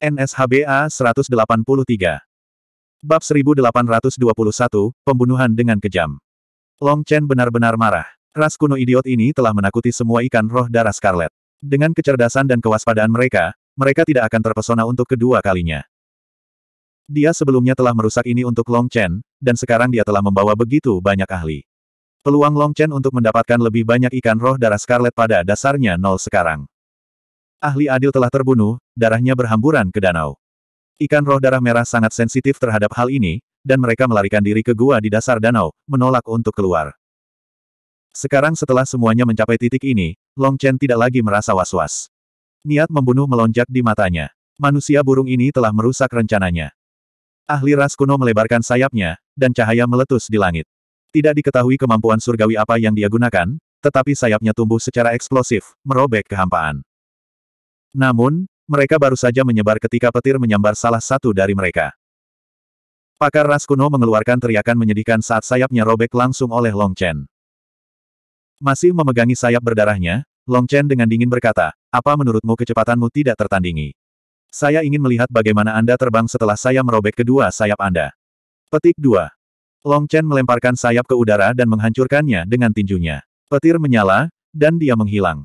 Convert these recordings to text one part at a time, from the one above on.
NSHBA 183. Bab 1821, Pembunuhan dengan Kejam. Long Chen benar-benar marah. Ras kuno idiot ini telah menakuti semua ikan roh darah Scarlet. Dengan kecerdasan dan kewaspadaan mereka, mereka tidak akan terpesona untuk kedua kalinya. Dia sebelumnya telah merusak ini untuk Long Chen, dan sekarang dia telah membawa begitu banyak ahli. Peluang Long Chen untuk mendapatkan lebih banyak ikan roh darah Scarlet pada dasarnya nol sekarang. Ahli adil telah terbunuh, darahnya berhamburan ke danau. Ikan roh darah merah sangat sensitif terhadap hal ini, dan mereka melarikan diri ke gua di dasar danau, menolak untuk keluar. Sekarang setelah semuanya mencapai titik ini, Long Chen tidak lagi merasa was-was. Niat membunuh melonjak di matanya. Manusia burung ini telah merusak rencananya. Ahli ras kuno melebarkan sayapnya, dan cahaya meletus di langit. Tidak diketahui kemampuan surgawi apa yang dia gunakan, tetapi sayapnya tumbuh secara eksplosif, merobek kehampaan. Namun, mereka baru saja menyebar ketika petir menyambar salah satu dari mereka. Pakar ras kuno mengeluarkan teriakan menyedihkan saat sayapnya robek langsung oleh Long Chen. Masih memegangi sayap berdarahnya, Long Chen dengan dingin berkata, apa menurutmu kecepatanmu tidak tertandingi? Saya ingin melihat bagaimana Anda terbang setelah saya merobek kedua sayap Anda. Petik 2. Long Chen melemparkan sayap ke udara dan menghancurkannya dengan tinjunya. Petir menyala, dan dia menghilang.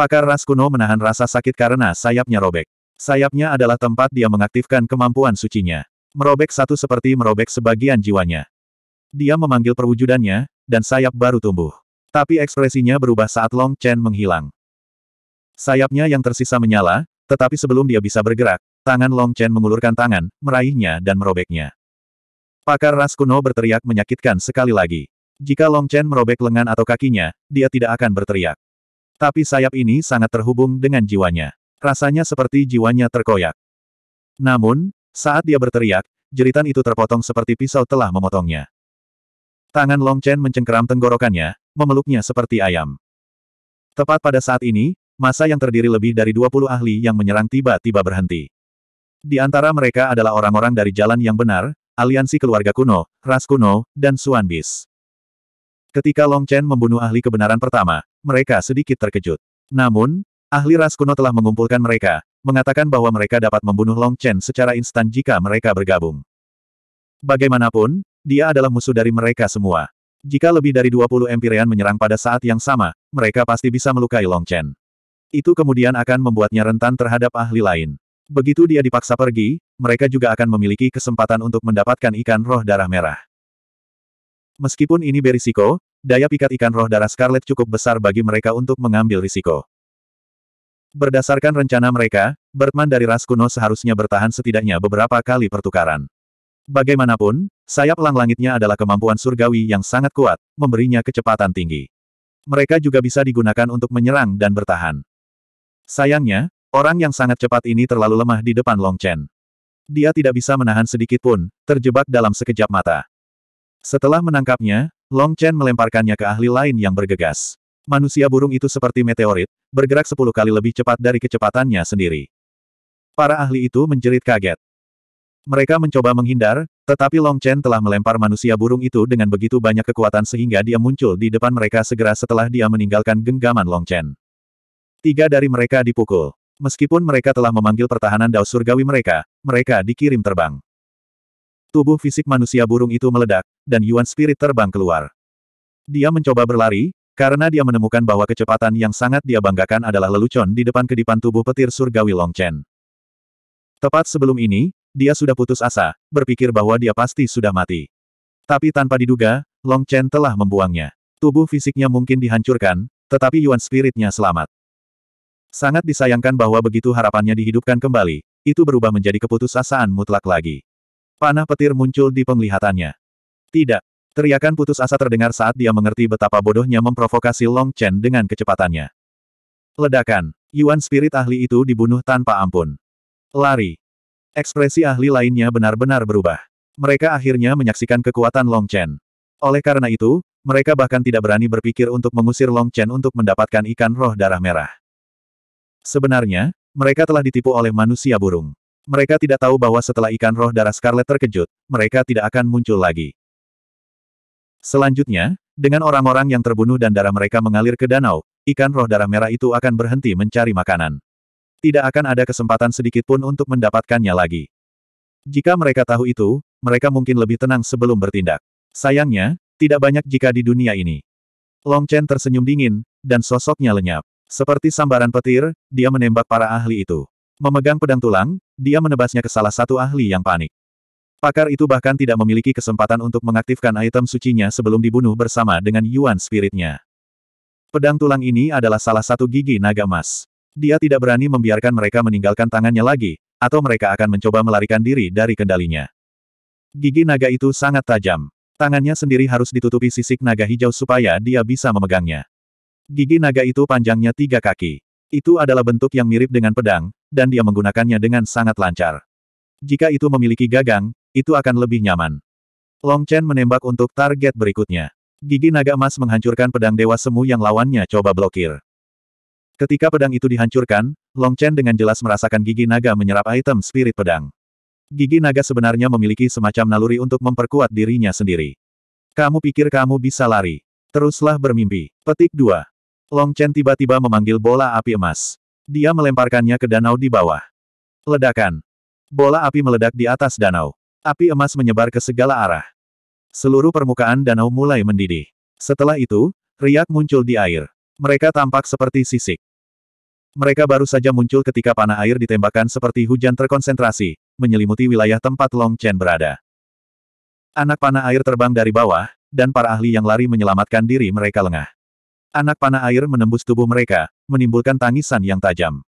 Pakar ras kuno menahan rasa sakit karena sayapnya robek. Sayapnya adalah tempat dia mengaktifkan kemampuan sucinya. Merobek satu seperti merobek sebagian jiwanya. Dia memanggil perwujudannya, dan sayap baru tumbuh. Tapi ekspresinya berubah saat Long Chen menghilang. Sayapnya yang tersisa menyala, tetapi sebelum dia bisa bergerak, tangan Long Chen mengulurkan tangan, meraihnya dan merobeknya. Pakar ras kuno berteriak menyakitkan sekali lagi. Jika Long Chen merobek lengan atau kakinya, dia tidak akan berteriak. Tapi sayap ini sangat terhubung dengan jiwanya. Rasanya seperti jiwanya terkoyak. Namun, saat dia berteriak, jeritan itu terpotong seperti pisau telah memotongnya. Tangan Long Chen mencengkeram tenggorokannya, memeluknya seperti ayam. Tepat pada saat ini, masa yang terdiri lebih dari 20 ahli yang menyerang tiba-tiba berhenti. Di antara mereka adalah orang-orang dari jalan yang benar, aliansi keluarga kuno, ras kuno, dan Suan Ketika Long Chen membunuh ahli kebenaran pertama, mereka sedikit terkejut. Namun, ahli ras kuno telah mengumpulkan mereka, mengatakan bahwa mereka dapat membunuh Long Chen secara instan jika mereka bergabung. Bagaimanapun, dia adalah musuh dari mereka semua. Jika lebih dari 20 Empirean menyerang pada saat yang sama, mereka pasti bisa melukai Long Chen. Itu kemudian akan membuatnya rentan terhadap ahli lain. Begitu dia dipaksa pergi, mereka juga akan memiliki kesempatan untuk mendapatkan ikan roh darah merah. Meskipun ini berisiko, daya pikat ikan roh darah Scarlet cukup besar bagi mereka untuk mengambil risiko. Berdasarkan rencana mereka, Bertman dari ras kuno seharusnya bertahan setidaknya beberapa kali pertukaran. Bagaimanapun, sayap lang langitnya adalah kemampuan surgawi yang sangat kuat, memberinya kecepatan tinggi. Mereka juga bisa digunakan untuk menyerang dan bertahan. Sayangnya, orang yang sangat cepat ini terlalu lemah di depan Long Chen. Dia tidak bisa menahan sedikit pun, terjebak dalam sekejap mata. Setelah menangkapnya, Long Chen melemparkannya ke ahli lain yang bergegas. Manusia burung itu seperti meteorit, bergerak sepuluh kali lebih cepat dari kecepatannya sendiri. Para ahli itu menjerit kaget. Mereka mencoba menghindar, tetapi Long Chen telah melempar manusia burung itu dengan begitu banyak kekuatan sehingga dia muncul di depan mereka segera setelah dia meninggalkan genggaman Long Chen. Tiga dari mereka dipukul. Meskipun mereka telah memanggil pertahanan dao surgawi mereka, mereka dikirim terbang. Tubuh fisik manusia burung itu meledak, dan Yuan Spirit terbang keluar. Dia mencoba berlari, karena dia menemukan bahwa kecepatan yang sangat dia banggakan adalah lelucon di depan kedipan tubuh petir surgawi Chen. Tepat sebelum ini, dia sudah putus asa, berpikir bahwa dia pasti sudah mati. Tapi tanpa diduga, Long Chen telah membuangnya. Tubuh fisiknya mungkin dihancurkan, tetapi Yuan Spiritnya selamat. Sangat disayangkan bahwa begitu harapannya dihidupkan kembali, itu berubah menjadi keputusasaan mutlak lagi. Panah petir muncul di penglihatannya. Tidak. Teriakan putus asa terdengar saat dia mengerti betapa bodohnya memprovokasi Long Chen dengan kecepatannya. Ledakan. Yuan spirit ahli itu dibunuh tanpa ampun. Lari. Ekspresi ahli lainnya benar-benar berubah. Mereka akhirnya menyaksikan kekuatan Long Chen. Oleh karena itu, mereka bahkan tidak berani berpikir untuk mengusir Long Chen untuk mendapatkan ikan roh darah merah. Sebenarnya, mereka telah ditipu oleh manusia burung. Mereka tidak tahu bahwa setelah ikan roh darah Scarlet terkejut, mereka tidak akan muncul lagi. Selanjutnya, dengan orang-orang yang terbunuh dan darah mereka mengalir ke danau, ikan roh darah merah itu akan berhenti mencari makanan. Tidak akan ada kesempatan sedikit pun untuk mendapatkannya lagi. Jika mereka tahu itu, mereka mungkin lebih tenang sebelum bertindak. Sayangnya, tidak banyak jika di dunia ini. Long Chen tersenyum dingin, dan sosoknya lenyap. Seperti sambaran petir, dia menembak para ahli itu. Memegang pedang tulang, dia menebasnya ke salah satu ahli yang panik. Pakar itu bahkan tidak memiliki kesempatan untuk mengaktifkan item sucinya sebelum dibunuh bersama dengan Yuan spiritnya. Pedang tulang ini adalah salah satu gigi naga emas. Dia tidak berani membiarkan mereka meninggalkan tangannya lagi, atau mereka akan mencoba melarikan diri dari kendalinya. Gigi naga itu sangat tajam. Tangannya sendiri harus ditutupi sisik naga hijau supaya dia bisa memegangnya. Gigi naga itu panjangnya tiga kaki. Itu adalah bentuk yang mirip dengan pedang, dan dia menggunakannya dengan sangat lancar. Jika itu memiliki gagang, itu akan lebih nyaman. Long Chen menembak untuk target berikutnya. Gigi naga emas menghancurkan pedang dewa semu yang lawannya coba blokir. Ketika pedang itu dihancurkan, Long Chen dengan jelas merasakan gigi naga menyerap item spirit pedang. Gigi naga sebenarnya memiliki semacam naluri untuk memperkuat dirinya sendiri. Kamu pikir kamu bisa lari? Teruslah bermimpi. Petik 2. Long Chen tiba-tiba memanggil bola api emas. Dia melemparkannya ke danau di bawah. Ledakan. Bola api meledak di atas danau. Api emas menyebar ke segala arah. Seluruh permukaan danau mulai mendidih. Setelah itu, riak muncul di air. Mereka tampak seperti sisik. Mereka baru saja muncul ketika panah air ditembakkan seperti hujan terkonsentrasi, menyelimuti wilayah tempat Long Chen berada. Anak panah air terbang dari bawah, dan para ahli yang lari menyelamatkan diri mereka lengah. Anak panah air menembus tubuh mereka, menimbulkan tangisan yang tajam.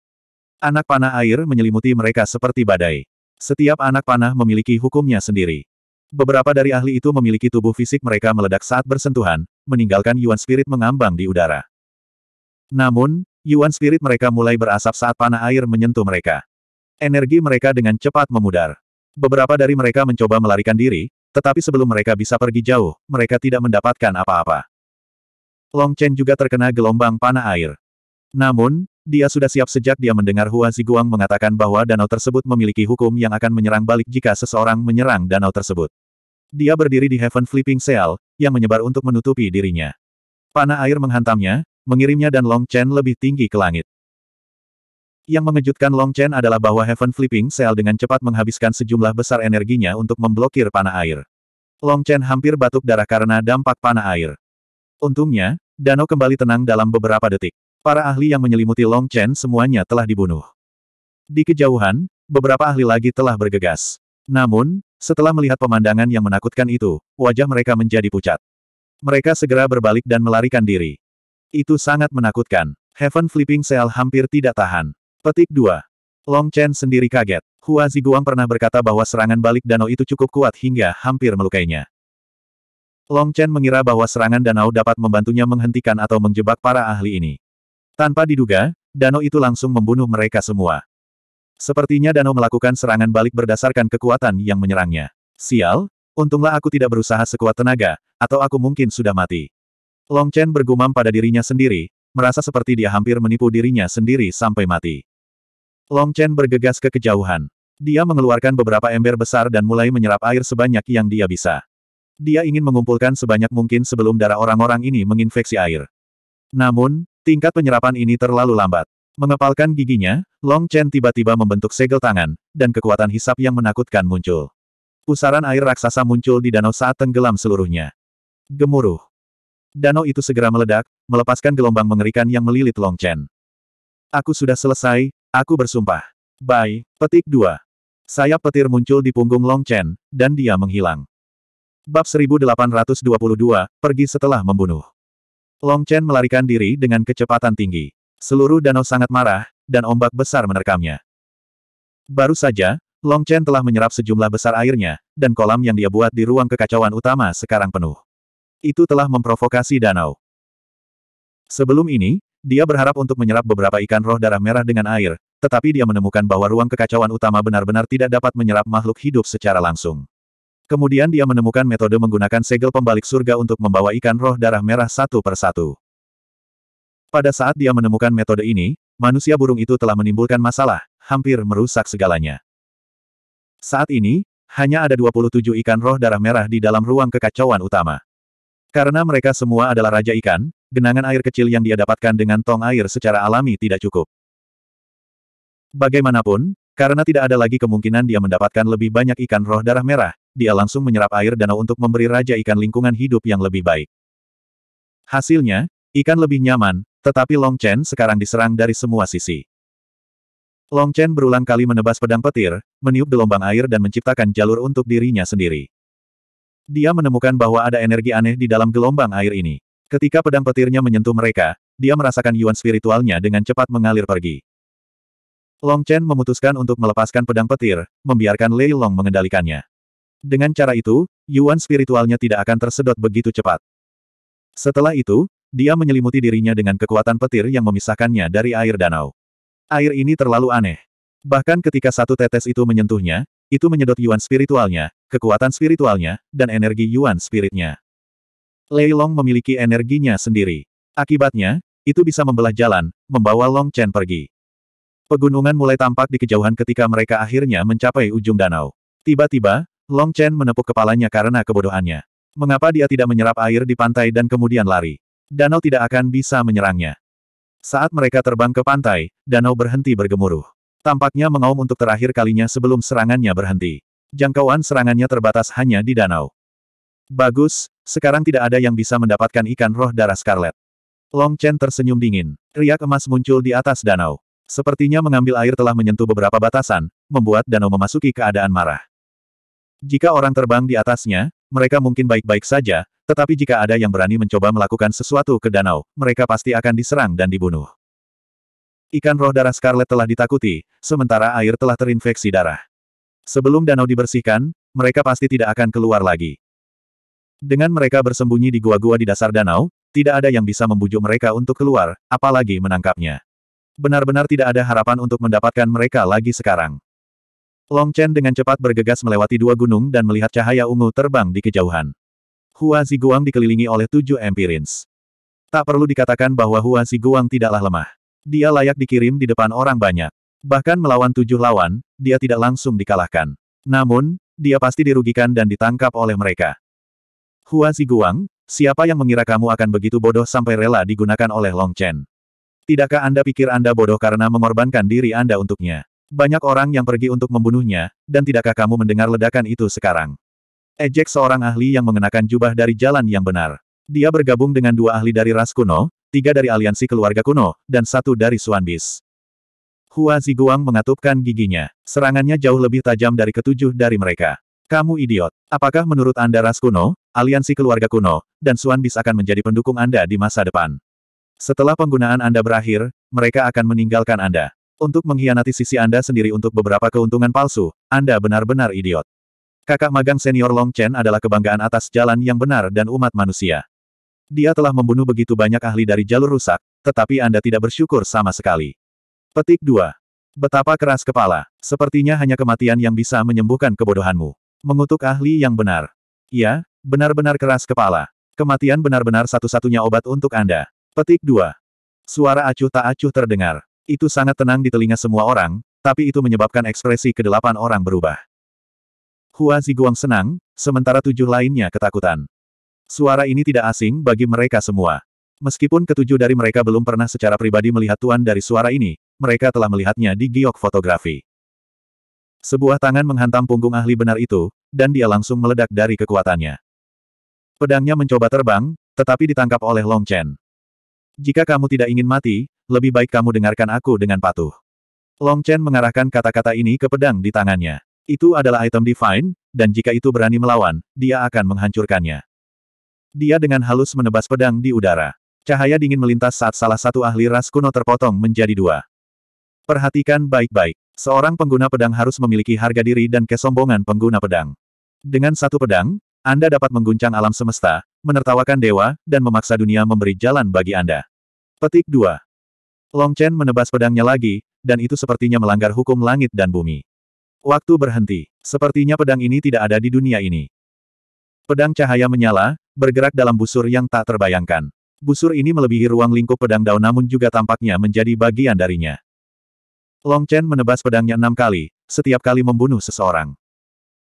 Anak panah air menyelimuti mereka seperti badai. Setiap anak panah memiliki hukumnya sendiri. Beberapa dari ahli itu memiliki tubuh fisik mereka meledak saat bersentuhan, meninggalkan Yuan Spirit mengambang di udara. Namun, Yuan Spirit mereka mulai berasap saat panah air menyentuh mereka. Energi mereka dengan cepat memudar. Beberapa dari mereka mencoba melarikan diri, tetapi sebelum mereka bisa pergi jauh, mereka tidak mendapatkan apa-apa. Long Chen juga terkena gelombang panah air. Namun, dia sudah siap sejak dia mendengar Hua Ziguang mengatakan bahwa danau tersebut memiliki hukum yang akan menyerang balik jika seseorang menyerang danau tersebut. Dia berdiri di Heaven Flipping Seal, yang menyebar untuk menutupi dirinya. Panah air menghantamnya, mengirimnya dan Long Chen lebih tinggi ke langit. Yang mengejutkan Long Chen adalah bahwa Heaven Flipping Seal dengan cepat menghabiskan sejumlah besar energinya untuk memblokir panah air. Long Chen hampir batuk darah karena dampak panah air. Untungnya, danau kembali tenang dalam beberapa detik para ahli yang menyelimuti Long Chen semuanya telah dibunuh. Di kejauhan, beberapa ahli lagi telah bergegas. Namun, setelah melihat pemandangan yang menakutkan itu, wajah mereka menjadi pucat. Mereka segera berbalik dan melarikan diri. Itu sangat menakutkan. Heaven Flipping Seal hampir tidak tahan. Petik 2. Long Chen sendiri kaget. Hua Ziguang pernah berkata bahwa serangan balik danau itu cukup kuat hingga hampir melukainya. Long Chen mengira bahwa serangan danau dapat membantunya menghentikan atau menjebak para ahli ini. Tanpa diduga, Dano itu langsung membunuh mereka semua. Sepertinya Dano melakukan serangan balik berdasarkan kekuatan yang menyerangnya. Sial, untunglah aku tidak berusaha sekuat tenaga, atau aku mungkin sudah mati. Long Chen bergumam pada dirinya sendiri, merasa seperti dia hampir menipu dirinya sendiri sampai mati. Long Chen bergegas ke kejauhan. Dia mengeluarkan beberapa ember besar dan mulai menyerap air sebanyak yang dia bisa. Dia ingin mengumpulkan sebanyak mungkin sebelum darah orang-orang ini menginfeksi air. Namun, Tingkat penyerapan ini terlalu lambat. Mengepalkan giginya, Long Chen tiba-tiba membentuk segel tangan, dan kekuatan hisap yang menakutkan muncul. Pusaran air raksasa muncul di danau saat tenggelam seluruhnya. Gemuruh. Danau itu segera meledak, melepaskan gelombang mengerikan yang melilit Long Chen. Aku sudah selesai, aku bersumpah. Bye, petik 2. Sayap petir muncul di punggung Long Chen, dan dia menghilang. Bab 1822, pergi setelah membunuh. Long Chen melarikan diri dengan kecepatan tinggi. Seluruh danau sangat marah, dan ombak besar menerkamnya. Baru saja, Long Chen telah menyerap sejumlah besar airnya, dan kolam yang dia buat di ruang kekacauan utama sekarang penuh. Itu telah memprovokasi danau. Sebelum ini, dia berharap untuk menyerap beberapa ikan roh darah merah dengan air, tetapi dia menemukan bahwa ruang kekacauan utama benar-benar tidak dapat menyerap makhluk hidup secara langsung. Kemudian dia menemukan metode menggunakan segel pembalik surga untuk membawa ikan roh darah merah satu per satu. Pada saat dia menemukan metode ini, manusia burung itu telah menimbulkan masalah, hampir merusak segalanya. Saat ini, hanya ada 27 ikan roh darah merah di dalam ruang kekacauan utama. Karena mereka semua adalah raja ikan, genangan air kecil yang dia dapatkan dengan tong air secara alami tidak cukup. Bagaimanapun, karena tidak ada lagi kemungkinan dia mendapatkan lebih banyak ikan roh darah merah, dia langsung menyerap air danau untuk memberi Raja Ikan lingkungan hidup yang lebih baik. Hasilnya, ikan lebih nyaman, tetapi Long Chen sekarang diserang dari semua sisi. Long Chen berulang kali menebas pedang petir, meniup gelombang air dan menciptakan jalur untuk dirinya sendiri. Dia menemukan bahwa ada energi aneh di dalam gelombang air ini. Ketika pedang petirnya menyentuh mereka, dia merasakan yuan spiritualnya dengan cepat mengalir pergi. Long Chen memutuskan untuk melepaskan pedang petir, membiarkan Lei Long mengendalikannya. Dengan cara itu, Yuan spiritualnya tidak akan tersedot begitu cepat. Setelah itu, dia menyelimuti dirinya dengan kekuatan petir yang memisahkannya dari air danau. Air ini terlalu aneh. Bahkan ketika satu tetes itu menyentuhnya, itu menyedot Yuan spiritualnya, kekuatan spiritualnya, dan energi Yuan spiritnya. Lei Long memiliki energinya sendiri. Akibatnya, itu bisa membelah jalan, membawa Long Chen pergi. Pegunungan mulai tampak di kejauhan ketika mereka akhirnya mencapai ujung danau. Tiba-tiba, Long Chen menepuk kepalanya karena kebodohannya. Mengapa dia tidak menyerap air di pantai dan kemudian lari? Danau tidak akan bisa menyerangnya. Saat mereka terbang ke pantai, danau berhenti bergemuruh. Tampaknya mengaum untuk terakhir kalinya sebelum serangannya berhenti. Jangkauan serangannya terbatas hanya di danau. Bagus, sekarang tidak ada yang bisa mendapatkan ikan roh darah Scarlet. Long Chen tersenyum dingin. Riak emas muncul di atas danau. Sepertinya mengambil air telah menyentuh beberapa batasan, membuat danau memasuki keadaan marah. Jika orang terbang di atasnya, mereka mungkin baik-baik saja, tetapi jika ada yang berani mencoba melakukan sesuatu ke danau, mereka pasti akan diserang dan dibunuh. Ikan roh darah Scarlet telah ditakuti, sementara air telah terinfeksi darah. Sebelum danau dibersihkan, mereka pasti tidak akan keluar lagi. Dengan mereka bersembunyi di gua-gua di dasar danau, tidak ada yang bisa membujuk mereka untuk keluar, apalagi menangkapnya. Benar-benar tidak ada harapan untuk mendapatkan mereka lagi sekarang. Long Chen dengan cepat bergegas melewati dua gunung dan melihat cahaya ungu terbang di kejauhan. Hua Ziguang dikelilingi oleh tujuh empirins. Tak perlu dikatakan bahwa Hua Ziguang tidaklah lemah. Dia layak dikirim di depan orang banyak. Bahkan melawan tujuh lawan, dia tidak langsung dikalahkan. Namun, dia pasti dirugikan dan ditangkap oleh mereka. Hua Ziguang, siapa yang mengira kamu akan begitu bodoh sampai rela digunakan oleh Long Chen? Tidakkah Anda pikir Anda bodoh karena mengorbankan diri Anda untuknya? Banyak orang yang pergi untuk membunuhnya, dan tidakkah kamu mendengar ledakan itu sekarang? Ejek seorang ahli yang mengenakan jubah dari jalan yang benar. Dia bergabung dengan dua ahli dari ras kuno, tiga dari aliansi keluarga kuno, dan satu dari Suanbis. Hua Ziguang mengatupkan giginya. Serangannya jauh lebih tajam dari ketujuh dari mereka. Kamu idiot. Apakah menurut Anda ras kuno, aliansi keluarga kuno, dan Suanbis akan menjadi pendukung Anda di masa depan? Setelah penggunaan Anda berakhir, mereka akan meninggalkan Anda. Untuk mengkhianati sisi Anda sendiri untuk beberapa keuntungan palsu, Anda benar-benar idiot. Kakak magang senior Long Chen adalah kebanggaan atas jalan yang benar dan umat manusia. Dia telah membunuh begitu banyak ahli dari jalur rusak, tetapi Anda tidak bersyukur sama sekali. Petik 2. Betapa keras kepala. Sepertinya hanya kematian yang bisa menyembuhkan kebodohanmu. Mengutuk ahli yang benar. Ya, benar-benar keras kepala. Kematian benar-benar satu-satunya obat untuk Anda. Petik 2. Suara acuh tak acuh terdengar. Itu sangat tenang di telinga semua orang, tapi itu menyebabkan ekspresi kedelapan orang berubah. Hua Ziguang senang, sementara tujuh lainnya ketakutan. Suara ini tidak asing bagi mereka semua. Meskipun ketujuh dari mereka belum pernah secara pribadi melihat tuan dari suara ini, mereka telah melihatnya di giok fotografi. Sebuah tangan menghantam punggung ahli benar itu, dan dia langsung meledak dari kekuatannya. Pedangnya mencoba terbang, tetapi ditangkap oleh Long Chen. Jika kamu tidak ingin mati, lebih baik kamu dengarkan aku dengan patuh. Long Chen mengarahkan kata-kata ini ke pedang di tangannya. Itu adalah item divine, dan jika itu berani melawan, dia akan menghancurkannya. Dia dengan halus menebas pedang di udara. Cahaya dingin melintas saat salah satu ahli ras kuno terpotong menjadi dua. Perhatikan baik-baik. Seorang pengguna pedang harus memiliki harga diri dan kesombongan pengguna pedang. Dengan satu pedang, Anda dapat mengguncang alam semesta, menertawakan dewa, dan memaksa dunia memberi jalan bagi Anda. Petik 2. Long Chen menebas pedangnya lagi, dan itu sepertinya melanggar hukum langit dan bumi. Waktu berhenti. Sepertinya pedang ini tidak ada di dunia ini. Pedang cahaya menyala, bergerak dalam busur yang tak terbayangkan. Busur ini melebihi ruang lingkup pedang daun namun juga tampaknya menjadi bagian darinya. Long Chen menebas pedangnya enam kali, setiap kali membunuh seseorang.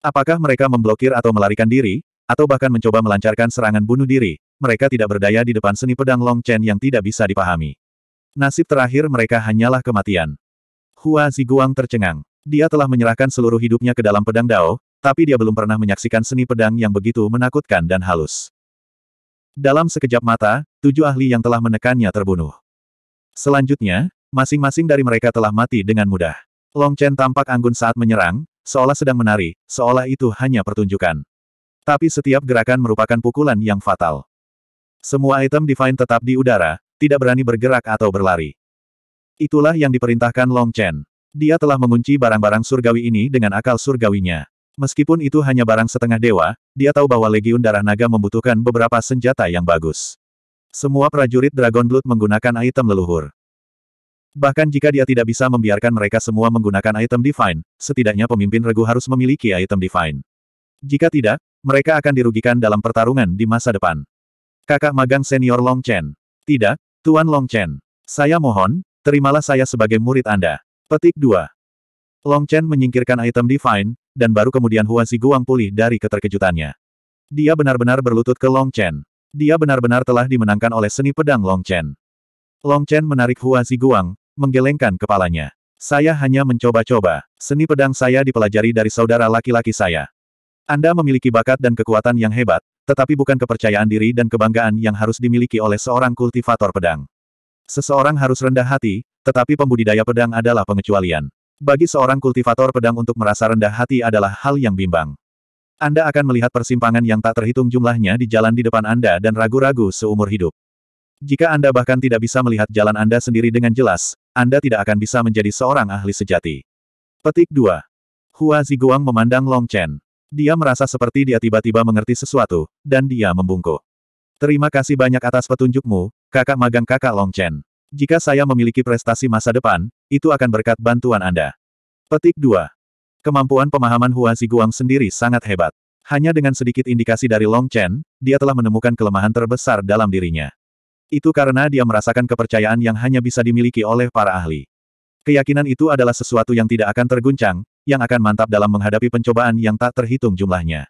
Apakah mereka memblokir atau melarikan diri, atau bahkan mencoba melancarkan serangan bunuh diri, mereka tidak berdaya di depan seni pedang Long Chen yang tidak bisa dipahami. Nasib terakhir mereka hanyalah kematian. Hua Ziguang tercengang. Dia telah menyerahkan seluruh hidupnya ke dalam pedang Dao, tapi dia belum pernah menyaksikan seni pedang yang begitu menakutkan dan halus. Dalam sekejap mata, tujuh ahli yang telah menekannya terbunuh. Selanjutnya, masing-masing dari mereka telah mati dengan mudah. Long Chen tampak anggun saat menyerang, seolah sedang menari, seolah itu hanya pertunjukan. Tapi setiap gerakan merupakan pukulan yang fatal. Semua item divine tetap di udara, tidak berani bergerak atau berlari. Itulah yang diperintahkan Long Chen. Dia telah mengunci barang-barang surgawi ini dengan akal surgawinya. Meskipun itu hanya barang setengah dewa, dia tahu bahwa Legiun Darah Naga membutuhkan beberapa senjata yang bagus. Semua prajurit Dragon Blood menggunakan item leluhur. Bahkan jika dia tidak bisa membiarkan mereka semua menggunakan item divine, setidaknya pemimpin regu harus memiliki item divine. Jika tidak, mereka akan dirugikan dalam pertarungan di masa depan. Kakak magang senior Long Chen. Tidak, Tuan Long Chen, saya mohon, terimalah saya sebagai murid Anda. Petik 2. Long Chen menyingkirkan item Divine, dan baru kemudian Hua Guang pulih dari keterkejutannya. Dia benar-benar berlutut ke Long Chen. Dia benar-benar telah dimenangkan oleh seni pedang Long Chen. Long Chen menarik Hua Guang, menggelengkan kepalanya. Saya hanya mencoba-coba. Seni pedang saya dipelajari dari saudara laki-laki saya. Anda memiliki bakat dan kekuatan yang hebat, tetapi bukan kepercayaan diri dan kebanggaan yang harus dimiliki oleh seorang kultivator pedang. Seseorang harus rendah hati, tetapi pembudidaya pedang adalah pengecualian. Bagi seorang kultivator pedang untuk merasa rendah hati adalah hal yang bimbang. Anda akan melihat persimpangan yang tak terhitung jumlahnya di jalan di depan Anda dan ragu-ragu seumur hidup. Jika Anda bahkan tidak bisa melihat jalan Anda sendiri dengan jelas, Anda tidak akan bisa menjadi seorang ahli sejati. Petik 2. Hua Ziguang memandang Long Chen. Dia merasa seperti dia tiba-tiba mengerti sesuatu, dan dia membungkuk. Terima kasih banyak atas petunjukmu, kakak magang kakak Long Chen. Jika saya memiliki prestasi masa depan, itu akan berkat bantuan Anda. Petik 2. Kemampuan pemahaman Hua Ziguang sendiri sangat hebat. Hanya dengan sedikit indikasi dari Long Chen, dia telah menemukan kelemahan terbesar dalam dirinya. Itu karena dia merasakan kepercayaan yang hanya bisa dimiliki oleh para ahli. Keyakinan itu adalah sesuatu yang tidak akan terguncang, yang akan mantap dalam menghadapi pencobaan yang tak terhitung jumlahnya.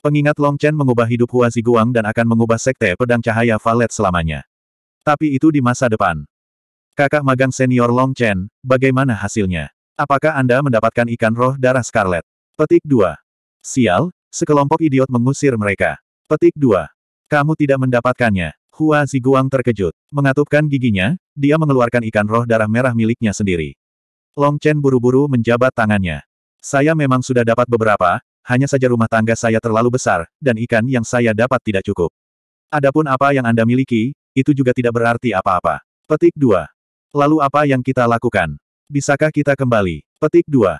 Pengingat Long Chen mengubah hidup Hua Ziguang dan akan mengubah sekte pedang cahaya Valet selamanya. Tapi itu di masa depan. Kakak magang senior Long Chen, bagaimana hasilnya? Apakah Anda mendapatkan ikan roh darah Scarlet? Petik 2. Sial, sekelompok idiot mengusir mereka. Petik 2. Kamu tidak mendapatkannya. Hua Ziguang terkejut. Mengatupkan giginya, dia mengeluarkan ikan roh darah merah miliknya sendiri. Long Chen buru-buru menjabat tangannya. Saya memang sudah dapat beberapa, hanya saja rumah tangga saya terlalu besar, dan ikan yang saya dapat tidak cukup. Adapun apa yang Anda miliki, itu juga tidak berarti apa-apa. Petik 2. Lalu apa yang kita lakukan? Bisakah kita kembali? Petik 2.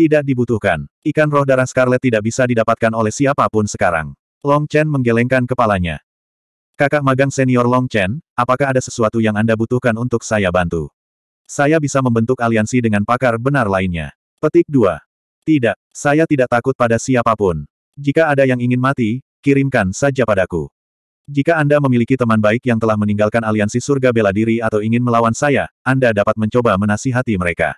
Tidak dibutuhkan. Ikan roh darah Scarlet tidak bisa didapatkan oleh siapapun sekarang. Long Chen menggelengkan kepalanya. Kakak magang senior Long Chen, apakah ada sesuatu yang Anda butuhkan untuk saya bantu? Saya bisa membentuk aliansi dengan pakar benar lainnya. Petik 2. Tidak, saya tidak takut pada siapapun. Jika ada yang ingin mati, kirimkan saja padaku. Jika Anda memiliki teman baik yang telah meninggalkan aliansi surga bela diri atau ingin melawan saya, Anda dapat mencoba menasihati mereka.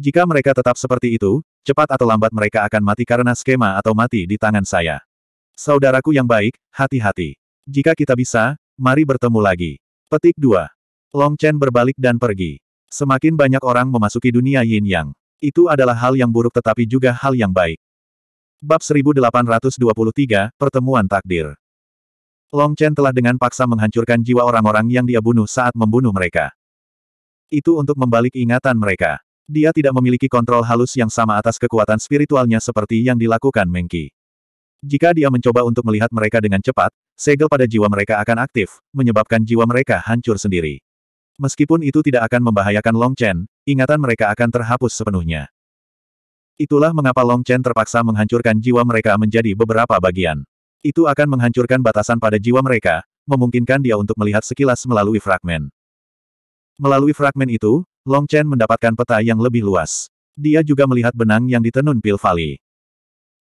Jika mereka tetap seperti itu, cepat atau lambat mereka akan mati karena skema atau mati di tangan saya. Saudaraku yang baik, hati-hati. Jika kita bisa, mari bertemu lagi. Petik 2. Long Chen berbalik dan pergi. Semakin banyak orang memasuki dunia yin yang. Itu adalah hal yang buruk tetapi juga hal yang baik. Bab 1823, Pertemuan Takdir. Long Chen telah dengan paksa menghancurkan jiwa orang-orang yang dia bunuh saat membunuh mereka. Itu untuk membalik ingatan mereka. Dia tidak memiliki kontrol halus yang sama atas kekuatan spiritualnya seperti yang dilakukan Mengki. Jika dia mencoba untuk melihat mereka dengan cepat, segel pada jiwa mereka akan aktif, menyebabkan jiwa mereka hancur sendiri. Meskipun itu tidak akan membahayakan Long Chen, ingatan mereka akan terhapus sepenuhnya. Itulah mengapa Long Chen terpaksa menghancurkan jiwa mereka menjadi beberapa bagian. Itu akan menghancurkan batasan pada jiwa mereka, memungkinkan dia untuk melihat sekilas melalui fragmen. Melalui fragmen itu, Long Chen mendapatkan peta yang lebih luas. Dia juga melihat benang yang ditenun Pil Valley.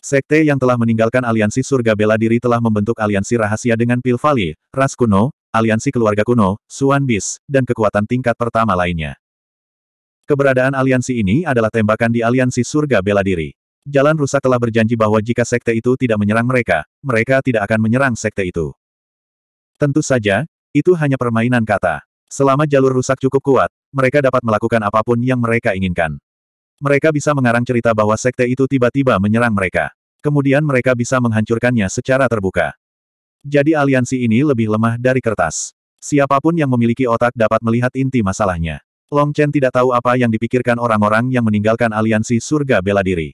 Sekte yang telah meninggalkan aliansi surga bela diri telah membentuk aliansi rahasia dengan Pilvali, Ras Kuno, aliansi keluarga kuno, Suan Bis, dan kekuatan tingkat pertama lainnya. Keberadaan aliansi ini adalah tembakan di aliansi surga bela diri. Jalan rusak telah berjanji bahwa jika sekte itu tidak menyerang mereka, mereka tidak akan menyerang sekte itu. Tentu saja, itu hanya permainan kata. Selama jalur rusak cukup kuat, mereka dapat melakukan apapun yang mereka inginkan. Mereka bisa mengarang cerita bahwa sekte itu tiba-tiba menyerang mereka. Kemudian mereka bisa menghancurkannya secara terbuka. Jadi aliansi ini lebih lemah dari kertas. Siapapun yang memiliki otak dapat melihat inti masalahnya. Long Chen tidak tahu apa yang dipikirkan orang-orang yang meninggalkan aliansi surga bela diri.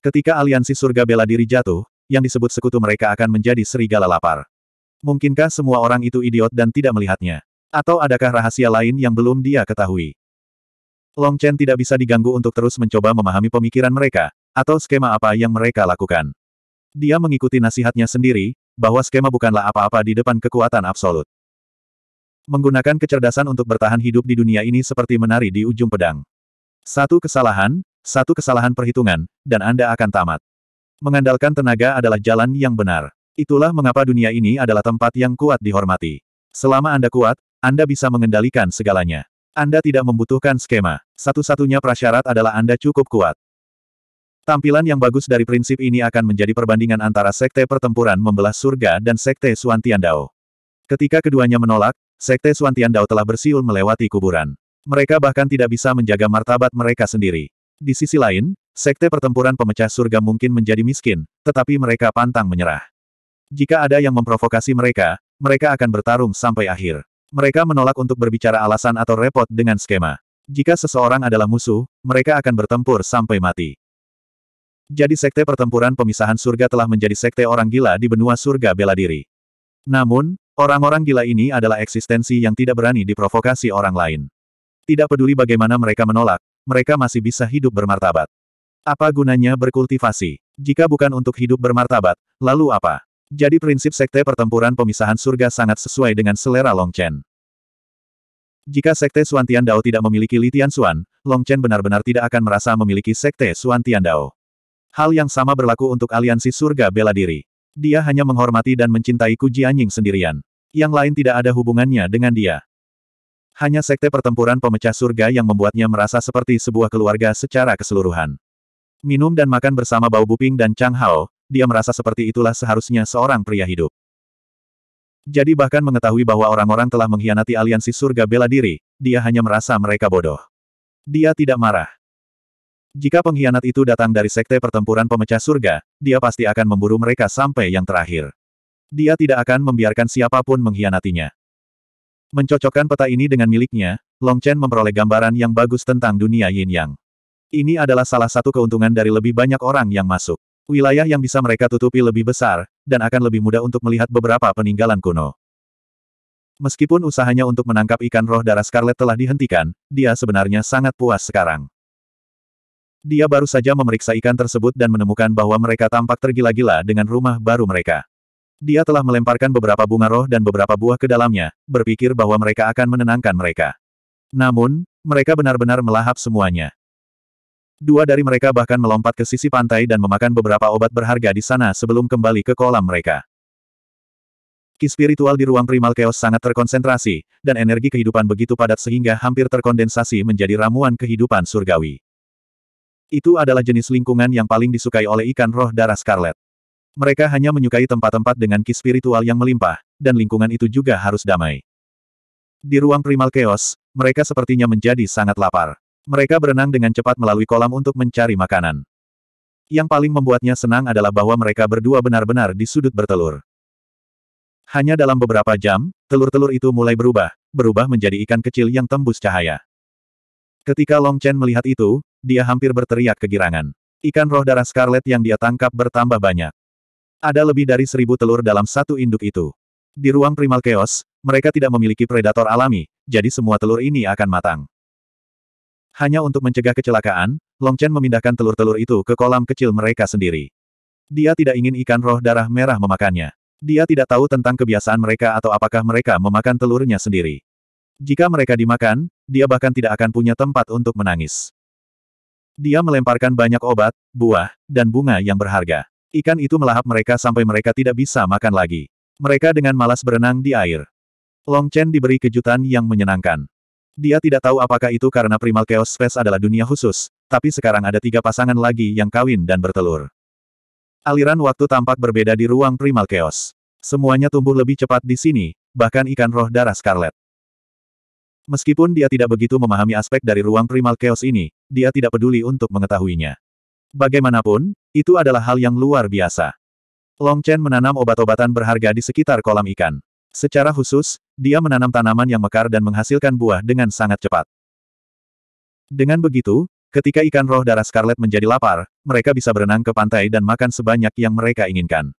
Ketika aliansi surga bela diri jatuh, yang disebut sekutu mereka akan menjadi serigala lapar. Mungkinkah semua orang itu idiot dan tidak melihatnya? Atau adakah rahasia lain yang belum dia ketahui? Long Chen tidak bisa diganggu untuk terus mencoba memahami pemikiran mereka, atau skema apa yang mereka lakukan. Dia mengikuti nasihatnya sendiri, bahwa skema bukanlah apa-apa di depan kekuatan absolut. Menggunakan kecerdasan untuk bertahan hidup di dunia ini seperti menari di ujung pedang. Satu kesalahan, satu kesalahan perhitungan, dan Anda akan tamat. Mengandalkan tenaga adalah jalan yang benar. Itulah mengapa dunia ini adalah tempat yang kuat dihormati. Selama Anda kuat, Anda bisa mengendalikan segalanya. Anda tidak membutuhkan skema. Satu-satunya prasyarat adalah Anda cukup kuat. Tampilan yang bagus dari prinsip ini akan menjadi perbandingan antara sekte pertempuran membelah surga dan sekte Suantian Dao. Ketika keduanya menolak, sekte Suantian Dao telah bersiul melewati kuburan. Mereka bahkan tidak bisa menjaga martabat mereka sendiri. Di sisi lain, sekte pertempuran pemecah surga mungkin menjadi miskin, tetapi mereka pantang menyerah. Jika ada yang memprovokasi mereka, mereka akan bertarung sampai akhir. Mereka menolak untuk berbicara alasan atau repot dengan skema. Jika seseorang adalah musuh, mereka akan bertempur sampai mati. Jadi sekte pertempuran pemisahan surga telah menjadi sekte orang gila di benua surga bela diri. Namun, orang-orang gila ini adalah eksistensi yang tidak berani diprovokasi orang lain. Tidak peduli bagaimana mereka menolak, mereka masih bisa hidup bermartabat. Apa gunanya berkultivasi? Jika bukan untuk hidup bermartabat, lalu apa? Jadi prinsip sekte pertempuran pemisahan surga sangat sesuai dengan selera Long Chen. Jika sekte Suan Tian Dao tidak memiliki Li Tian Suan, Long Chen benar-benar tidak akan merasa memiliki sekte Suan Tian Dao. Hal yang sama berlaku untuk aliansi surga bela diri. Dia hanya menghormati dan mencintai Ku Jianying sendirian. Yang lain tidak ada hubungannya dengan dia. Hanya sekte pertempuran pemecah surga yang membuatnya merasa seperti sebuah keluarga secara keseluruhan. Minum dan makan bersama Bao Buping dan Chang Hao, dia merasa seperti itulah seharusnya seorang pria hidup. Jadi bahkan mengetahui bahwa orang-orang telah mengkhianati aliansi surga bela diri, dia hanya merasa mereka bodoh. Dia tidak marah. Jika pengkhianat itu datang dari sekte pertempuran pemecah surga, dia pasti akan memburu mereka sampai yang terakhir. Dia tidak akan membiarkan siapapun mengkhianatinya. Mencocokkan peta ini dengan miliknya, Long Chen memperoleh gambaran yang bagus tentang dunia yin yang. Ini adalah salah satu keuntungan dari lebih banyak orang yang masuk. Wilayah yang bisa mereka tutupi lebih besar, dan akan lebih mudah untuk melihat beberapa peninggalan kuno. Meskipun usahanya untuk menangkap ikan roh darah Scarlet telah dihentikan, dia sebenarnya sangat puas sekarang. Dia baru saja memeriksa ikan tersebut dan menemukan bahwa mereka tampak tergila-gila dengan rumah baru mereka. Dia telah melemparkan beberapa bunga roh dan beberapa buah ke dalamnya, berpikir bahwa mereka akan menenangkan mereka. Namun, mereka benar-benar melahap semuanya. Dua dari mereka bahkan melompat ke sisi pantai dan memakan beberapa obat berharga di sana sebelum kembali ke kolam mereka. Ki spiritual di ruang primal chaos sangat terkonsentrasi, dan energi kehidupan begitu padat sehingga hampir terkondensasi menjadi ramuan kehidupan surgawi. Itu adalah jenis lingkungan yang paling disukai oleh ikan roh darah Scarlet. Mereka hanya menyukai tempat-tempat dengan ki spiritual yang melimpah, dan lingkungan itu juga harus damai. Di ruang primal chaos, mereka sepertinya menjadi sangat lapar. Mereka berenang dengan cepat melalui kolam untuk mencari makanan. Yang paling membuatnya senang adalah bahwa mereka berdua benar-benar di sudut bertelur. Hanya dalam beberapa jam, telur-telur itu mulai berubah, berubah menjadi ikan kecil yang tembus cahaya. Ketika Long Chen melihat itu, dia hampir berteriak kegirangan. Ikan roh darah scarlet yang dia tangkap bertambah banyak. Ada lebih dari seribu telur dalam satu induk itu. Di ruang primal chaos, mereka tidak memiliki predator alami, jadi semua telur ini akan matang. Hanya untuk mencegah kecelakaan, Long Chen memindahkan telur-telur itu ke kolam kecil mereka sendiri. Dia tidak ingin ikan roh darah merah memakannya. Dia tidak tahu tentang kebiasaan mereka atau apakah mereka memakan telurnya sendiri. Jika mereka dimakan, dia bahkan tidak akan punya tempat untuk menangis. Dia melemparkan banyak obat, buah, dan bunga yang berharga. Ikan itu melahap mereka sampai mereka tidak bisa makan lagi. Mereka dengan malas berenang di air. Long Chen diberi kejutan yang menyenangkan. Dia tidak tahu apakah itu karena primal chaos space adalah dunia khusus, tapi sekarang ada tiga pasangan lagi yang kawin dan bertelur. Aliran waktu tampak berbeda di ruang primal chaos. Semuanya tumbuh lebih cepat di sini, bahkan ikan roh darah scarlet. Meskipun dia tidak begitu memahami aspek dari ruang primal chaos ini, dia tidak peduli untuk mengetahuinya. Bagaimanapun, itu adalah hal yang luar biasa. Long Chen menanam obat-obatan berharga di sekitar kolam ikan. Secara khusus, dia menanam tanaman yang mekar dan menghasilkan buah dengan sangat cepat. Dengan begitu, ketika ikan roh darah Scarlet menjadi lapar, mereka bisa berenang ke pantai dan makan sebanyak yang mereka inginkan.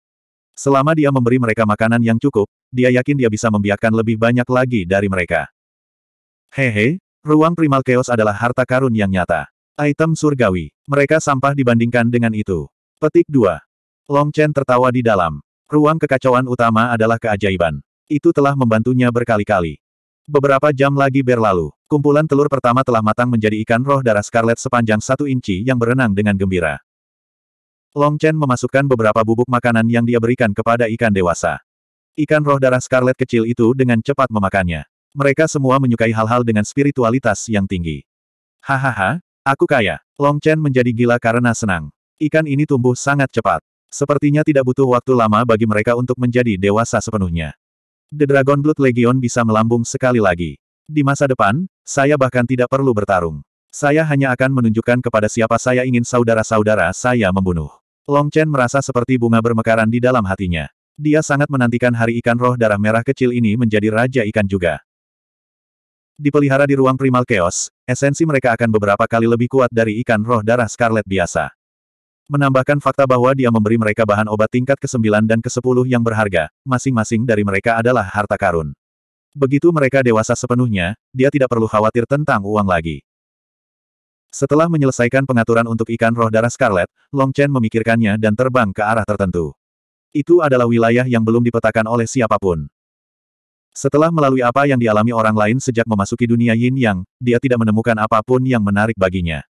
Selama dia memberi mereka makanan yang cukup, dia yakin dia bisa membiarkan lebih banyak lagi dari mereka. Hehe, ruang primal chaos adalah harta karun yang nyata. Item surgawi. Mereka sampah dibandingkan dengan itu. Petik 2. Long Chen tertawa di dalam. Ruang kekacauan utama adalah keajaiban. Itu telah membantunya berkali-kali. Beberapa jam lagi berlalu, kumpulan telur pertama telah matang menjadi ikan roh darah scarlet sepanjang satu inci yang berenang dengan gembira. Long Chen memasukkan beberapa bubuk makanan yang dia berikan kepada ikan dewasa. Ikan roh darah scarlet kecil itu dengan cepat memakannya. Mereka semua menyukai hal-hal dengan spiritualitas yang tinggi. Hahaha, aku kaya. Long Chen menjadi gila karena senang. Ikan ini tumbuh sangat cepat. Sepertinya tidak butuh waktu lama bagi mereka untuk menjadi dewasa sepenuhnya. The Dragon Blood Legion bisa melambung sekali lagi. Di masa depan, saya bahkan tidak perlu bertarung. Saya hanya akan menunjukkan kepada siapa saya ingin saudara-saudara saya membunuh. Long Chen merasa seperti bunga bermekaran di dalam hatinya. Dia sangat menantikan hari ikan roh darah merah kecil ini menjadi raja ikan juga. Dipelihara di ruang primal chaos, esensi mereka akan beberapa kali lebih kuat dari ikan roh darah Scarlet biasa. Menambahkan fakta bahwa dia memberi mereka bahan obat tingkat ke-9 dan ke-10 yang berharga, masing-masing dari mereka adalah harta karun. Begitu mereka dewasa sepenuhnya, dia tidak perlu khawatir tentang uang lagi. Setelah menyelesaikan pengaturan untuk ikan roh darah Scarlet, Long Chen memikirkannya dan terbang ke arah tertentu. Itu adalah wilayah yang belum dipetakan oleh siapapun. Setelah melalui apa yang dialami orang lain sejak memasuki dunia Yin Yang, dia tidak menemukan apapun yang menarik baginya.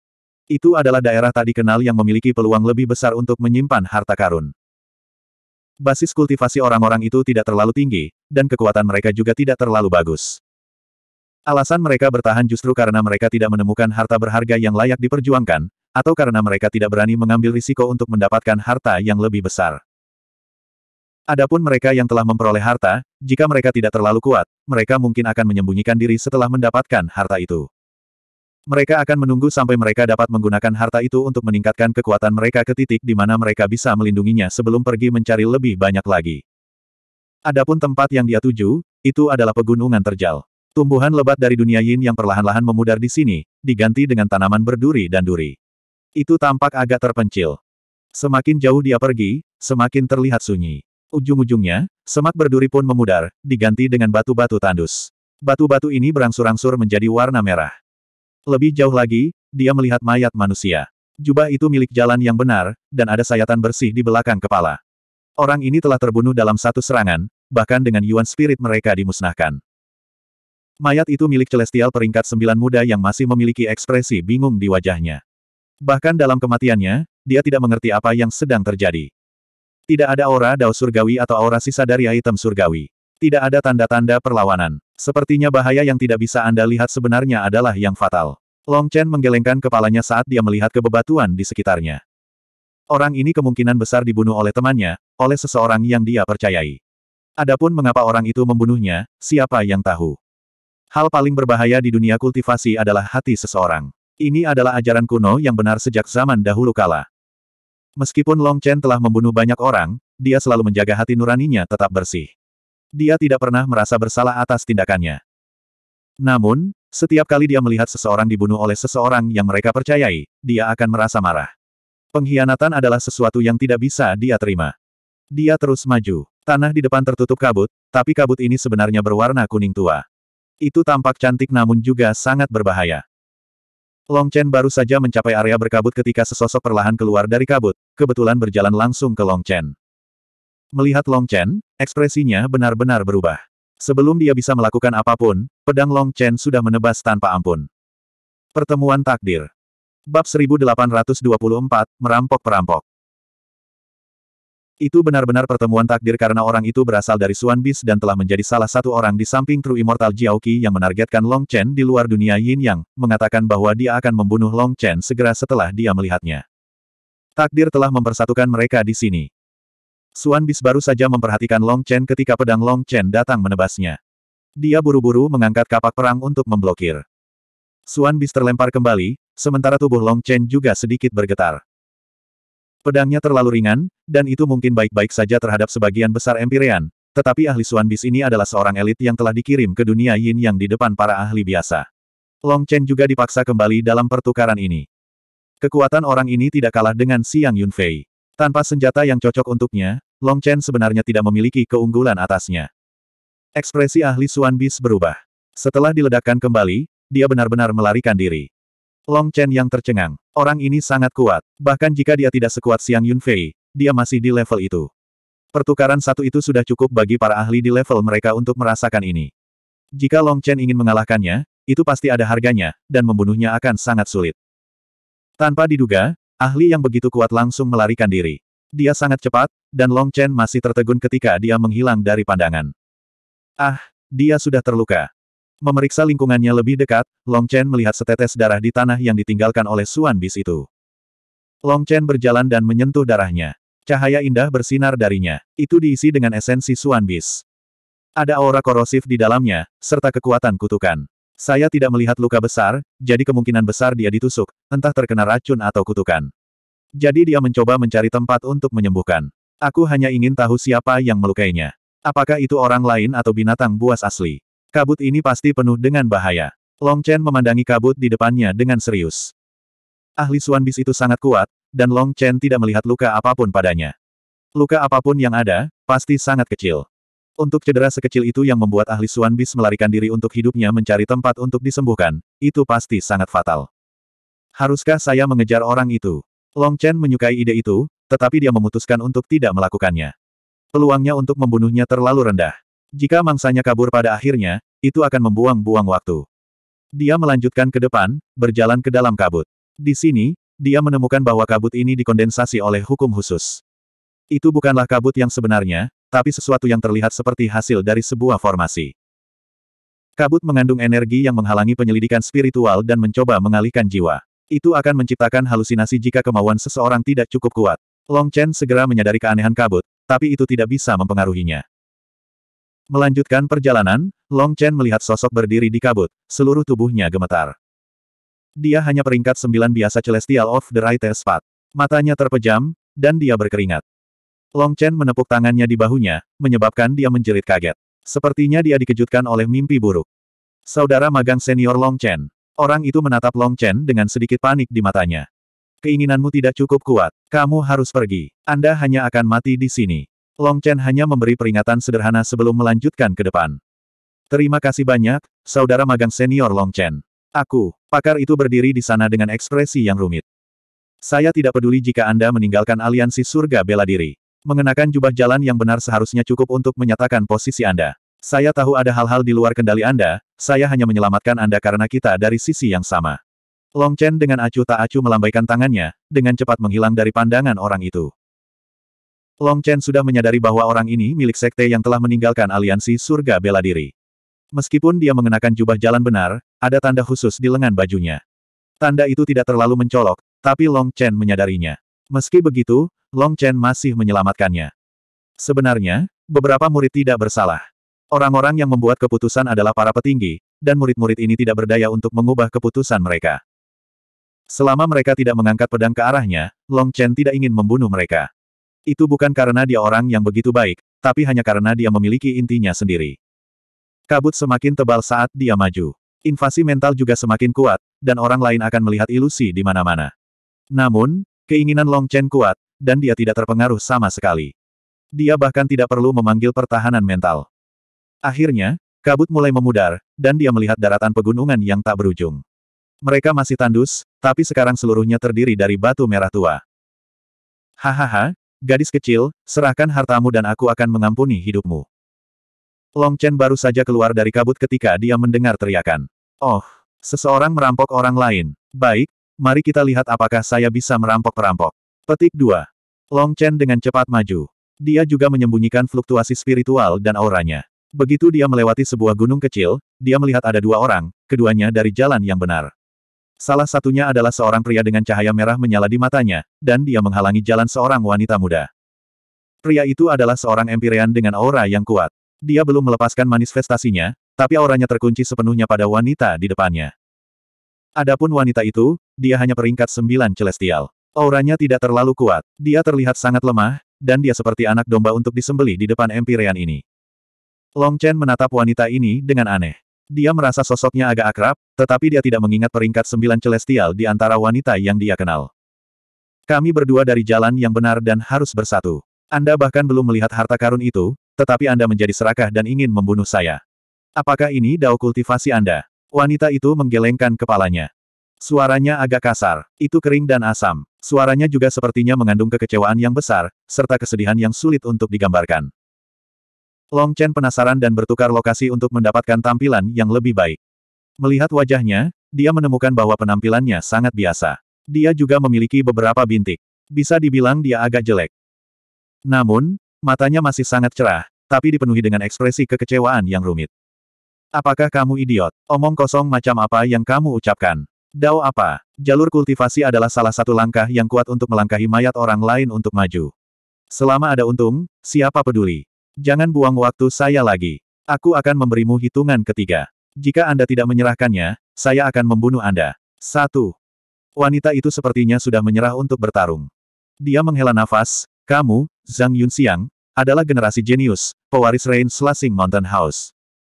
Itu adalah daerah tadi kenal yang memiliki peluang lebih besar untuk menyimpan harta karun. Basis kultivasi orang-orang itu tidak terlalu tinggi, dan kekuatan mereka juga tidak terlalu bagus. Alasan mereka bertahan justru karena mereka tidak menemukan harta berharga yang layak diperjuangkan, atau karena mereka tidak berani mengambil risiko untuk mendapatkan harta yang lebih besar. Adapun mereka yang telah memperoleh harta, jika mereka tidak terlalu kuat, mereka mungkin akan menyembunyikan diri setelah mendapatkan harta itu. Mereka akan menunggu sampai mereka dapat menggunakan harta itu untuk meningkatkan kekuatan mereka ke titik di mana mereka bisa melindunginya sebelum pergi mencari lebih banyak lagi. Adapun tempat yang dia tuju, itu adalah pegunungan terjal. Tumbuhan lebat dari dunia yin yang perlahan-lahan memudar di sini, diganti dengan tanaman berduri dan duri. Itu tampak agak terpencil. Semakin jauh dia pergi, semakin terlihat sunyi. Ujung-ujungnya, semak berduri pun memudar, diganti dengan batu-batu tandus. Batu-batu ini berangsur-angsur menjadi warna merah. Lebih jauh lagi, dia melihat mayat manusia. Jubah itu milik jalan yang benar, dan ada sayatan bersih di belakang kepala. Orang ini telah terbunuh dalam satu serangan, bahkan dengan Yuan Spirit mereka dimusnahkan. Mayat itu milik Celestial peringkat sembilan muda yang masih memiliki ekspresi bingung di wajahnya. Bahkan dalam kematiannya, dia tidak mengerti apa yang sedang terjadi. Tidak ada aura dao surgawi atau aura sisa dari item surgawi. Tidak ada tanda-tanda perlawanan. Sepertinya bahaya yang tidak bisa Anda lihat sebenarnya adalah yang fatal. Long Chen menggelengkan kepalanya saat dia melihat kebebatuan di sekitarnya. Orang ini kemungkinan besar dibunuh oleh temannya, oleh seseorang yang dia percayai. Adapun mengapa orang itu membunuhnya, siapa yang tahu. Hal paling berbahaya di dunia kultivasi adalah hati seseorang. Ini adalah ajaran kuno yang benar sejak zaman dahulu kala. Meskipun Long Chen telah membunuh banyak orang, dia selalu menjaga hati nuraninya tetap bersih dia tidak pernah merasa bersalah atas tindakannya. Namun, setiap kali dia melihat seseorang dibunuh oleh seseorang yang mereka percayai, dia akan merasa marah. Pengkhianatan adalah sesuatu yang tidak bisa dia terima. Dia terus maju. Tanah di depan tertutup kabut, tapi kabut ini sebenarnya berwarna kuning tua. Itu tampak cantik namun juga sangat berbahaya. Long Chen baru saja mencapai area berkabut ketika sesosok perlahan keluar dari kabut, kebetulan berjalan langsung ke Long Chen. Melihat Long Chen, ekspresinya benar-benar berubah. Sebelum dia bisa melakukan apapun, pedang Long Chen sudah menebas tanpa ampun. Pertemuan Takdir Bab 1824, Merampok-Perampok Itu benar-benar pertemuan takdir karena orang itu berasal dari Suan Bis dan telah menjadi salah satu orang di samping True Immortal Jiao yang menargetkan Long Chen di luar dunia Yin Yang, mengatakan bahwa dia akan membunuh Long Chen segera setelah dia melihatnya. Takdir telah mempersatukan mereka di sini. Suan Bis baru saja memperhatikan Long Chen ketika pedang Long Chen datang menebasnya. Dia buru-buru mengangkat kapak perang untuk memblokir. Suan Bis terlempar kembali, sementara tubuh Long Chen juga sedikit bergetar. Pedangnya terlalu ringan, dan itu mungkin baik-baik saja terhadap sebagian besar Empyrean, tetapi ahli Suan Bis ini adalah seorang elit yang telah dikirim ke dunia Yin yang di depan para ahli biasa. Long Chen juga dipaksa kembali dalam pertukaran ini. Kekuatan orang ini tidak kalah dengan Siang Yunfei. Tanpa senjata yang cocok untuknya, Long Chen sebenarnya tidak memiliki keunggulan atasnya. Ekspresi ahli Suan Bis berubah. Setelah diledakkan kembali, dia benar-benar melarikan diri. Long Chen yang tercengang. Orang ini sangat kuat. Bahkan jika dia tidak sekuat Xiang Yunfei, dia masih di level itu. Pertukaran satu itu sudah cukup bagi para ahli di level mereka untuk merasakan ini. Jika Long Chen ingin mengalahkannya, itu pasti ada harganya, dan membunuhnya akan sangat sulit. Tanpa diduga, Ahli yang begitu kuat langsung melarikan diri. Dia sangat cepat, dan Long Chen masih tertegun ketika dia menghilang dari pandangan. Ah, dia sudah terluka. Memeriksa lingkungannya lebih dekat, Long Chen melihat setetes darah di tanah yang ditinggalkan oleh Suan Bis itu. Long Chen berjalan dan menyentuh darahnya. Cahaya indah bersinar darinya. Itu diisi dengan esensi Suan Bis. Ada aura korosif di dalamnya, serta kekuatan kutukan. Saya tidak melihat luka besar, jadi kemungkinan besar dia ditusuk, entah terkena racun atau kutukan. Jadi dia mencoba mencari tempat untuk menyembuhkan. Aku hanya ingin tahu siapa yang melukainya. Apakah itu orang lain atau binatang buas asli? Kabut ini pasti penuh dengan bahaya. Long Chen memandangi kabut di depannya dengan serius. Ahli Suan Bis itu sangat kuat, dan Long Chen tidak melihat luka apapun padanya. Luka apapun yang ada, pasti sangat kecil. Untuk cedera sekecil itu yang membuat ahli Suan Bis melarikan diri untuk hidupnya mencari tempat untuk disembuhkan, itu pasti sangat fatal. Haruskah saya mengejar orang itu? Long Chen menyukai ide itu, tetapi dia memutuskan untuk tidak melakukannya. Peluangnya untuk membunuhnya terlalu rendah. Jika mangsanya kabur pada akhirnya, itu akan membuang-buang waktu. Dia melanjutkan ke depan, berjalan ke dalam kabut. Di sini, dia menemukan bahwa kabut ini dikondensasi oleh hukum khusus. Itu bukanlah kabut yang sebenarnya, tapi sesuatu yang terlihat seperti hasil dari sebuah formasi. Kabut mengandung energi yang menghalangi penyelidikan spiritual dan mencoba mengalihkan jiwa. Itu akan menciptakan halusinasi jika kemauan seseorang tidak cukup kuat. Long Chen segera menyadari keanehan kabut, tapi itu tidak bisa mempengaruhinya. Melanjutkan perjalanan, Long Chen melihat sosok berdiri di kabut, seluruh tubuhnya gemetar. Dia hanya peringkat sembilan biasa Celestial of the Right Spot. Matanya terpejam, dan dia berkeringat. Long Chen menepuk tangannya di bahunya, menyebabkan dia menjerit kaget. Sepertinya dia dikejutkan oleh mimpi buruk. Saudara magang senior Long Chen. Orang itu menatap Long Chen dengan sedikit panik di matanya. Keinginanmu tidak cukup kuat. Kamu harus pergi. Anda hanya akan mati di sini. Long Chen hanya memberi peringatan sederhana sebelum melanjutkan ke depan. Terima kasih banyak, saudara magang senior Long Chen. Aku, pakar itu berdiri di sana dengan ekspresi yang rumit. Saya tidak peduli jika Anda meninggalkan aliansi surga bela diri. Mengenakan jubah jalan yang benar seharusnya cukup untuk menyatakan posisi Anda. Saya tahu ada hal-hal di luar kendali Anda, saya hanya menyelamatkan Anda karena kita dari sisi yang sama. Long Chen dengan acu tak acu melambaikan tangannya, dengan cepat menghilang dari pandangan orang itu. Long Chen sudah menyadari bahwa orang ini milik sekte yang telah meninggalkan aliansi surga bela diri. Meskipun dia mengenakan jubah jalan benar, ada tanda khusus di lengan bajunya. Tanda itu tidak terlalu mencolok, tapi Long Chen menyadarinya. Meski begitu, Long Chen masih menyelamatkannya. Sebenarnya, beberapa murid tidak bersalah. Orang-orang yang membuat keputusan adalah para petinggi, dan murid-murid ini tidak berdaya untuk mengubah keputusan mereka. Selama mereka tidak mengangkat pedang ke arahnya, Long Chen tidak ingin membunuh mereka. Itu bukan karena dia orang yang begitu baik, tapi hanya karena dia memiliki intinya sendiri. Kabut semakin tebal saat dia maju. Invasi mental juga semakin kuat, dan orang lain akan melihat ilusi di mana-mana. Namun, Keinginan Long Chen kuat, dan dia tidak terpengaruh sama sekali. Dia bahkan tidak perlu memanggil pertahanan mental. Akhirnya, kabut mulai memudar, dan dia melihat daratan pegunungan yang tak berujung. Mereka masih tandus, tapi sekarang seluruhnya terdiri dari batu merah tua. Hahaha, gadis kecil, serahkan hartamu dan aku akan mengampuni hidupmu. Long Chen baru saja keluar dari kabut ketika dia mendengar teriakan. Oh, seseorang merampok orang lain. Baik, Mari kita lihat apakah saya bisa merampok-perampok. Petik 2. Long Chen dengan cepat maju. Dia juga menyembunyikan fluktuasi spiritual dan auranya. Begitu dia melewati sebuah gunung kecil, dia melihat ada dua orang, keduanya dari jalan yang benar. Salah satunya adalah seorang pria dengan cahaya merah menyala di matanya, dan dia menghalangi jalan seorang wanita muda. Pria itu adalah seorang empirean dengan aura yang kuat. Dia belum melepaskan manifestasinya, tapi auranya terkunci sepenuhnya pada wanita di depannya. Adapun wanita itu, dia hanya peringkat sembilan celestial. Auranya tidak terlalu kuat, dia terlihat sangat lemah, dan dia seperti anak domba untuk disembeli di depan empirean ini. Long Chen menatap wanita ini dengan aneh. Dia merasa sosoknya agak akrab, tetapi dia tidak mengingat peringkat sembilan celestial di antara wanita yang dia kenal. Kami berdua dari jalan yang benar dan harus bersatu. Anda bahkan belum melihat harta karun itu, tetapi Anda menjadi serakah dan ingin membunuh saya. Apakah ini dao kultivasi Anda? Wanita itu menggelengkan kepalanya. Suaranya agak kasar, itu kering dan asam. Suaranya juga sepertinya mengandung kekecewaan yang besar, serta kesedihan yang sulit untuk digambarkan. Long Chen penasaran dan bertukar lokasi untuk mendapatkan tampilan yang lebih baik. Melihat wajahnya, dia menemukan bahwa penampilannya sangat biasa. Dia juga memiliki beberapa bintik. Bisa dibilang dia agak jelek. Namun, matanya masih sangat cerah, tapi dipenuhi dengan ekspresi kekecewaan yang rumit. Apakah kamu idiot? Omong kosong macam apa yang kamu ucapkan? Dao apa? Jalur kultivasi adalah salah satu langkah yang kuat untuk melangkahi mayat orang lain untuk maju. Selama ada untung, siapa peduli? Jangan buang waktu saya lagi. Aku akan memberimu hitungan ketiga. Jika Anda tidak menyerahkannya, saya akan membunuh Anda. Satu. Wanita itu sepertinya sudah menyerah untuk bertarung. Dia menghela nafas, kamu, Zhang Yunxiang, adalah generasi jenius, pewaris Rain Slashing Mountain House.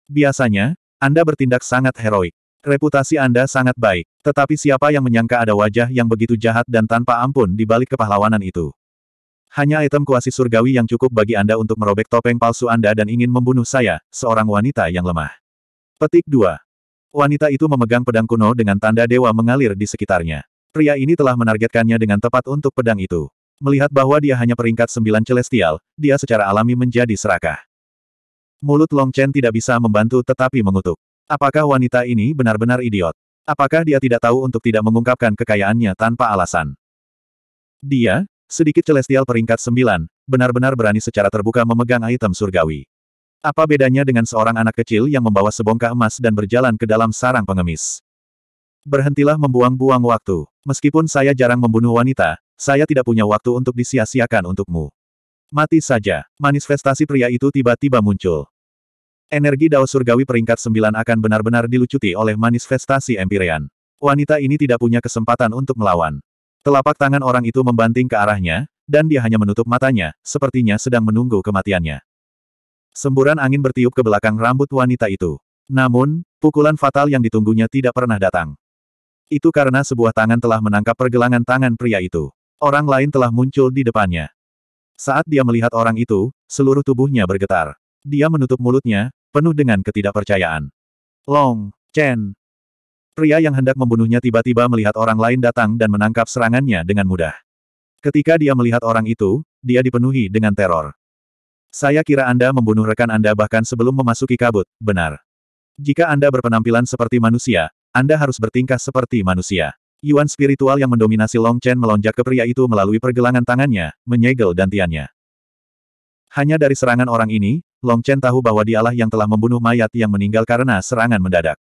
Biasanya, Anda bertindak sangat heroik. Reputasi Anda sangat baik. Tetapi siapa yang menyangka ada wajah yang begitu jahat dan tanpa ampun di balik kepahlawanan itu? Hanya item kuasi surgawi yang cukup bagi Anda untuk merobek topeng palsu Anda dan ingin membunuh saya, seorang wanita yang lemah. Petik 2. Wanita itu memegang pedang kuno dengan tanda dewa mengalir di sekitarnya. Pria ini telah menargetkannya dengan tepat untuk pedang itu. Melihat bahwa dia hanya peringkat sembilan celestial, dia secara alami menjadi serakah. Mulut Long Chen tidak bisa membantu tetapi mengutuk. Apakah wanita ini benar-benar idiot? Apakah dia tidak tahu untuk tidak mengungkapkan kekayaannya tanpa alasan? Dia, sedikit celestial peringkat sembilan, benar-benar berani secara terbuka memegang item surgawi. Apa bedanya dengan seorang anak kecil yang membawa sebongkah emas dan berjalan ke dalam sarang pengemis? Berhentilah membuang-buang waktu. Meskipun saya jarang membunuh wanita, saya tidak punya waktu untuk disia-siakan untukmu. Mati saja. Manifestasi pria itu tiba-tiba muncul. Energi Dao Surgawi peringkat 9 akan benar-benar dilucuti oleh manifestasi Empyrean. Wanita ini tidak punya kesempatan untuk melawan. Telapak tangan orang itu membanting ke arahnya, dan dia hanya menutup matanya, sepertinya sedang menunggu kematiannya. Semburan angin bertiup ke belakang rambut wanita itu. Namun, pukulan fatal yang ditunggunya tidak pernah datang. Itu karena sebuah tangan telah menangkap pergelangan tangan pria itu. Orang lain telah muncul di depannya. Saat dia melihat orang itu, seluruh tubuhnya bergetar. Dia menutup mulutnya, penuh dengan ketidakpercayaan. Long, Chen. Pria yang hendak membunuhnya tiba-tiba melihat orang lain datang dan menangkap serangannya dengan mudah. Ketika dia melihat orang itu, dia dipenuhi dengan teror. Saya kira Anda membunuh rekan Anda bahkan sebelum memasuki kabut, benar. Jika Anda berpenampilan seperti manusia, Anda harus bertingkah seperti manusia. Yuan spiritual yang mendominasi Long Chen melonjak ke pria itu melalui pergelangan tangannya, menyegel dantiannya. Hanya dari serangan orang ini, Long Chen tahu bahwa dialah yang telah membunuh mayat yang meninggal karena serangan mendadak.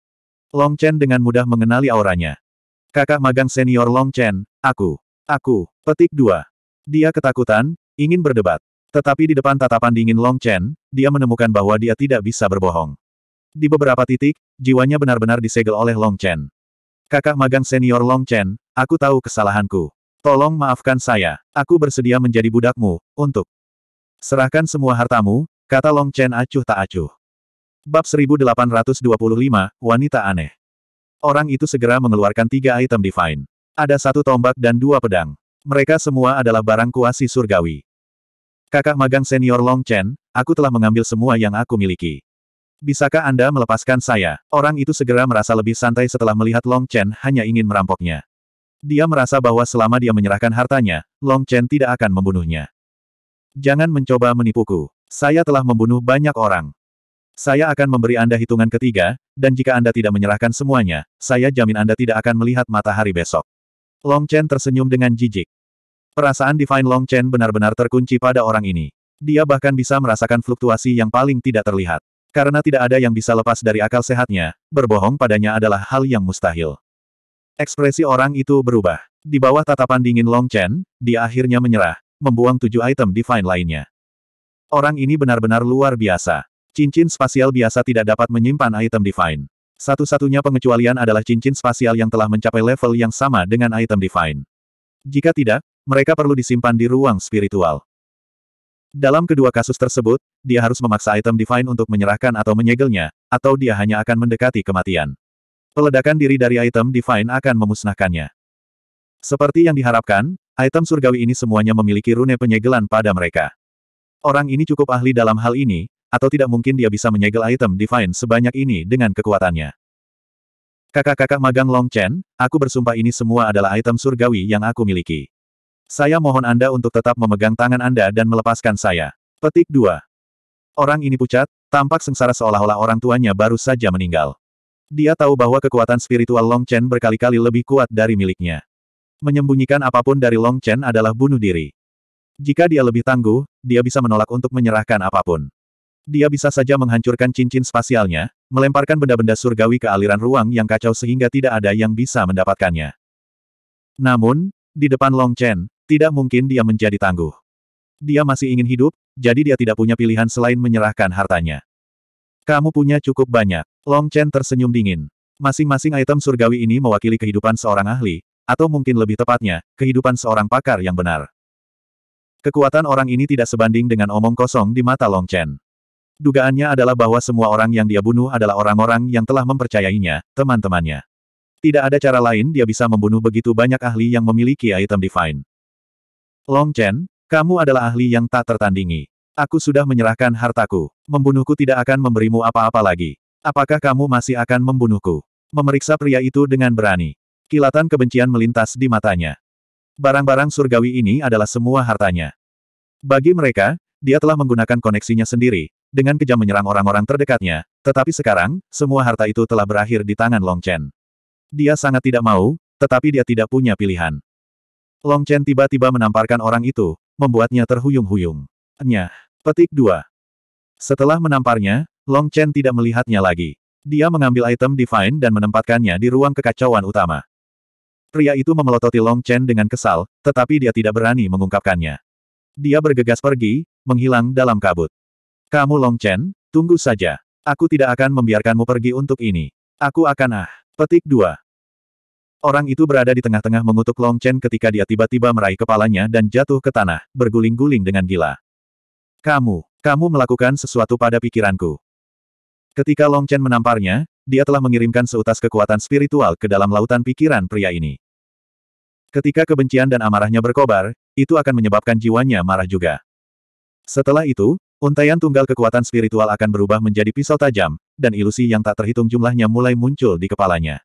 Long Chen dengan mudah mengenali auranya. Kakak magang senior Long Chen, aku. Aku, petik dua. Dia ketakutan, ingin berdebat. Tetapi di depan tatapan dingin Long Chen, dia menemukan bahwa dia tidak bisa berbohong. Di beberapa titik, jiwanya benar-benar disegel oleh Long Chen. Kakak magang senior Long Chen, aku tahu kesalahanku. Tolong maafkan saya, aku bersedia menjadi budakmu, untuk serahkan semua hartamu, Kata Long Chen acuh tak acuh. Bab 1825, Wanita Aneh. Orang itu segera mengeluarkan tiga item divine. Ada satu tombak dan dua pedang. Mereka semua adalah barang kuasi surgawi. Kakak magang senior Long Chen, aku telah mengambil semua yang aku miliki. Bisakah Anda melepaskan saya? Orang itu segera merasa lebih santai setelah melihat Long Chen hanya ingin merampoknya. Dia merasa bahwa selama dia menyerahkan hartanya, Long Chen tidak akan membunuhnya. Jangan mencoba menipuku. Saya telah membunuh banyak orang. Saya akan memberi Anda hitungan ketiga, dan jika Anda tidak menyerahkan semuanya, saya jamin Anda tidak akan melihat matahari besok. Long Chen tersenyum dengan jijik. Perasaan Divine Long Chen benar-benar terkunci pada orang ini. Dia bahkan bisa merasakan fluktuasi yang paling tidak terlihat. Karena tidak ada yang bisa lepas dari akal sehatnya, berbohong padanya adalah hal yang mustahil. Ekspresi orang itu berubah. Di bawah tatapan dingin Long Chen, dia akhirnya menyerah, membuang tujuh item divine lainnya. Orang ini benar-benar luar biasa. Cincin spasial biasa tidak dapat menyimpan item divine. Satu-satunya pengecualian adalah cincin spasial yang telah mencapai level yang sama dengan item divine. Jika tidak, mereka perlu disimpan di ruang spiritual. Dalam kedua kasus tersebut, dia harus memaksa item divine untuk menyerahkan atau menyegelnya, atau dia hanya akan mendekati kematian. Peledakan diri dari item divine akan memusnahkannya. Seperti yang diharapkan, item surgawi ini semuanya memiliki rune penyegelan pada mereka. Orang ini cukup ahli dalam hal ini, atau tidak mungkin dia bisa menyegel item divine sebanyak ini dengan kekuatannya. Kakak-kakak magang Long Chen, aku bersumpah ini semua adalah item surgawi yang aku miliki. Saya mohon Anda untuk tetap memegang tangan Anda dan melepaskan saya. Petik 2. Orang ini pucat, tampak sengsara seolah-olah orang tuanya baru saja meninggal. Dia tahu bahwa kekuatan spiritual Long Chen berkali-kali lebih kuat dari miliknya. Menyembunyikan apapun dari Long Chen adalah bunuh diri. Jika dia lebih tangguh, dia bisa menolak untuk menyerahkan apapun. Dia bisa saja menghancurkan cincin spasialnya, melemparkan benda-benda surgawi ke aliran ruang yang kacau sehingga tidak ada yang bisa mendapatkannya. Namun, di depan Long Chen, tidak mungkin dia menjadi tangguh. Dia masih ingin hidup, jadi dia tidak punya pilihan selain menyerahkan hartanya. Kamu punya cukup banyak. Long Chen tersenyum dingin. Masing-masing item surgawi ini mewakili kehidupan seorang ahli, atau mungkin lebih tepatnya, kehidupan seorang pakar yang benar. Kekuatan orang ini tidak sebanding dengan omong kosong di mata Long Chen. Dugaannya adalah bahwa semua orang yang dia bunuh adalah orang-orang yang telah mempercayainya, teman-temannya. Tidak ada cara lain dia bisa membunuh begitu banyak ahli yang memiliki item divine. Long Chen, kamu adalah ahli yang tak tertandingi. Aku sudah menyerahkan hartaku. Membunuhku tidak akan memberimu apa-apa lagi. Apakah kamu masih akan membunuhku? Memeriksa pria itu dengan berani. Kilatan kebencian melintas di matanya. Barang-barang surgawi ini adalah semua hartanya. Bagi mereka, dia telah menggunakan koneksinya sendiri, dengan kejam menyerang orang-orang terdekatnya, tetapi sekarang, semua harta itu telah berakhir di tangan Long Chen. Dia sangat tidak mau, tetapi dia tidak punya pilihan. Long Chen tiba-tiba menamparkan orang itu, membuatnya terhuyung-huyung. Nyah. Petik 2. Setelah menamparnya, Long Chen tidak melihatnya lagi. Dia mengambil item Divine dan menempatkannya di ruang kekacauan utama. Pria itu memelototi Long Chen dengan kesal, tetapi dia tidak berani mengungkapkannya. Dia bergegas pergi, menghilang dalam kabut. Kamu Long Chen, tunggu saja. Aku tidak akan membiarkanmu pergi untuk ini. Aku akan ah. Petik 2. Orang itu berada di tengah-tengah mengutuk Long Chen ketika dia tiba-tiba meraih kepalanya dan jatuh ke tanah, berguling-guling dengan gila. Kamu, kamu melakukan sesuatu pada pikiranku. Ketika Long Chen menamparnya, dia telah mengirimkan seutas kekuatan spiritual ke dalam lautan pikiran pria ini. Ketika kebencian dan amarahnya berkobar, itu akan menyebabkan jiwanya marah juga. Setelah itu, untaian tunggal kekuatan spiritual akan berubah menjadi pisau tajam, dan ilusi yang tak terhitung jumlahnya mulai muncul di kepalanya.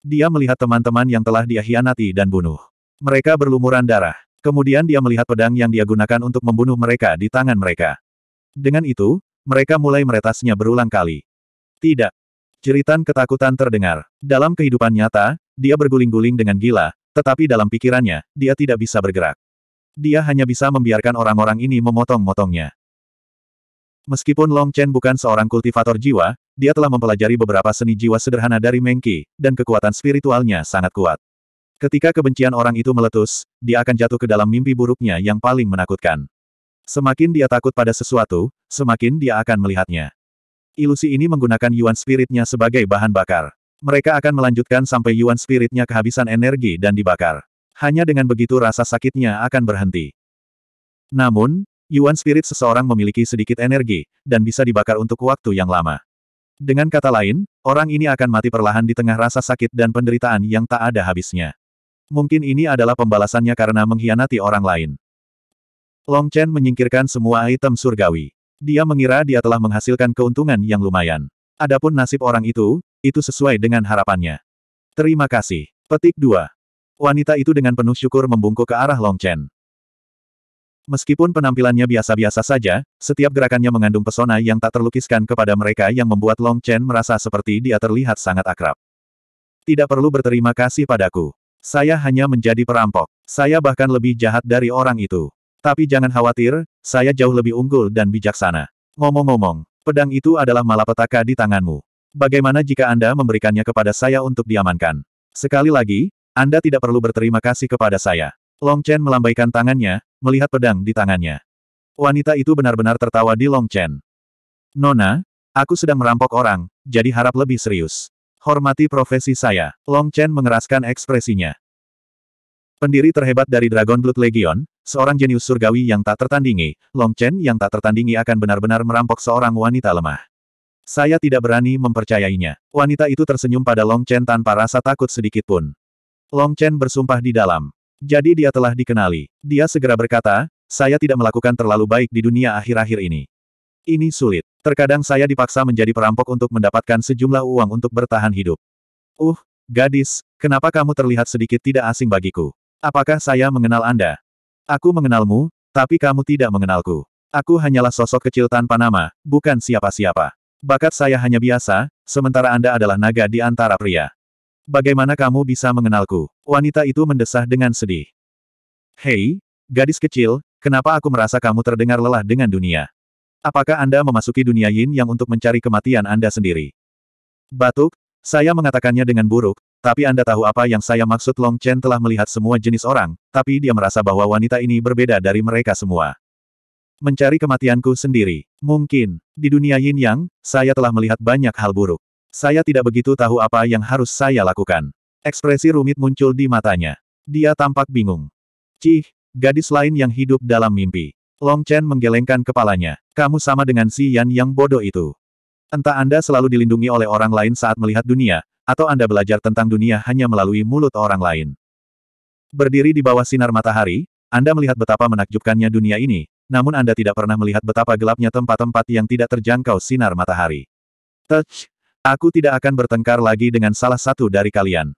Dia melihat teman-teman yang telah dia hianati dan bunuh. Mereka berlumuran darah. Kemudian dia melihat pedang yang dia gunakan untuk membunuh mereka di tangan mereka. Dengan itu, mereka mulai meretasnya berulang kali. Tidak. Jeritan ketakutan terdengar. Dalam kehidupan nyata, dia berguling-guling dengan gila, tetapi dalam pikirannya, dia tidak bisa bergerak. Dia hanya bisa membiarkan orang-orang ini memotong-motongnya. Meskipun Long Chen bukan seorang kultivator jiwa, dia telah mempelajari beberapa seni jiwa sederhana dari Mengki, dan kekuatan spiritualnya sangat kuat. Ketika kebencian orang itu meletus, dia akan jatuh ke dalam mimpi buruknya yang paling menakutkan. Semakin dia takut pada sesuatu, semakin dia akan melihatnya. Ilusi ini menggunakan yuan spiritnya sebagai bahan bakar. Mereka akan melanjutkan sampai Yuan Spiritnya kehabisan energi dan dibakar. Hanya dengan begitu rasa sakitnya akan berhenti. Namun, Yuan Spirit seseorang memiliki sedikit energi, dan bisa dibakar untuk waktu yang lama. Dengan kata lain, orang ini akan mati perlahan di tengah rasa sakit dan penderitaan yang tak ada habisnya. Mungkin ini adalah pembalasannya karena mengkhianati orang lain. Long Chen menyingkirkan semua item surgawi. Dia mengira dia telah menghasilkan keuntungan yang lumayan. Adapun nasib orang itu, itu sesuai dengan harapannya. Terima kasih. Petik 2. Wanita itu dengan penuh syukur membungkuk ke arah Long Chen. Meskipun penampilannya biasa-biasa saja, setiap gerakannya mengandung pesona yang tak terlukiskan kepada mereka yang membuat Long Chen merasa seperti dia terlihat sangat akrab. Tidak perlu berterima kasih padaku. Saya hanya menjadi perampok. Saya bahkan lebih jahat dari orang itu. Tapi jangan khawatir, saya jauh lebih unggul dan bijaksana. Ngomong-ngomong, pedang itu adalah malapetaka di tanganmu. Bagaimana jika Anda memberikannya kepada saya untuk diamankan? Sekali lagi, Anda tidak perlu berterima kasih kepada saya. Long Chen melambaikan tangannya, melihat pedang di tangannya. Wanita itu benar-benar tertawa di Long Chen. Nona, aku sedang merampok orang, jadi harap lebih serius. Hormati profesi saya. Long Chen mengeraskan ekspresinya. Pendiri terhebat dari Dragon Blood Legion, seorang jenius surgawi yang tak tertandingi, Long Chen yang tak tertandingi akan benar-benar merampok seorang wanita lemah. Saya tidak berani mempercayainya. Wanita itu tersenyum pada Long Chen tanpa rasa takut sedikit pun. Long Chen bersumpah di dalam. Jadi dia telah dikenali. Dia segera berkata, saya tidak melakukan terlalu baik di dunia akhir-akhir ini. Ini sulit. Terkadang saya dipaksa menjadi perampok untuk mendapatkan sejumlah uang untuk bertahan hidup. Uh, gadis, kenapa kamu terlihat sedikit tidak asing bagiku? Apakah saya mengenal Anda? Aku mengenalmu, tapi kamu tidak mengenalku. Aku hanyalah sosok kecil tanpa nama, bukan siapa-siapa. Bakat saya hanya biasa, sementara Anda adalah naga di antara pria. Bagaimana kamu bisa mengenalku? Wanita itu mendesah dengan sedih. Hei, gadis kecil, kenapa aku merasa kamu terdengar lelah dengan dunia? Apakah Anda memasuki dunia yin yang untuk mencari kematian Anda sendiri? Batuk, saya mengatakannya dengan buruk, tapi Anda tahu apa yang saya maksud Long Chen telah melihat semua jenis orang, tapi dia merasa bahwa wanita ini berbeda dari mereka semua mencari kematianku sendiri. Mungkin, di dunia yin yang, saya telah melihat banyak hal buruk. Saya tidak begitu tahu apa yang harus saya lakukan. Ekspresi rumit muncul di matanya. Dia tampak bingung. Cih, gadis lain yang hidup dalam mimpi. Long Chen menggelengkan kepalanya. Kamu sama dengan si Yan yang bodoh itu. Entah Anda selalu dilindungi oleh orang lain saat melihat dunia, atau Anda belajar tentang dunia hanya melalui mulut orang lain. Berdiri di bawah sinar matahari, Anda melihat betapa menakjubkannya dunia ini, namun Anda tidak pernah melihat betapa gelapnya tempat-tempat yang tidak terjangkau sinar matahari. Touch! Aku tidak akan bertengkar lagi dengan salah satu dari kalian.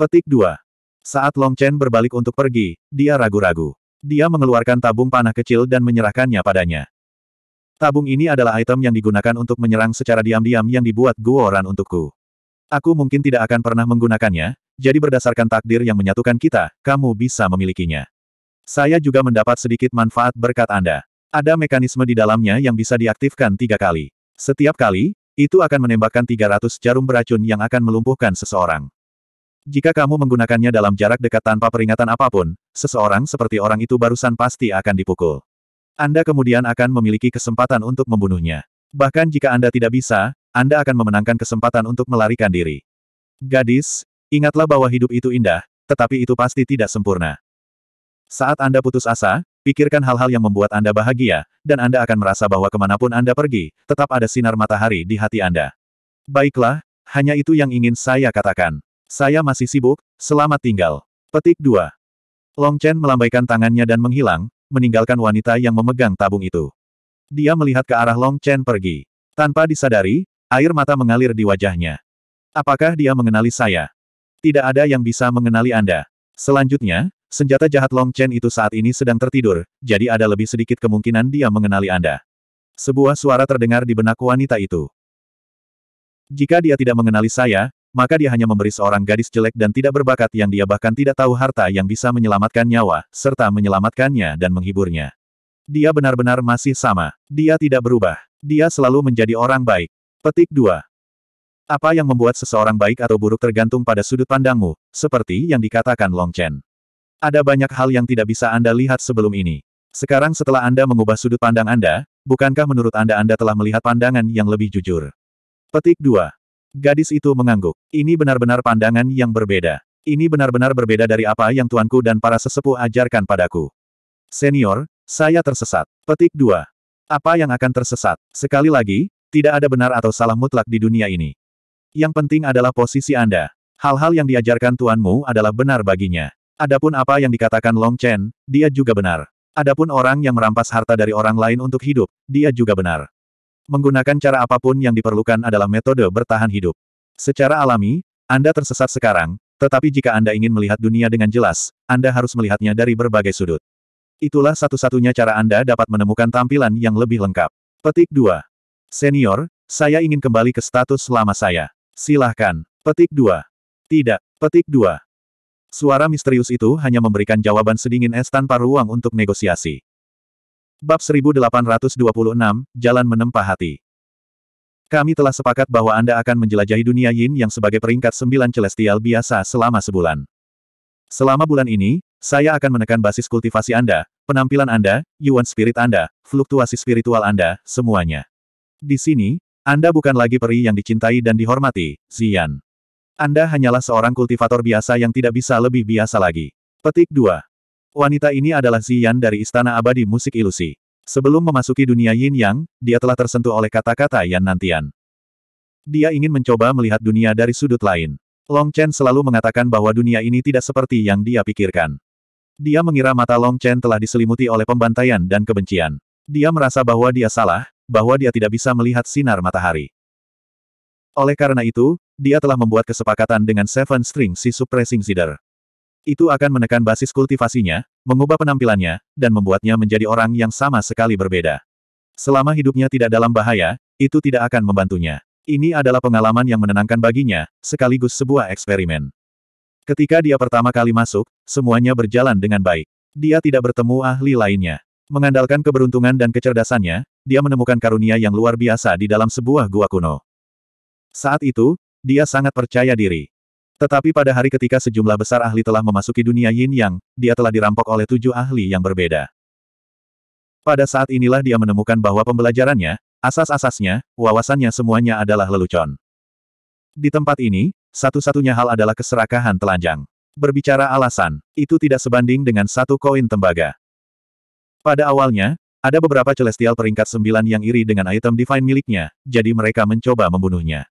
Petik 2. Saat Long Chen berbalik untuk pergi, dia ragu-ragu. Dia mengeluarkan tabung panah kecil dan menyerahkannya padanya. Tabung ini adalah item yang digunakan untuk menyerang secara diam-diam yang dibuat Guoran untukku. Aku mungkin tidak akan pernah menggunakannya, jadi berdasarkan takdir yang menyatukan kita, kamu bisa memilikinya. Saya juga mendapat sedikit manfaat berkat Anda. Ada mekanisme di dalamnya yang bisa diaktifkan tiga kali. Setiap kali, itu akan menembakkan 300 jarum beracun yang akan melumpuhkan seseorang. Jika kamu menggunakannya dalam jarak dekat tanpa peringatan apapun, seseorang seperti orang itu barusan pasti akan dipukul. Anda kemudian akan memiliki kesempatan untuk membunuhnya. Bahkan jika Anda tidak bisa, Anda akan memenangkan kesempatan untuk melarikan diri. Gadis, ingatlah bahwa hidup itu indah, tetapi itu pasti tidak sempurna. Saat Anda putus asa, pikirkan hal-hal yang membuat Anda bahagia, dan Anda akan merasa bahwa kemanapun Anda pergi, tetap ada sinar matahari di hati Anda. Baiklah, hanya itu yang ingin saya katakan. Saya masih sibuk, selamat tinggal. Petik 2. Long Chen melambaikan tangannya dan menghilang, meninggalkan wanita yang memegang tabung itu. Dia melihat ke arah Long Chen pergi. Tanpa disadari, air mata mengalir di wajahnya. Apakah dia mengenali saya? Tidak ada yang bisa mengenali Anda. Selanjutnya, Senjata jahat Long Chen itu saat ini sedang tertidur, jadi ada lebih sedikit kemungkinan dia mengenali Anda. Sebuah suara terdengar di benak wanita itu. Jika dia tidak mengenali saya, maka dia hanya memberi seorang gadis jelek dan tidak berbakat yang dia bahkan tidak tahu harta yang bisa menyelamatkan nyawa, serta menyelamatkannya dan menghiburnya. Dia benar-benar masih sama. Dia tidak berubah. Dia selalu menjadi orang baik. Petik 2. Apa yang membuat seseorang baik atau buruk tergantung pada sudut pandangmu, seperti yang dikatakan Long Chen. Ada banyak hal yang tidak bisa Anda lihat sebelum ini. Sekarang setelah Anda mengubah sudut pandang Anda, bukankah menurut Anda Anda telah melihat pandangan yang lebih jujur? Petik 2. Gadis itu mengangguk. Ini benar-benar pandangan yang berbeda. Ini benar-benar berbeda dari apa yang tuanku dan para sesepuh ajarkan padaku. Senior, saya tersesat. Petik 2. Apa yang akan tersesat? Sekali lagi, tidak ada benar atau salah mutlak di dunia ini. Yang penting adalah posisi Anda. Hal-hal yang diajarkan tuanmu adalah benar baginya. Adapun apa yang dikatakan Long Chen, dia juga benar. Adapun orang yang merampas harta dari orang lain untuk hidup, dia juga benar. Menggunakan cara apapun yang diperlukan adalah metode bertahan hidup. Secara alami, Anda tersesat sekarang, tetapi jika Anda ingin melihat dunia dengan jelas, Anda harus melihatnya dari berbagai sudut. Itulah satu-satunya cara Anda dapat menemukan tampilan yang lebih lengkap. Petik 2. Senior, saya ingin kembali ke status lama saya. Silahkan. Petik 2. Tidak. Petik 2. Suara misterius itu hanya memberikan jawaban sedingin es tanpa ruang untuk negosiasi. Bab 1826, Jalan Menempa Hati Kami telah sepakat bahwa Anda akan menjelajahi dunia Yin yang sebagai peringkat sembilan celestial biasa selama sebulan. Selama bulan ini, saya akan menekan basis kultivasi Anda, penampilan Anda, yuan spirit Anda, fluktuasi spiritual Anda, semuanya. Di sini, Anda bukan lagi peri yang dicintai dan dihormati, Zian. Anda hanyalah seorang kultivator biasa yang tidak bisa lebih biasa lagi. Petik 2. Wanita ini adalah Ziyan dari Istana Abadi Musik Ilusi. Sebelum memasuki dunia Yin Yang, dia telah tersentuh oleh kata-kata Yan Nantian. Dia ingin mencoba melihat dunia dari sudut lain. Long Chen selalu mengatakan bahwa dunia ini tidak seperti yang dia pikirkan. Dia mengira mata Long Chen telah diselimuti oleh pembantaian dan kebencian. Dia merasa bahwa dia salah, bahwa dia tidak bisa melihat sinar matahari. Oleh karena itu, dia telah membuat kesepakatan dengan Seven String si Suppressing Seeder. Itu akan menekan basis kultivasinya, mengubah penampilannya, dan membuatnya menjadi orang yang sama sekali berbeda. Selama hidupnya tidak dalam bahaya, itu tidak akan membantunya. Ini adalah pengalaman yang menenangkan baginya, sekaligus sebuah eksperimen. Ketika dia pertama kali masuk, semuanya berjalan dengan baik. Dia tidak bertemu ahli lainnya. Mengandalkan keberuntungan dan kecerdasannya, dia menemukan karunia yang luar biasa di dalam sebuah gua kuno. Saat itu, dia sangat percaya diri. Tetapi pada hari ketika sejumlah besar ahli telah memasuki dunia yin yang, dia telah dirampok oleh tujuh ahli yang berbeda. Pada saat inilah dia menemukan bahwa pembelajarannya, asas-asasnya, wawasannya semuanya adalah lelucon. Di tempat ini, satu-satunya hal adalah keserakahan telanjang. Berbicara alasan, itu tidak sebanding dengan satu koin tembaga. Pada awalnya, ada beberapa celestial peringkat sembilan yang iri dengan item divine miliknya, jadi mereka mencoba membunuhnya.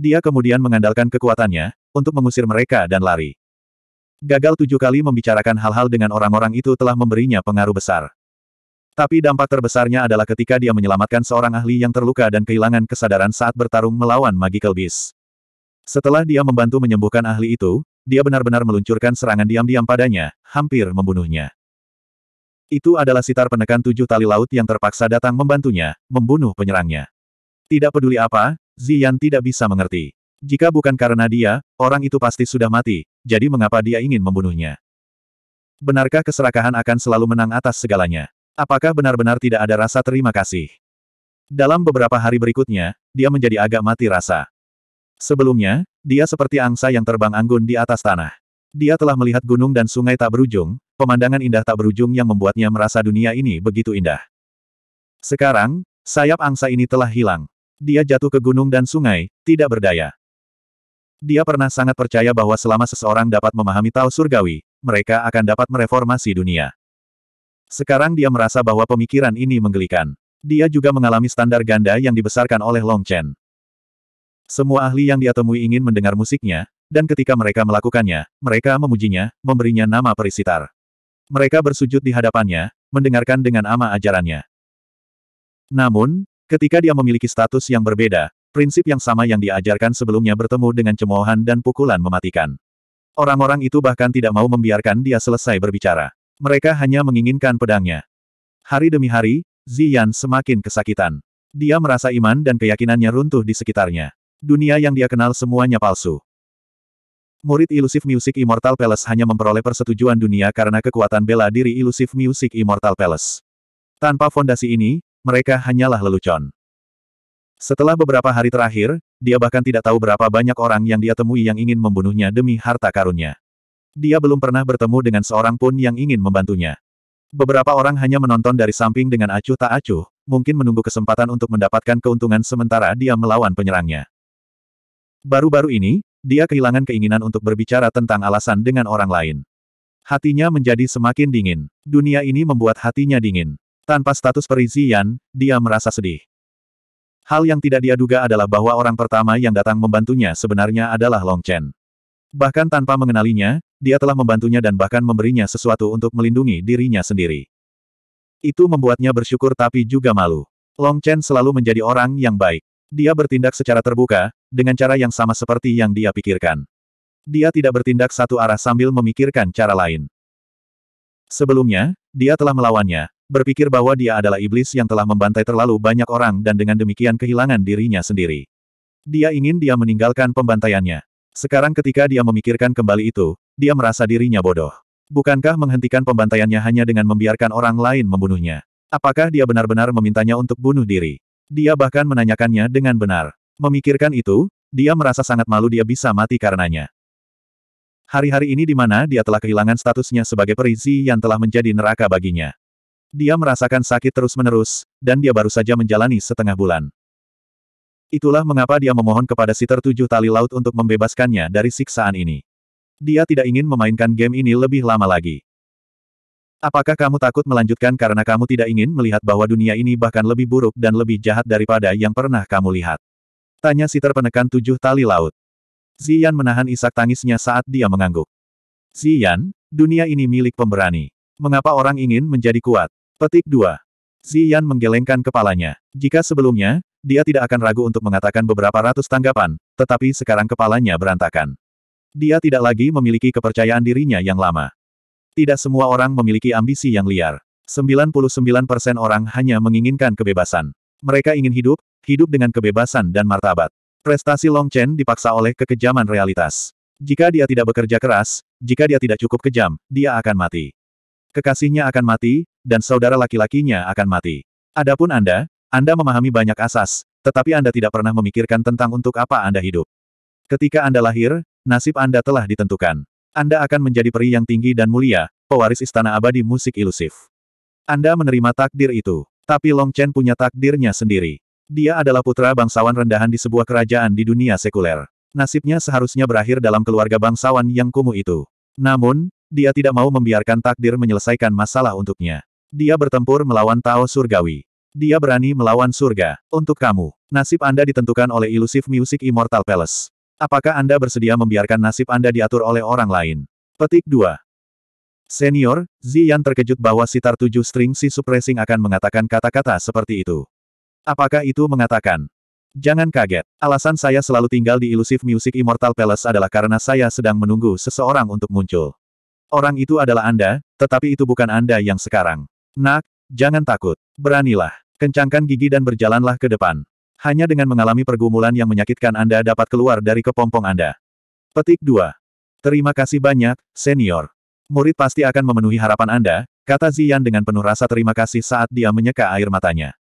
Dia kemudian mengandalkan kekuatannya, untuk mengusir mereka dan lari. Gagal tujuh kali membicarakan hal-hal dengan orang-orang itu telah memberinya pengaruh besar. Tapi dampak terbesarnya adalah ketika dia menyelamatkan seorang ahli yang terluka dan kehilangan kesadaran saat bertarung melawan Magical Beast. Setelah dia membantu menyembuhkan ahli itu, dia benar-benar meluncurkan serangan diam-diam padanya, hampir membunuhnya. Itu adalah sitar penekan tujuh tali laut yang terpaksa datang membantunya, membunuh penyerangnya. Tidak peduli apa, Ziyan tidak bisa mengerti. Jika bukan karena dia, orang itu pasti sudah mati, jadi mengapa dia ingin membunuhnya? Benarkah keserakahan akan selalu menang atas segalanya? Apakah benar-benar tidak ada rasa terima kasih? Dalam beberapa hari berikutnya, dia menjadi agak mati rasa. Sebelumnya, dia seperti angsa yang terbang anggun di atas tanah. Dia telah melihat gunung dan sungai tak berujung, pemandangan indah tak berujung yang membuatnya merasa dunia ini begitu indah. Sekarang, sayap angsa ini telah hilang dia jatuh ke gunung dan sungai, tidak berdaya. Dia pernah sangat percaya bahwa selama seseorang dapat memahami Tao Surgawi, mereka akan dapat mereformasi dunia. Sekarang dia merasa bahwa pemikiran ini menggelikan. Dia juga mengalami standar ganda yang dibesarkan oleh Long Chen. Semua ahli yang dia temui ingin mendengar musiknya, dan ketika mereka melakukannya, mereka memujinya, memberinya nama perisitar. Mereka bersujud di hadapannya, mendengarkan dengan ama ajarannya. Namun, Ketika dia memiliki status yang berbeda, prinsip yang sama yang diajarkan sebelumnya bertemu dengan cemoohan dan pukulan mematikan. Orang-orang itu bahkan tidak mau membiarkan dia selesai berbicara. Mereka hanya menginginkan pedangnya. Hari demi hari, Ziyan semakin kesakitan. Dia merasa iman dan keyakinannya runtuh di sekitarnya. Dunia yang dia kenal semuanya palsu. Murid Ilusif Music Immortal Palace hanya memperoleh persetujuan dunia karena kekuatan bela diri Ilusif Music Immortal Palace. Tanpa fondasi ini, mereka hanyalah lelucon. Setelah beberapa hari terakhir, dia bahkan tidak tahu berapa banyak orang yang dia temui yang ingin membunuhnya demi harta karunnya. Dia belum pernah bertemu dengan seorang pun yang ingin membantunya. Beberapa orang hanya menonton dari samping dengan acuh tak acuh, mungkin menunggu kesempatan untuk mendapatkan keuntungan sementara dia melawan penyerangnya. Baru-baru ini, dia kehilangan keinginan untuk berbicara tentang alasan dengan orang lain. Hatinya menjadi semakin dingin. Dunia ini membuat hatinya dingin. Tanpa status perizian, dia merasa sedih. Hal yang tidak dia duga adalah bahwa orang pertama yang datang membantunya sebenarnya adalah Long Chen. Bahkan tanpa mengenalinya, dia telah membantunya dan bahkan memberinya sesuatu untuk melindungi dirinya sendiri. Itu membuatnya bersyukur tapi juga malu. Long Chen selalu menjadi orang yang baik. Dia bertindak secara terbuka, dengan cara yang sama seperti yang dia pikirkan. Dia tidak bertindak satu arah sambil memikirkan cara lain. Sebelumnya, dia telah melawannya, berpikir bahwa dia adalah iblis yang telah membantai terlalu banyak orang dan dengan demikian kehilangan dirinya sendiri. Dia ingin dia meninggalkan pembantaiannya. Sekarang ketika dia memikirkan kembali itu, dia merasa dirinya bodoh. Bukankah menghentikan pembantaiannya hanya dengan membiarkan orang lain membunuhnya? Apakah dia benar-benar memintanya untuk bunuh diri? Dia bahkan menanyakannya dengan benar. Memikirkan itu, dia merasa sangat malu dia bisa mati karenanya. Hari-hari ini di mana dia telah kehilangan statusnya sebagai perisi yang telah menjadi neraka baginya. Dia merasakan sakit terus-menerus, dan dia baru saja menjalani setengah bulan. Itulah mengapa dia memohon kepada si Tujuh Tali Laut untuk membebaskannya dari siksaan ini. Dia tidak ingin memainkan game ini lebih lama lagi. Apakah kamu takut melanjutkan karena kamu tidak ingin melihat bahwa dunia ini bahkan lebih buruk dan lebih jahat daripada yang pernah kamu lihat? Tanya si terpenekan tujuh tali laut. Zian menahan isak tangisnya saat dia mengangguk. Zian, dunia ini milik pemberani. Mengapa orang ingin menjadi kuat? Petik 2. Ziyan menggelengkan kepalanya. Jika sebelumnya, dia tidak akan ragu untuk mengatakan beberapa ratus tanggapan, tetapi sekarang kepalanya berantakan. Dia tidak lagi memiliki kepercayaan dirinya yang lama. Tidak semua orang memiliki ambisi yang liar. 99% orang hanya menginginkan kebebasan. Mereka ingin hidup, hidup dengan kebebasan dan martabat. Prestasi Long Chen dipaksa oleh kekejaman realitas. Jika dia tidak bekerja keras, jika dia tidak cukup kejam, dia akan mati. Kekasihnya akan mati, dan saudara laki-lakinya akan mati. Adapun Anda, Anda memahami banyak asas, tetapi Anda tidak pernah memikirkan tentang untuk apa Anda hidup. Ketika Anda lahir, nasib Anda telah ditentukan. Anda akan menjadi peri yang tinggi dan mulia, pewaris istana abadi musik ilusif. Anda menerima takdir itu, tapi Long Chen punya takdirnya sendiri. Dia adalah putra bangsawan rendahan di sebuah kerajaan di dunia sekuler. Nasibnya seharusnya berakhir dalam keluarga bangsawan yang kumuh itu. Namun, dia tidak mau membiarkan takdir menyelesaikan masalah untuknya. Dia bertempur melawan Tao Surgawi. Dia berani melawan surga. Untuk kamu, nasib Anda ditentukan oleh Ilusif Music Immortal Palace. Apakah Anda bersedia membiarkan nasib Anda diatur oleh orang lain? Petik 2. Senior, Ziyan terkejut bahwa sitar tujuh string si Supressing akan mengatakan kata-kata seperti itu. Apakah itu mengatakan? Jangan kaget. Alasan saya selalu tinggal di Ilusif Music Immortal Palace adalah karena saya sedang menunggu seseorang untuk muncul. Orang itu adalah Anda, tetapi itu bukan Anda yang sekarang. Nak, jangan takut. Beranilah. Kencangkan gigi dan berjalanlah ke depan. Hanya dengan mengalami pergumulan yang menyakitkan Anda dapat keluar dari kepompong Anda. Petik 2. Terima kasih banyak, senior. Murid pasti akan memenuhi harapan Anda, kata Zian dengan penuh rasa terima kasih saat dia menyeka air matanya.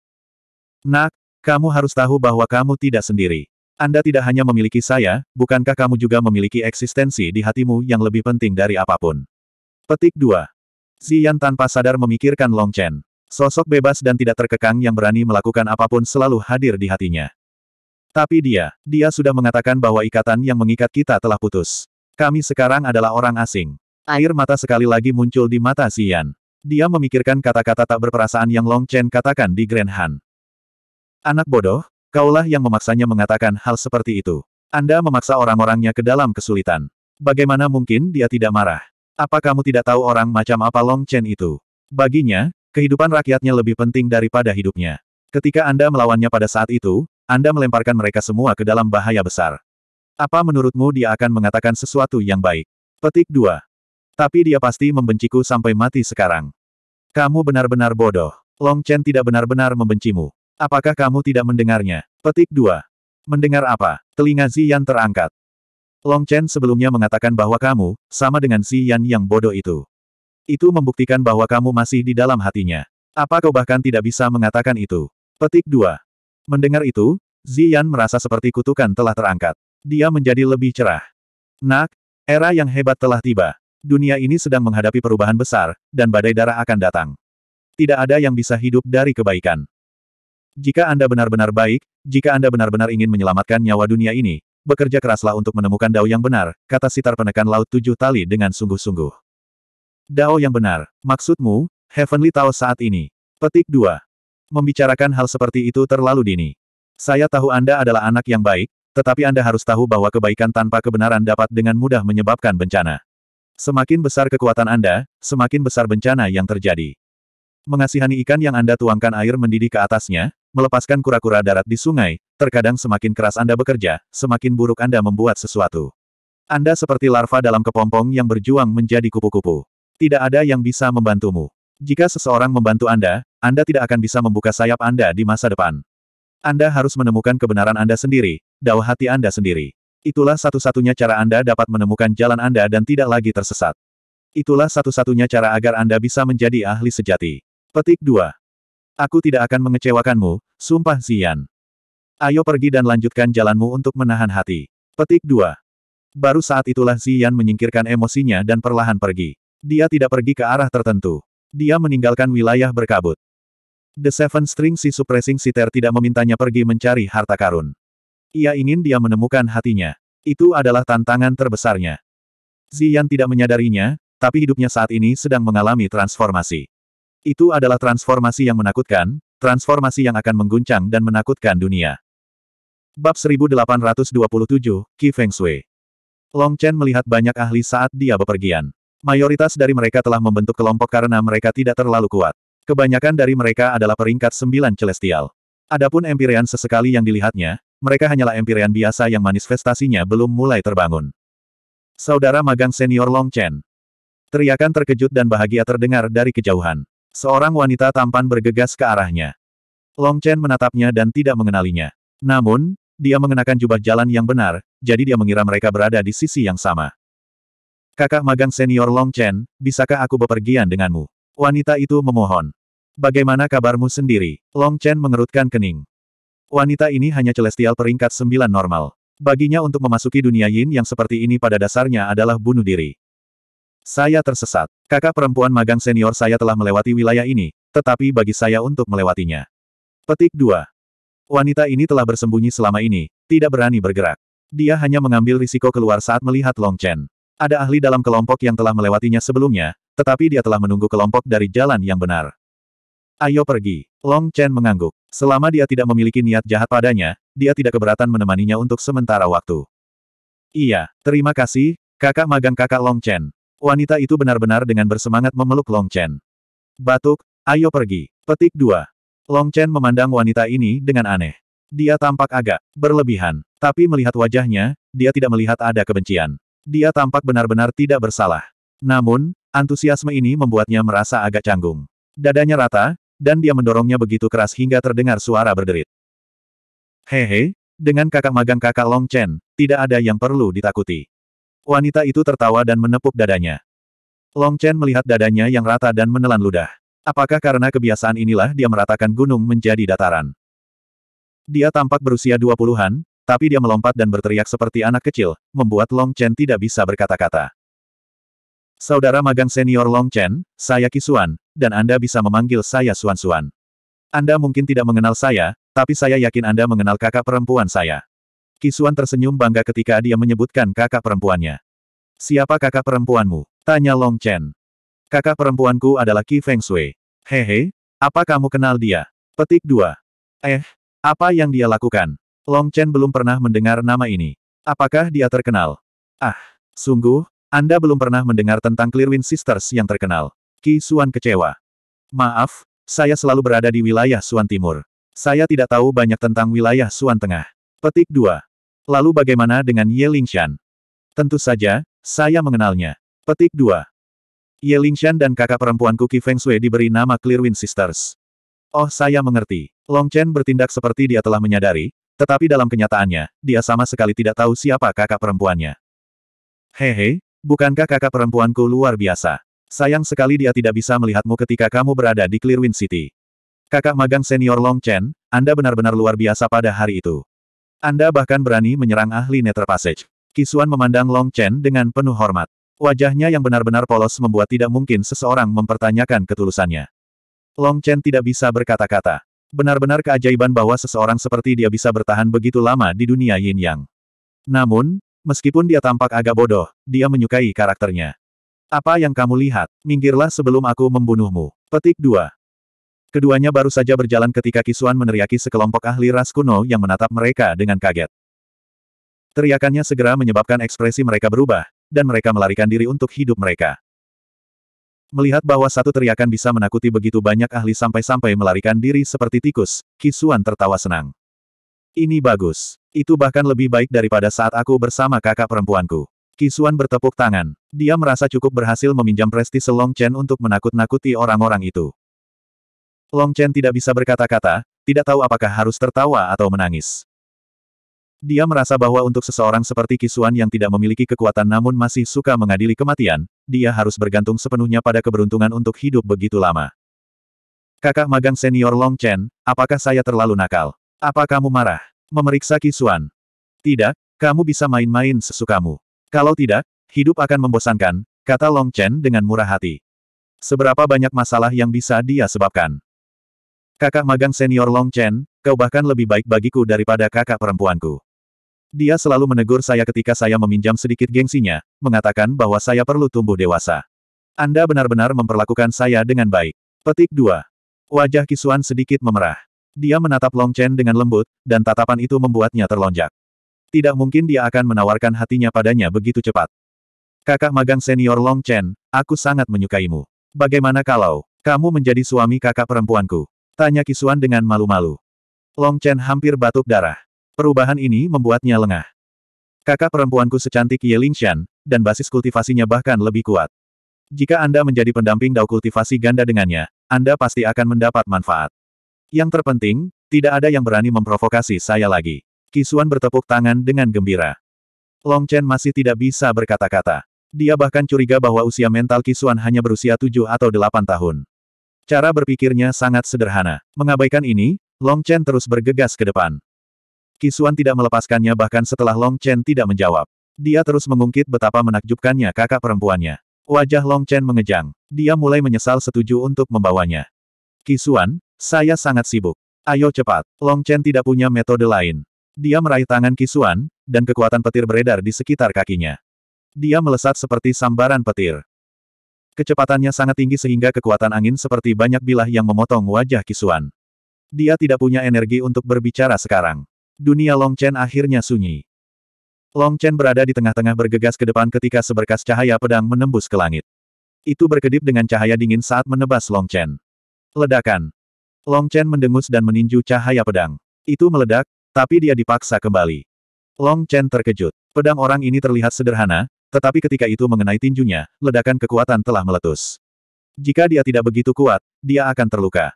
Nak, kamu harus tahu bahwa kamu tidak sendiri. Anda tidak hanya memiliki saya, bukankah kamu juga memiliki eksistensi di hatimu yang lebih penting dari apapun? Petik 2. Ziyan tanpa sadar memikirkan Long Chen. Sosok bebas dan tidak terkekang yang berani melakukan apapun selalu hadir di hatinya. Tapi dia, dia sudah mengatakan bahwa ikatan yang mengikat kita telah putus. Kami sekarang adalah orang asing. Air mata sekali lagi muncul di mata Xian. Dia memikirkan kata-kata tak berperasaan yang Long Chen katakan di Grand Han. Anak bodoh, kaulah yang memaksanya mengatakan hal seperti itu. Anda memaksa orang-orangnya ke dalam kesulitan. Bagaimana mungkin dia tidak marah? Apa kamu tidak tahu orang macam apa Long Chen itu? Baginya, kehidupan rakyatnya lebih penting daripada hidupnya. Ketika Anda melawannya pada saat itu, Anda melemparkan mereka semua ke dalam bahaya besar. Apa menurutmu dia akan mengatakan sesuatu yang baik? Petik 2. Tapi dia pasti membenciku sampai mati sekarang. Kamu benar-benar bodoh. Long Chen tidak benar-benar membencimu. Apakah kamu tidak mendengarnya? Petik 2. Mendengar apa? Telinga Ziyan terangkat. Long Chen sebelumnya mengatakan bahwa kamu, sama dengan si Yan yang bodoh itu. Itu membuktikan bahwa kamu masih di dalam hatinya. Apa kau bahkan tidak bisa mengatakan itu? Petik 2. Mendengar itu, Yan merasa seperti kutukan telah terangkat. Dia menjadi lebih cerah. Nak, era yang hebat telah tiba. Dunia ini sedang menghadapi perubahan besar, dan badai darah akan datang. Tidak ada yang bisa hidup dari kebaikan. Jika Anda benar-benar baik, jika Anda benar-benar ingin menyelamatkan nyawa dunia ini, bekerja keraslah untuk menemukan dao yang benar, kata sitar penekan laut tujuh tali dengan sungguh-sungguh. Dao yang benar, maksudmu, Heavenly Tao saat ini. Petik 2. Membicarakan hal seperti itu terlalu dini. Saya tahu Anda adalah anak yang baik, tetapi Anda harus tahu bahwa kebaikan tanpa kebenaran dapat dengan mudah menyebabkan bencana. Semakin besar kekuatan Anda, semakin besar bencana yang terjadi. Mengasihani ikan yang Anda tuangkan air mendidih ke atasnya, melepaskan kura-kura darat di sungai, terkadang semakin keras Anda bekerja, semakin buruk Anda membuat sesuatu. Anda seperti larva dalam kepompong yang berjuang menjadi kupu-kupu. Tidak ada yang bisa membantumu. Jika seseorang membantu Anda, Anda tidak akan bisa membuka sayap Anda di masa depan. Anda harus menemukan kebenaran Anda sendiri, dao hati Anda sendiri. Itulah satu-satunya cara Anda dapat menemukan jalan Anda dan tidak lagi tersesat. Itulah satu-satunya cara agar Anda bisa menjadi ahli sejati. Petik 2. Aku tidak akan mengecewakanmu, sumpah Zian. Ayo pergi dan lanjutkan jalanmu untuk menahan hati. Petik 2. Baru saat itulah Zian menyingkirkan emosinya dan perlahan pergi. Dia tidak pergi ke arah tertentu. Dia meninggalkan wilayah berkabut. The Seven String si Suppressing Sitter tidak memintanya pergi mencari harta karun. Ia ingin dia menemukan hatinya. Itu adalah tantangan terbesarnya. Zian tidak menyadarinya, tapi hidupnya saat ini sedang mengalami transformasi. Itu adalah transformasi yang menakutkan, transformasi yang akan mengguncang dan menakutkan dunia. Bab 1827, Qi Feng Shui. Long Chen melihat banyak ahli saat dia bepergian. Mayoritas dari mereka telah membentuk kelompok karena mereka tidak terlalu kuat. Kebanyakan dari mereka adalah peringkat sembilan celestial. Adapun empirian sesekali yang dilihatnya, mereka hanyalah empirian biasa yang manifestasinya belum mulai terbangun. Saudara magang senior Long Chen. Teriakan terkejut dan bahagia terdengar dari kejauhan. Seorang wanita tampan bergegas ke arahnya. Long Chen menatapnya dan tidak mengenalinya. Namun, dia mengenakan jubah jalan yang benar, jadi dia mengira mereka berada di sisi yang sama. Kakak magang senior Long Chen, bisakah aku bepergian denganmu? Wanita itu memohon. Bagaimana kabarmu sendiri? Long Chen mengerutkan kening. Wanita ini hanya celestial peringkat sembilan normal. Baginya untuk memasuki dunia yin yang seperti ini pada dasarnya adalah bunuh diri. Saya tersesat. Kakak perempuan magang senior saya telah melewati wilayah ini, tetapi bagi saya untuk melewatinya. Petik 2. Wanita ini telah bersembunyi selama ini, tidak berani bergerak. Dia hanya mengambil risiko keluar saat melihat Long Chen. Ada ahli dalam kelompok yang telah melewatinya sebelumnya, tetapi dia telah menunggu kelompok dari jalan yang benar. Ayo pergi. Long Chen mengangguk. Selama dia tidak memiliki niat jahat padanya, dia tidak keberatan menemaninya untuk sementara waktu. Iya, terima kasih, kakak magang kakak Long Chen, Wanita itu benar-benar dengan bersemangat memeluk Long Chen. Batuk, ayo pergi. Petik 2. Long Chen memandang wanita ini dengan aneh. Dia tampak agak berlebihan, tapi melihat wajahnya, dia tidak melihat ada kebencian. Dia tampak benar-benar tidak bersalah. Namun, antusiasme ini membuatnya merasa agak canggung. Dadanya rata, dan dia mendorongnya begitu keras hingga terdengar suara berderit. Hehe, dengan kakak magang kakak Long Chen, tidak ada yang perlu ditakuti. Wanita itu tertawa dan menepuk dadanya. Long Chen melihat dadanya yang rata dan menelan ludah. Apakah karena kebiasaan inilah dia meratakan gunung menjadi dataran? Dia tampak berusia dua puluhan, tapi dia melompat dan berteriak seperti anak kecil, membuat Long Chen tidak bisa berkata-kata. Saudara magang senior Long Chen, saya Kisuan, dan Anda bisa memanggil saya Suan Suan. Anda mungkin tidak mengenal saya, tapi saya yakin Anda mengenal kakak perempuan saya. Kisuan tersenyum bangga ketika dia menyebutkan kakak perempuannya. Siapa kakak perempuanmu? Tanya Long Chen. Kakak perempuanku adalah Ki Feng Shui. Hehe, apa kamu kenal dia? Petik 2. Eh, apa yang dia lakukan? Long Chen belum pernah mendengar nama ini. Apakah dia terkenal? Ah, sungguh, Anda belum pernah mendengar tentang Clearwind Sisters yang terkenal. Ki Suan kecewa. Maaf, saya selalu berada di wilayah Suan Timur. Saya tidak tahu banyak tentang wilayah Suan Tengah. Petik 2. Lalu bagaimana dengan Ye Lingshan? Tentu saja, saya mengenalnya. Petik 2. Ye Lingshan dan kakak perempuanku Qi Feng Shui diberi nama Clearwind Sisters. Oh saya mengerti. Long Chen bertindak seperti dia telah menyadari, tetapi dalam kenyataannya, dia sama sekali tidak tahu siapa kakak perempuannya. Hehe, bukankah kakak perempuanku luar biasa? Sayang sekali dia tidak bisa melihatmu ketika kamu berada di Clearwind City. Kakak magang senior Long Chen, Anda benar-benar luar biasa pada hari itu. Anda bahkan berani menyerang ahli Nether Passage. Kisuan memandang Long Chen dengan penuh hormat. Wajahnya yang benar-benar polos membuat tidak mungkin seseorang mempertanyakan ketulusannya. Long Chen tidak bisa berkata-kata. Benar-benar keajaiban bahwa seseorang seperti dia bisa bertahan begitu lama di dunia yin yang. Namun, meskipun dia tampak agak bodoh, dia menyukai karakternya. Apa yang kamu lihat? Minggirlah sebelum aku membunuhmu. Petik 2. Keduanya baru saja berjalan ketika Kisuan meneriaki sekelompok ahli ras kuno yang menatap mereka dengan kaget. Teriakannya segera menyebabkan ekspresi mereka berubah, dan mereka melarikan diri untuk hidup mereka. Melihat bahwa satu teriakan bisa menakuti begitu banyak ahli sampai-sampai melarikan diri seperti tikus, Kisuan tertawa senang. Ini bagus. Itu bahkan lebih baik daripada saat aku bersama kakak perempuanku. Kisuan bertepuk tangan. Dia merasa cukup berhasil meminjam prestise Long Chen untuk menakut-nakuti orang-orang itu. Long Chen tidak bisa berkata-kata, tidak tahu apakah harus tertawa atau menangis. Dia merasa bahwa untuk seseorang seperti Kisuan yang tidak memiliki kekuatan namun masih suka mengadili kematian, dia harus bergantung sepenuhnya pada keberuntungan untuk hidup begitu lama. Kakak magang senior Long Chen, apakah saya terlalu nakal? Apa kamu marah? Memeriksa Kisuan. Tidak, kamu bisa main-main sesukamu. Kalau tidak, hidup akan membosankan, kata Long Chen dengan murah hati. Seberapa banyak masalah yang bisa dia sebabkan. Kakak magang senior Long Chen, kau bahkan lebih baik bagiku daripada kakak perempuanku. Dia selalu menegur saya ketika saya meminjam sedikit gengsinya, mengatakan bahwa saya perlu tumbuh dewasa. Anda benar-benar memperlakukan saya dengan baik. Petik 2. Wajah Kisuan sedikit memerah. Dia menatap Long Chen dengan lembut, dan tatapan itu membuatnya terlonjak. Tidak mungkin dia akan menawarkan hatinya padanya begitu cepat. Kakak magang senior Long Chen, aku sangat menyukaimu. Bagaimana kalau kamu menjadi suami kakak perempuanku? Tanya Kisuan dengan malu-malu. Long Chen hampir batuk darah. Perubahan ini membuatnya lengah. Kakak perempuanku secantik Ye Lingshan, dan basis kultivasinya bahkan lebih kuat. Jika Anda menjadi pendamping dao kultivasi ganda dengannya, Anda pasti akan mendapat manfaat. Yang terpenting, tidak ada yang berani memprovokasi saya lagi. Kisuan bertepuk tangan dengan gembira. Long Chen masih tidak bisa berkata-kata. Dia bahkan curiga bahwa usia mental Kisuan hanya berusia 7 atau 8 tahun. Cara berpikirnya sangat sederhana. Mengabaikan ini, Long Chen terus bergegas ke depan. Kisuan tidak melepaskannya bahkan setelah Long Chen tidak menjawab. Dia terus mengungkit betapa menakjubkannya kakak perempuannya. Wajah Long Chen mengejang. Dia mulai menyesal setuju untuk membawanya. Kisuan, saya sangat sibuk. Ayo cepat. Long Chen tidak punya metode lain. Dia meraih tangan Kisuan, dan kekuatan petir beredar di sekitar kakinya. Dia melesat seperti sambaran petir. Kecepatannya sangat tinggi sehingga kekuatan angin seperti banyak bilah yang memotong wajah Kisuan. Dia tidak punya energi untuk berbicara sekarang. Dunia Long Chen akhirnya sunyi. Long Chen berada di tengah-tengah bergegas ke depan ketika seberkas cahaya pedang menembus ke langit. Itu berkedip dengan cahaya dingin saat menebas Long Chen. Ledakan. Long Chen mendengus dan meninju cahaya pedang. Itu meledak, tapi dia dipaksa kembali. Long Chen terkejut. Pedang orang ini terlihat sederhana, tetapi ketika itu mengenai tinjunya, ledakan kekuatan telah meletus. Jika dia tidak begitu kuat, dia akan terluka.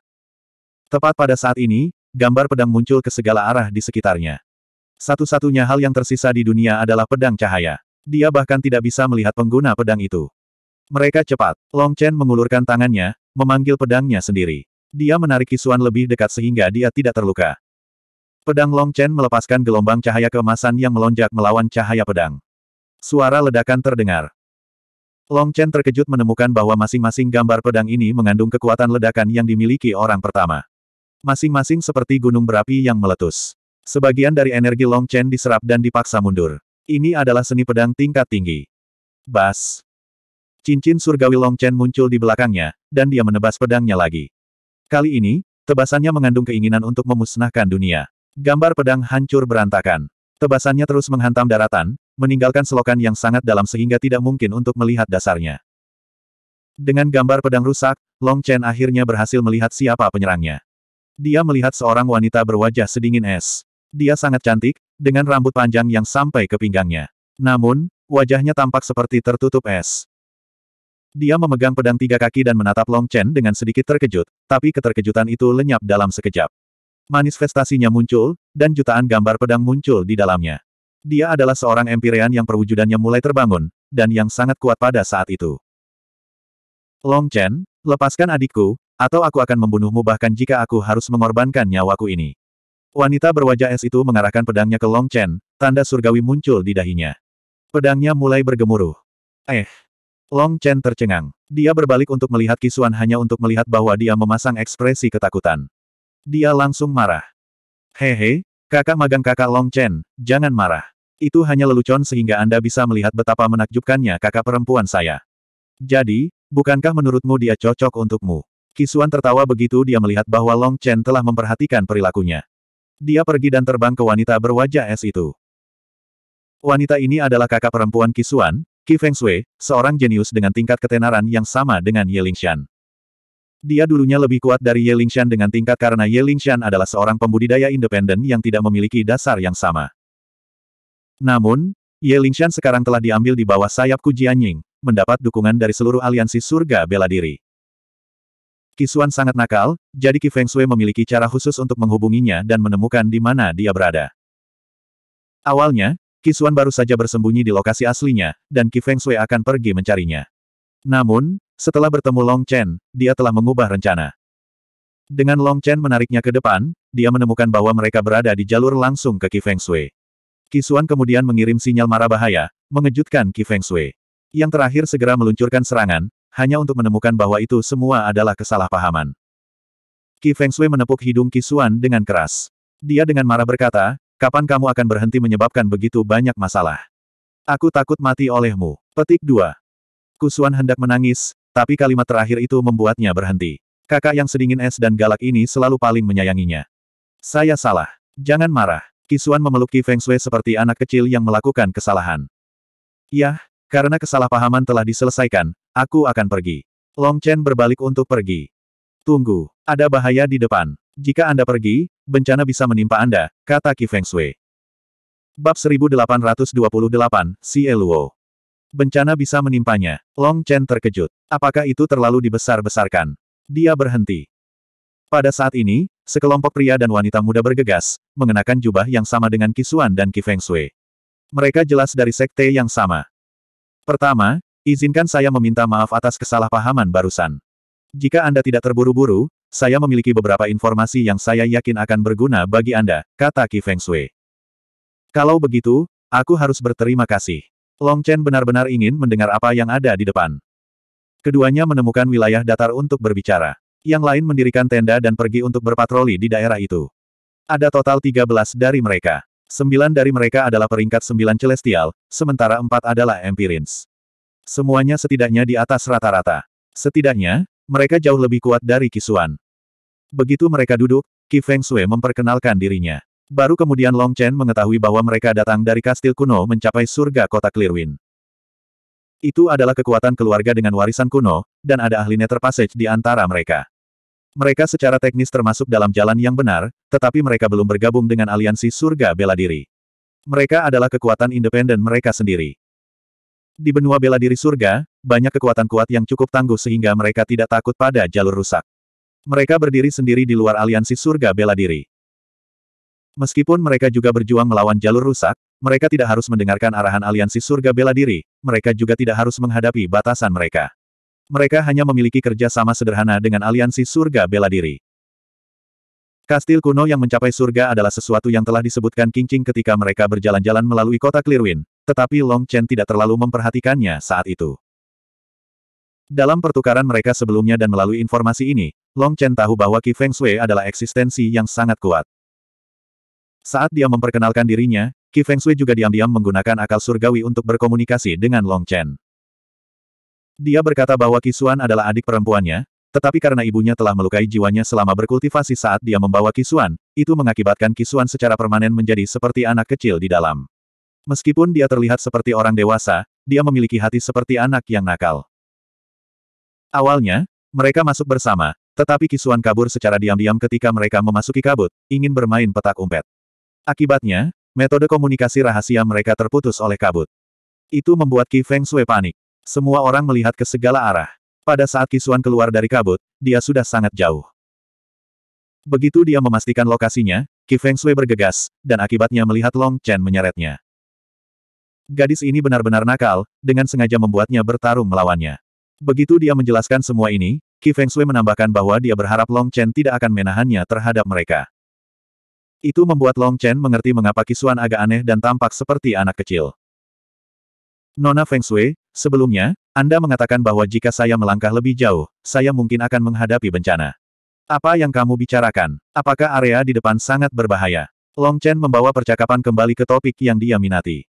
Tepat pada saat ini, gambar pedang muncul ke segala arah di sekitarnya. Satu-satunya hal yang tersisa di dunia adalah pedang cahaya. Dia bahkan tidak bisa melihat pengguna pedang itu. Mereka cepat. Long Chen mengulurkan tangannya, memanggil pedangnya sendiri. Dia menarik kisuan lebih dekat sehingga dia tidak terluka. Pedang Long Chen melepaskan gelombang cahaya kemasan yang melonjak melawan cahaya pedang. Suara ledakan terdengar. Long Chen terkejut menemukan bahwa masing-masing gambar pedang ini mengandung kekuatan ledakan yang dimiliki orang pertama. Masing-masing seperti gunung berapi yang meletus. Sebagian dari energi Long Chen diserap dan dipaksa mundur. Ini adalah seni pedang tingkat tinggi. Bas. Cincin surgawi Long Chen muncul di belakangnya, dan dia menebas pedangnya lagi. Kali ini, tebasannya mengandung keinginan untuk memusnahkan dunia. Gambar pedang hancur berantakan. Tebasannya terus menghantam daratan, meninggalkan selokan yang sangat dalam sehingga tidak mungkin untuk melihat dasarnya. Dengan gambar pedang rusak, Long Chen akhirnya berhasil melihat siapa penyerangnya. Dia melihat seorang wanita berwajah sedingin es. Dia sangat cantik, dengan rambut panjang yang sampai ke pinggangnya. Namun, wajahnya tampak seperti tertutup es. Dia memegang pedang tiga kaki dan menatap Long Chen dengan sedikit terkejut, tapi keterkejutan itu lenyap dalam sekejap. Manifestasinya muncul, dan jutaan gambar pedang muncul di dalamnya. Dia adalah seorang empirean yang perwujudannya mulai terbangun, dan yang sangat kuat pada saat itu. Long Chen, lepaskan adikku, atau aku akan membunuhmu bahkan jika aku harus mengorbankan nyawaku ini. Wanita berwajah es itu mengarahkan pedangnya ke Long Chen, tanda surgawi muncul di dahinya. Pedangnya mulai bergemuruh. Eh. Long Chen tercengang. Dia berbalik untuk melihat Kisuan hanya untuk melihat bahwa dia memasang ekspresi ketakutan. Dia langsung marah. Hehe, kakak magang kakak Long Chen, jangan marah. Itu hanya lelucon sehingga Anda bisa melihat betapa menakjubkannya kakak perempuan saya. Jadi, bukankah menurutmu dia cocok untukmu? Kisuan tertawa begitu dia melihat bahwa Long Chen telah memperhatikan perilakunya. Dia pergi dan terbang ke wanita berwajah es itu. Wanita ini adalah kakak perempuan Kisuan, Qi Feng Shui, seorang jenius dengan tingkat ketenaran yang sama dengan Ye Lingshan. Dia dulunya lebih kuat dari Ye Lingshan dengan tingkat karena Ye Lingshan adalah seorang pembudidaya independen yang tidak memiliki dasar yang sama. Namun, Ye Lingshan sekarang telah diambil di bawah sayap Kujian mendapat dukungan dari seluruh aliansi surga bela diri. Kisuan sangat nakal, jadi Qi Feng Shui memiliki cara khusus untuk menghubunginya dan menemukan di mana dia berada. Awalnya, Kisuan baru saja bersembunyi di lokasi aslinya, dan Qi Feng Shui akan pergi mencarinya. Namun, setelah bertemu Long Chen, dia telah mengubah rencana. Dengan Long Chen menariknya ke depan, dia menemukan bahwa mereka berada di jalur langsung ke Qi Feng Shui. Kisuan kemudian mengirim sinyal marah bahaya, mengejutkan Qi Feng Shui. Yang terakhir segera meluncurkan serangan, hanya untuk menemukan bahwa itu semua adalah kesalahpahaman. Qi Feng Shui menepuk hidung Kisuan dengan keras. Dia dengan marah berkata, kapan kamu akan berhenti menyebabkan begitu banyak masalah? Aku takut mati olehmu. Petik 2. Kusuan hendak menangis, tapi kalimat terakhir itu membuatnya berhenti. Kakak yang sedingin es dan galak ini selalu paling menyayanginya. Saya salah. Jangan marah. Kisuan memeluk Qi Feng Shui seperti anak kecil yang melakukan kesalahan. Yah, karena kesalahpahaman telah diselesaikan, aku akan pergi. Long Chen berbalik untuk pergi. Tunggu, ada bahaya di depan. Jika Anda pergi, bencana bisa menimpa Anda, kata Qi Feng Shui. Bab 1828, Si Eluo. Bencana bisa menimpanya. Long Chen terkejut. Apakah itu terlalu dibesar-besarkan? Dia berhenti. Pada saat ini, Sekelompok pria dan wanita muda bergegas, mengenakan jubah yang sama dengan Kisuan dan Kifeng Feng Mereka jelas dari sekte yang sama. Pertama, izinkan saya meminta maaf atas kesalahpahaman barusan. Jika Anda tidak terburu-buru, saya memiliki beberapa informasi yang saya yakin akan berguna bagi Anda, kata Kifeng Feng Kalau begitu, aku harus berterima kasih. Long Chen benar-benar ingin mendengar apa yang ada di depan. Keduanya menemukan wilayah datar untuk berbicara. Yang lain mendirikan tenda dan pergi untuk berpatroli di daerah itu. Ada total 13 dari mereka. Sembilan dari mereka adalah peringkat sembilan celestial, sementara empat adalah empirins. Semuanya setidaknya di atas rata-rata. Setidaknya, mereka jauh lebih kuat dari Kisuan. Begitu mereka duduk, Qi Feng Shui memperkenalkan dirinya. Baru kemudian Long Chen mengetahui bahwa mereka datang dari kastil kuno mencapai surga kota Clearwind. Itu adalah kekuatan keluarga dengan warisan kuno, dan ada ahli Nether di antara mereka. Mereka secara teknis termasuk dalam jalan yang benar, tetapi mereka belum bergabung dengan aliansi surga bela diri. Mereka adalah kekuatan independen mereka sendiri. Di benua bela diri surga, banyak kekuatan kuat yang cukup tangguh sehingga mereka tidak takut pada jalur rusak. Mereka berdiri sendiri di luar aliansi surga bela diri. Meskipun mereka juga berjuang melawan jalur rusak, mereka tidak harus mendengarkan arahan aliansi surga bela diri, mereka juga tidak harus menghadapi batasan mereka. Mereka hanya memiliki kerja sama sederhana dengan aliansi surga bela diri. Kastil kuno yang mencapai surga adalah sesuatu yang telah disebutkan Kincing ketika mereka berjalan-jalan melalui kota Clearwind, tetapi Long Chen tidak terlalu memperhatikannya saat itu. Dalam pertukaran mereka sebelumnya dan melalui informasi ini, Long Chen tahu bahwa Qi Feng Shui adalah eksistensi yang sangat kuat. Saat dia memperkenalkan dirinya, Qi Feng Shui juga diam-diam menggunakan akal surgawi untuk berkomunikasi dengan Long Chen. Dia berkata bahwa Kisuan adalah adik perempuannya, tetapi karena ibunya telah melukai jiwanya selama berkultivasi saat dia membawa Kisuan, itu mengakibatkan Kisuan secara permanen menjadi seperti anak kecil di dalam. Meskipun dia terlihat seperti orang dewasa, dia memiliki hati seperti anak yang nakal. Awalnya, mereka masuk bersama, tetapi Kisuan kabur secara diam-diam ketika mereka memasuki kabut, ingin bermain petak umpet. Akibatnya, Metode komunikasi rahasia mereka terputus oleh kabut. Itu membuat Qi Feng Shui panik. Semua orang melihat ke segala arah. Pada saat Kisuan keluar dari kabut, dia sudah sangat jauh. Begitu dia memastikan lokasinya, Qi Feng Shui bergegas, dan akibatnya melihat Long Chen menyeretnya. Gadis ini benar-benar nakal, dengan sengaja membuatnya bertarung melawannya. Begitu dia menjelaskan semua ini, Qi Feng Shui menambahkan bahwa dia berharap Long Chen tidak akan menahannya terhadap mereka. Itu membuat Long Chen mengerti mengapa Kisuan agak aneh dan tampak seperti anak kecil. Nona Feng Shui, sebelumnya, Anda mengatakan bahwa jika saya melangkah lebih jauh, saya mungkin akan menghadapi bencana. Apa yang kamu bicarakan? Apakah area di depan sangat berbahaya? Long Chen membawa percakapan kembali ke topik yang dia minati.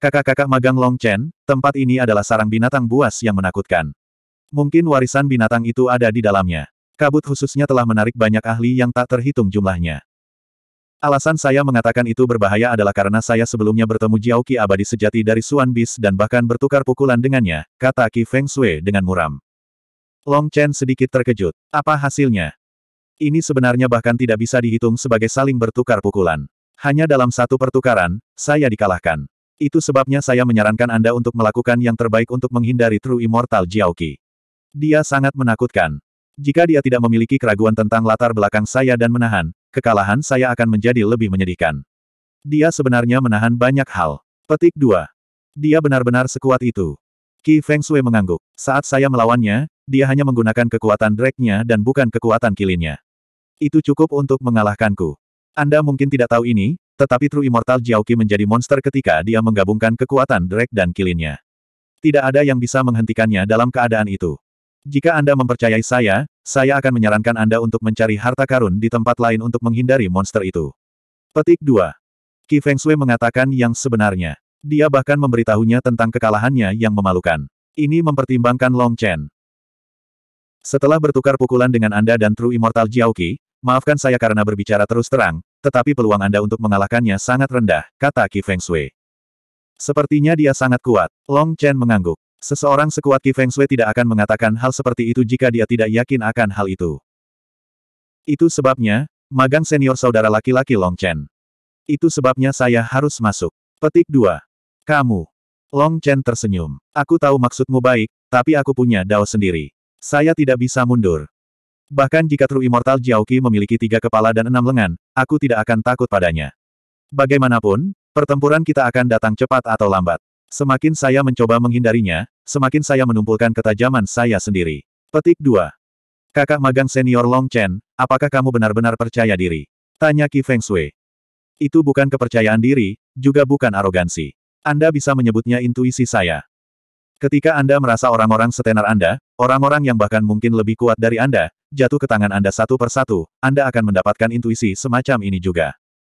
Kakak-kakak magang Long Chen, tempat ini adalah sarang binatang buas yang menakutkan. Mungkin warisan binatang itu ada di dalamnya. Kabut khususnya telah menarik banyak ahli yang tak terhitung jumlahnya. Alasan saya mengatakan itu berbahaya adalah karena saya sebelumnya bertemu Jiao Qi abadi sejati dari Suan Bis dan bahkan bertukar pukulan dengannya, kata Qi Feng Shui dengan muram. Long Chen sedikit terkejut. Apa hasilnya? Ini sebenarnya bahkan tidak bisa dihitung sebagai saling bertukar pukulan. Hanya dalam satu pertukaran, saya dikalahkan. Itu sebabnya saya menyarankan Anda untuk melakukan yang terbaik untuk menghindari True Immortal Jiao Qi. Dia sangat menakutkan. Jika dia tidak memiliki keraguan tentang latar belakang saya dan menahan, kekalahan saya akan menjadi lebih menyedihkan. Dia sebenarnya menahan banyak hal. Petik 2. Dia benar-benar sekuat itu. Qi Feng Shui mengangguk. Saat saya melawannya, dia hanya menggunakan kekuatan drake-nya dan bukan kekuatan kilinnya. Itu cukup untuk mengalahkanku. Anda mungkin tidak tahu ini, tetapi True Immortal Jiaoqi menjadi monster ketika dia menggabungkan kekuatan drake dan kilinnya. Tidak ada yang bisa menghentikannya dalam keadaan itu. Jika Anda mempercayai saya, saya akan menyarankan Anda untuk mencari harta karun di tempat lain untuk menghindari monster itu. Petik 2. Qi Feng Shui mengatakan yang sebenarnya. Dia bahkan memberitahunya tentang kekalahannya yang memalukan. Ini mempertimbangkan Long Chen. Setelah bertukar pukulan dengan Anda dan True Immortal Jiao Qi, maafkan saya karena berbicara terus terang, tetapi peluang Anda untuk mengalahkannya sangat rendah, kata Qi Feng Shui. Sepertinya dia sangat kuat. Long Chen mengangguk. Seseorang sekuat Qi Feng Shui tidak akan mengatakan hal seperti itu jika dia tidak yakin akan hal itu. Itu sebabnya, magang senior saudara laki-laki Long Chen. Itu sebabnya saya harus masuk. Petik 2. Kamu. Long Chen tersenyum. Aku tahu maksudmu baik, tapi aku punya dao sendiri. Saya tidak bisa mundur. Bahkan jika True Immortal Qi memiliki tiga kepala dan enam lengan, aku tidak akan takut padanya. Bagaimanapun, pertempuran kita akan datang cepat atau lambat. Semakin saya mencoba menghindarinya, semakin saya menumpulkan ketajaman saya sendiri. Petik 2. Kakak magang senior Long Chen, apakah kamu benar-benar percaya diri? Tanya Qi Feng Shui. Itu bukan kepercayaan diri, juga bukan arogansi. Anda bisa menyebutnya intuisi saya. Ketika Anda merasa orang-orang setenar Anda, orang-orang yang bahkan mungkin lebih kuat dari Anda, jatuh ke tangan Anda satu persatu, Anda akan mendapatkan intuisi semacam ini juga.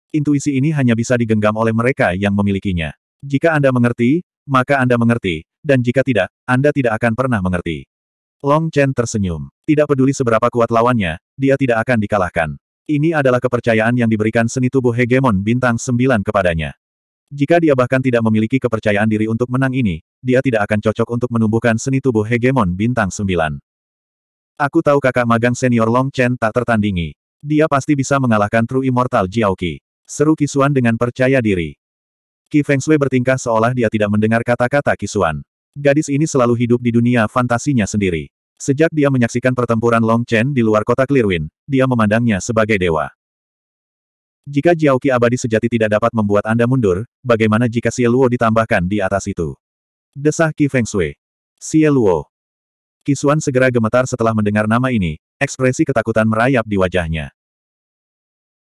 Intuisi ini hanya bisa digenggam oleh mereka yang memilikinya. Jika Anda mengerti, maka Anda mengerti, dan jika tidak, Anda tidak akan pernah mengerti. Long Chen tersenyum. Tidak peduli seberapa kuat lawannya, dia tidak akan dikalahkan. Ini adalah kepercayaan yang diberikan seni tubuh hegemon bintang sembilan kepadanya. Jika dia bahkan tidak memiliki kepercayaan diri untuk menang ini, dia tidak akan cocok untuk menumbuhkan seni tubuh hegemon bintang sembilan. Aku tahu kakak magang senior Long Chen tak tertandingi. Dia pasti bisa mengalahkan True Immortal Qi. Seru Kisuan dengan percaya diri. Qi Feng Shui bertingkah seolah dia tidak mendengar kata-kata Kisuan. Gadis ini selalu hidup di dunia fantasinya sendiri. Sejak dia menyaksikan pertempuran Long Chen di luar kota Clearwind, dia memandangnya sebagai dewa. Jika Jiao Qi abadi sejati tidak dapat membuat Anda mundur, bagaimana jika Xie Luo ditambahkan di atas itu? Desah Qi Feng Shui. Xie Luo. Kisuan segera gemetar setelah mendengar nama ini, ekspresi ketakutan merayap di wajahnya.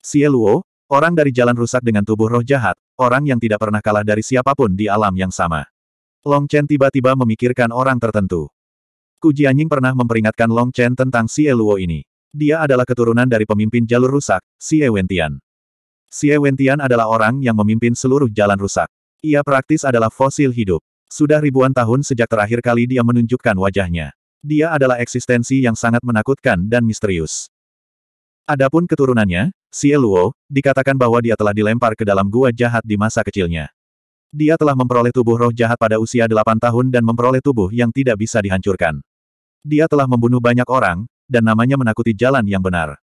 Xie Luo, Orang dari jalan rusak dengan tubuh roh jahat, orang yang tidak pernah kalah dari siapapun di alam yang sama. Long Chen tiba-tiba memikirkan orang tertentu. Ku Jianying pernah memperingatkan Long Chen tentang Si Luo ini. Dia adalah keturunan dari pemimpin jalur rusak, Si Wentian. Si Wentian adalah orang yang memimpin seluruh jalan rusak. Ia praktis adalah fosil hidup. Sudah ribuan tahun sejak terakhir kali dia menunjukkan wajahnya. Dia adalah eksistensi yang sangat menakutkan dan misterius. Adapun keturunannya, Xie Luo, dikatakan bahwa dia telah dilempar ke dalam gua jahat di masa kecilnya. Dia telah memperoleh tubuh roh jahat pada usia 8 tahun dan memperoleh tubuh yang tidak bisa dihancurkan. Dia telah membunuh banyak orang, dan namanya menakuti jalan yang benar.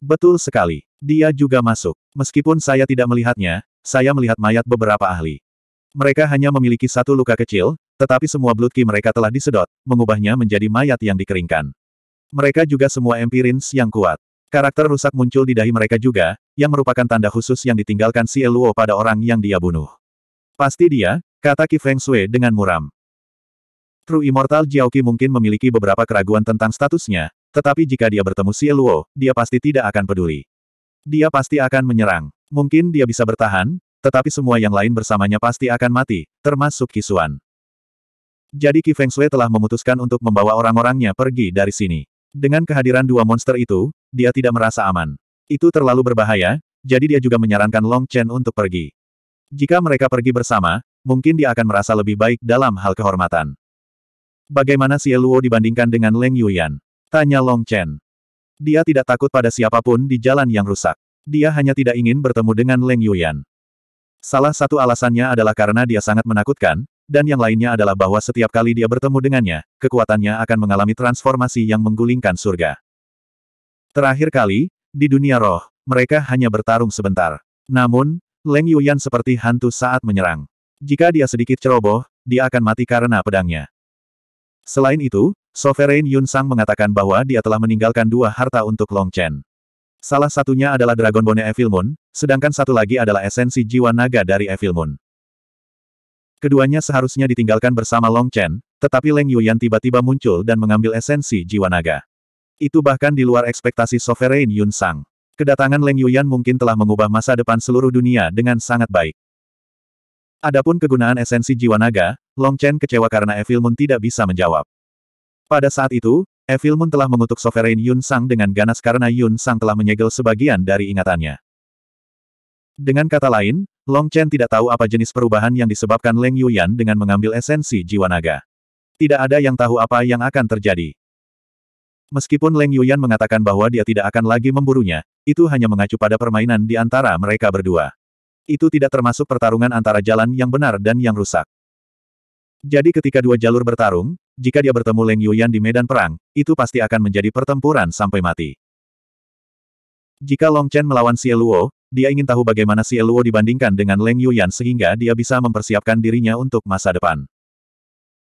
Betul sekali. Dia juga masuk. Meskipun saya tidak melihatnya, saya melihat mayat beberapa ahli. Mereka hanya memiliki satu luka kecil, tetapi semua blutki mereka telah disedot, mengubahnya menjadi mayat yang dikeringkan. Mereka juga semua empirins yang kuat. Karakter rusak muncul di dahi mereka juga, yang merupakan tanda khusus yang ditinggalkan si Eluo pada orang yang dia bunuh. Pasti dia, kata Qi Feng Shui dengan muram. True Immortal Jiaoqi mungkin memiliki beberapa keraguan tentang statusnya, tetapi jika dia bertemu si Eluo, dia pasti tidak akan peduli. Dia pasti akan menyerang. Mungkin dia bisa bertahan, tetapi semua yang lain bersamanya pasti akan mati, termasuk Kisuan. Jadi Qi Feng Shui telah memutuskan untuk membawa orang-orangnya pergi dari sini. Dengan kehadiran dua monster itu, dia tidak merasa aman. Itu terlalu berbahaya, jadi dia juga menyarankan Long Chen untuk pergi. Jika mereka pergi bersama, mungkin dia akan merasa lebih baik dalam hal kehormatan. Bagaimana Xie Luo dibandingkan dengan Leng Yuyan? Tanya Long Chen. Dia tidak takut pada siapapun di jalan yang rusak. Dia hanya tidak ingin bertemu dengan Leng Yuyan. Salah satu alasannya adalah karena dia sangat menakutkan, dan yang lainnya adalah bahwa setiap kali dia bertemu dengannya, kekuatannya akan mengalami transformasi yang menggulingkan surga. Terakhir kali, di dunia roh, mereka hanya bertarung sebentar. Namun, Leng Yuyan seperti hantu saat menyerang. Jika dia sedikit ceroboh, dia akan mati karena pedangnya. Selain itu, Sovereign Yun Sang mengatakan bahwa dia telah meninggalkan dua harta untuk Long Chen. Salah satunya adalah Dragon Bone Evil Moon, sedangkan satu lagi adalah esensi jiwa naga dari Evil Moon. Keduanya seharusnya ditinggalkan bersama Long Chen, tetapi Leng Yuyan tiba-tiba muncul dan mengambil esensi jiwa naga. Itu bahkan di luar ekspektasi Sovereign Yun Sang. Kedatangan Leng Yuyan mungkin telah mengubah masa depan seluruh dunia dengan sangat baik. Adapun kegunaan esensi jiwa naga, Long Chen kecewa karena Evil Moon tidak bisa menjawab. Pada saat itu, Evil Moon telah mengutuk Sovereign Yun Sang dengan ganas karena Yun Sang telah menyegel sebagian dari ingatannya. Dengan kata lain, Long Chen tidak tahu apa jenis perubahan yang disebabkan Leng Yuyan dengan mengambil esensi jiwa naga. Tidak ada yang tahu apa yang akan terjadi. Meskipun Leng Yuyan mengatakan bahwa dia tidak akan lagi memburunya, itu hanya mengacu pada permainan di antara mereka berdua. Itu tidak termasuk pertarungan antara jalan yang benar dan yang rusak. Jadi ketika dua jalur bertarung, jika dia bertemu Leng Yuyan di medan perang, itu pasti akan menjadi pertempuran sampai mati. Jika Long Chen melawan Xie Luo, dia ingin tahu bagaimana Xie Luo dibandingkan dengan Leng Yuyan sehingga dia bisa mempersiapkan dirinya untuk masa depan.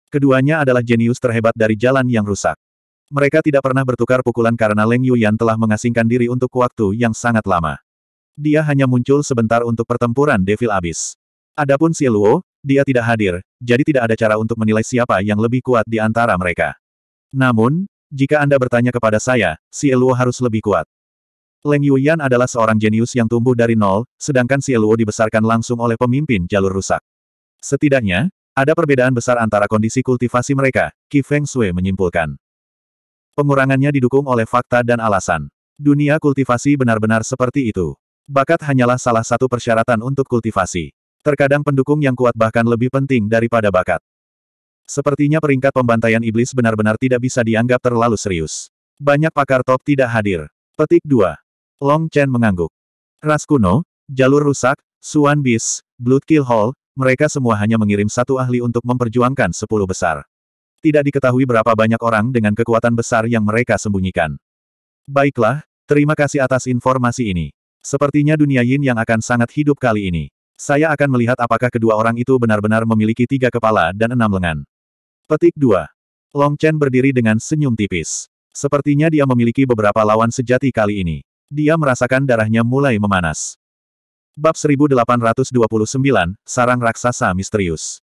Keduanya adalah jenius terhebat dari jalan yang rusak. Mereka tidak pernah bertukar pukulan karena Leng Yuyan telah mengasingkan diri untuk waktu yang sangat lama. Dia hanya muncul sebentar untuk pertempuran Devil Abyss. Adapun Si Luo, dia tidak hadir, jadi tidak ada cara untuk menilai siapa yang lebih kuat di antara mereka. Namun, jika Anda bertanya kepada saya, Si Luo harus lebih kuat. Leng Yuyan adalah seorang jenius yang tumbuh dari nol, sedangkan Si Luo dibesarkan langsung oleh pemimpin jalur rusak. Setidaknya, ada perbedaan besar antara kondisi kultivasi mereka, Qi Feng Shui menyimpulkan. Pengurangannya didukung oleh fakta dan alasan. Dunia kultivasi benar-benar seperti itu. Bakat hanyalah salah satu persyaratan untuk kultivasi. Terkadang pendukung yang kuat bahkan lebih penting daripada bakat. Sepertinya peringkat pembantaian iblis benar-benar tidak bisa dianggap terlalu serius. Banyak pakar top tidak hadir. Petik 2. Long Chen mengangguk. Ras kuno, jalur rusak, Suan Bis, Blood Kill Hall, mereka semua hanya mengirim satu ahli untuk memperjuangkan sepuluh besar. Tidak diketahui berapa banyak orang dengan kekuatan besar yang mereka sembunyikan. Baiklah, terima kasih atas informasi ini. Sepertinya dunia Yin yang akan sangat hidup kali ini. Saya akan melihat apakah kedua orang itu benar-benar memiliki tiga kepala dan enam lengan. Petik 2. Long Chen berdiri dengan senyum tipis. Sepertinya dia memiliki beberapa lawan sejati kali ini. Dia merasakan darahnya mulai memanas. Bab 1829, Sarang Raksasa Misterius.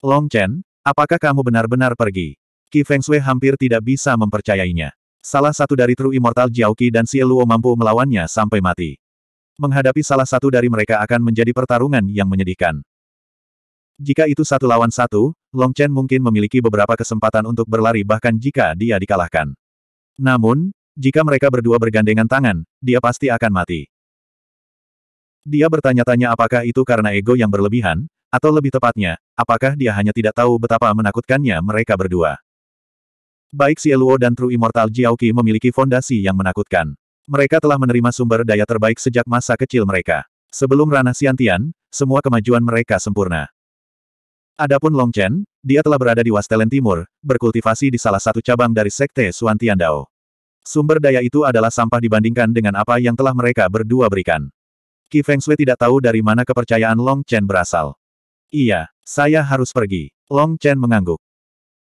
Long Chen, Apakah kamu benar-benar pergi? Qi Feng Shui hampir tidak bisa mempercayainya. Salah satu dari True Immortal Jiao Qi dan Si Luo mampu melawannya sampai mati. Menghadapi salah satu dari mereka akan menjadi pertarungan yang menyedihkan. Jika itu satu lawan satu, Long Chen mungkin memiliki beberapa kesempatan untuk berlari bahkan jika dia dikalahkan. Namun, jika mereka berdua bergandengan tangan, dia pasti akan mati. Dia bertanya-tanya apakah itu karena ego yang berlebihan, atau lebih tepatnya, apakah dia hanya tidak tahu betapa menakutkannya mereka berdua? Baik si Eluo dan True Immortal Jiaoqi memiliki fondasi yang menakutkan. Mereka telah menerima sumber daya terbaik sejak masa kecil mereka. Sebelum ranah Siantian, semua kemajuan mereka sempurna. Adapun Long Chen, dia telah berada di Wastelen Timur, berkultivasi di salah satu cabang dari Sekte Suantian Dao. Sumber daya itu adalah sampah dibandingkan dengan apa yang telah mereka berdua berikan. Ki Feng Shui tidak tahu dari mana kepercayaan Long Chen berasal. Iya, saya harus pergi. Long Chen mengangguk.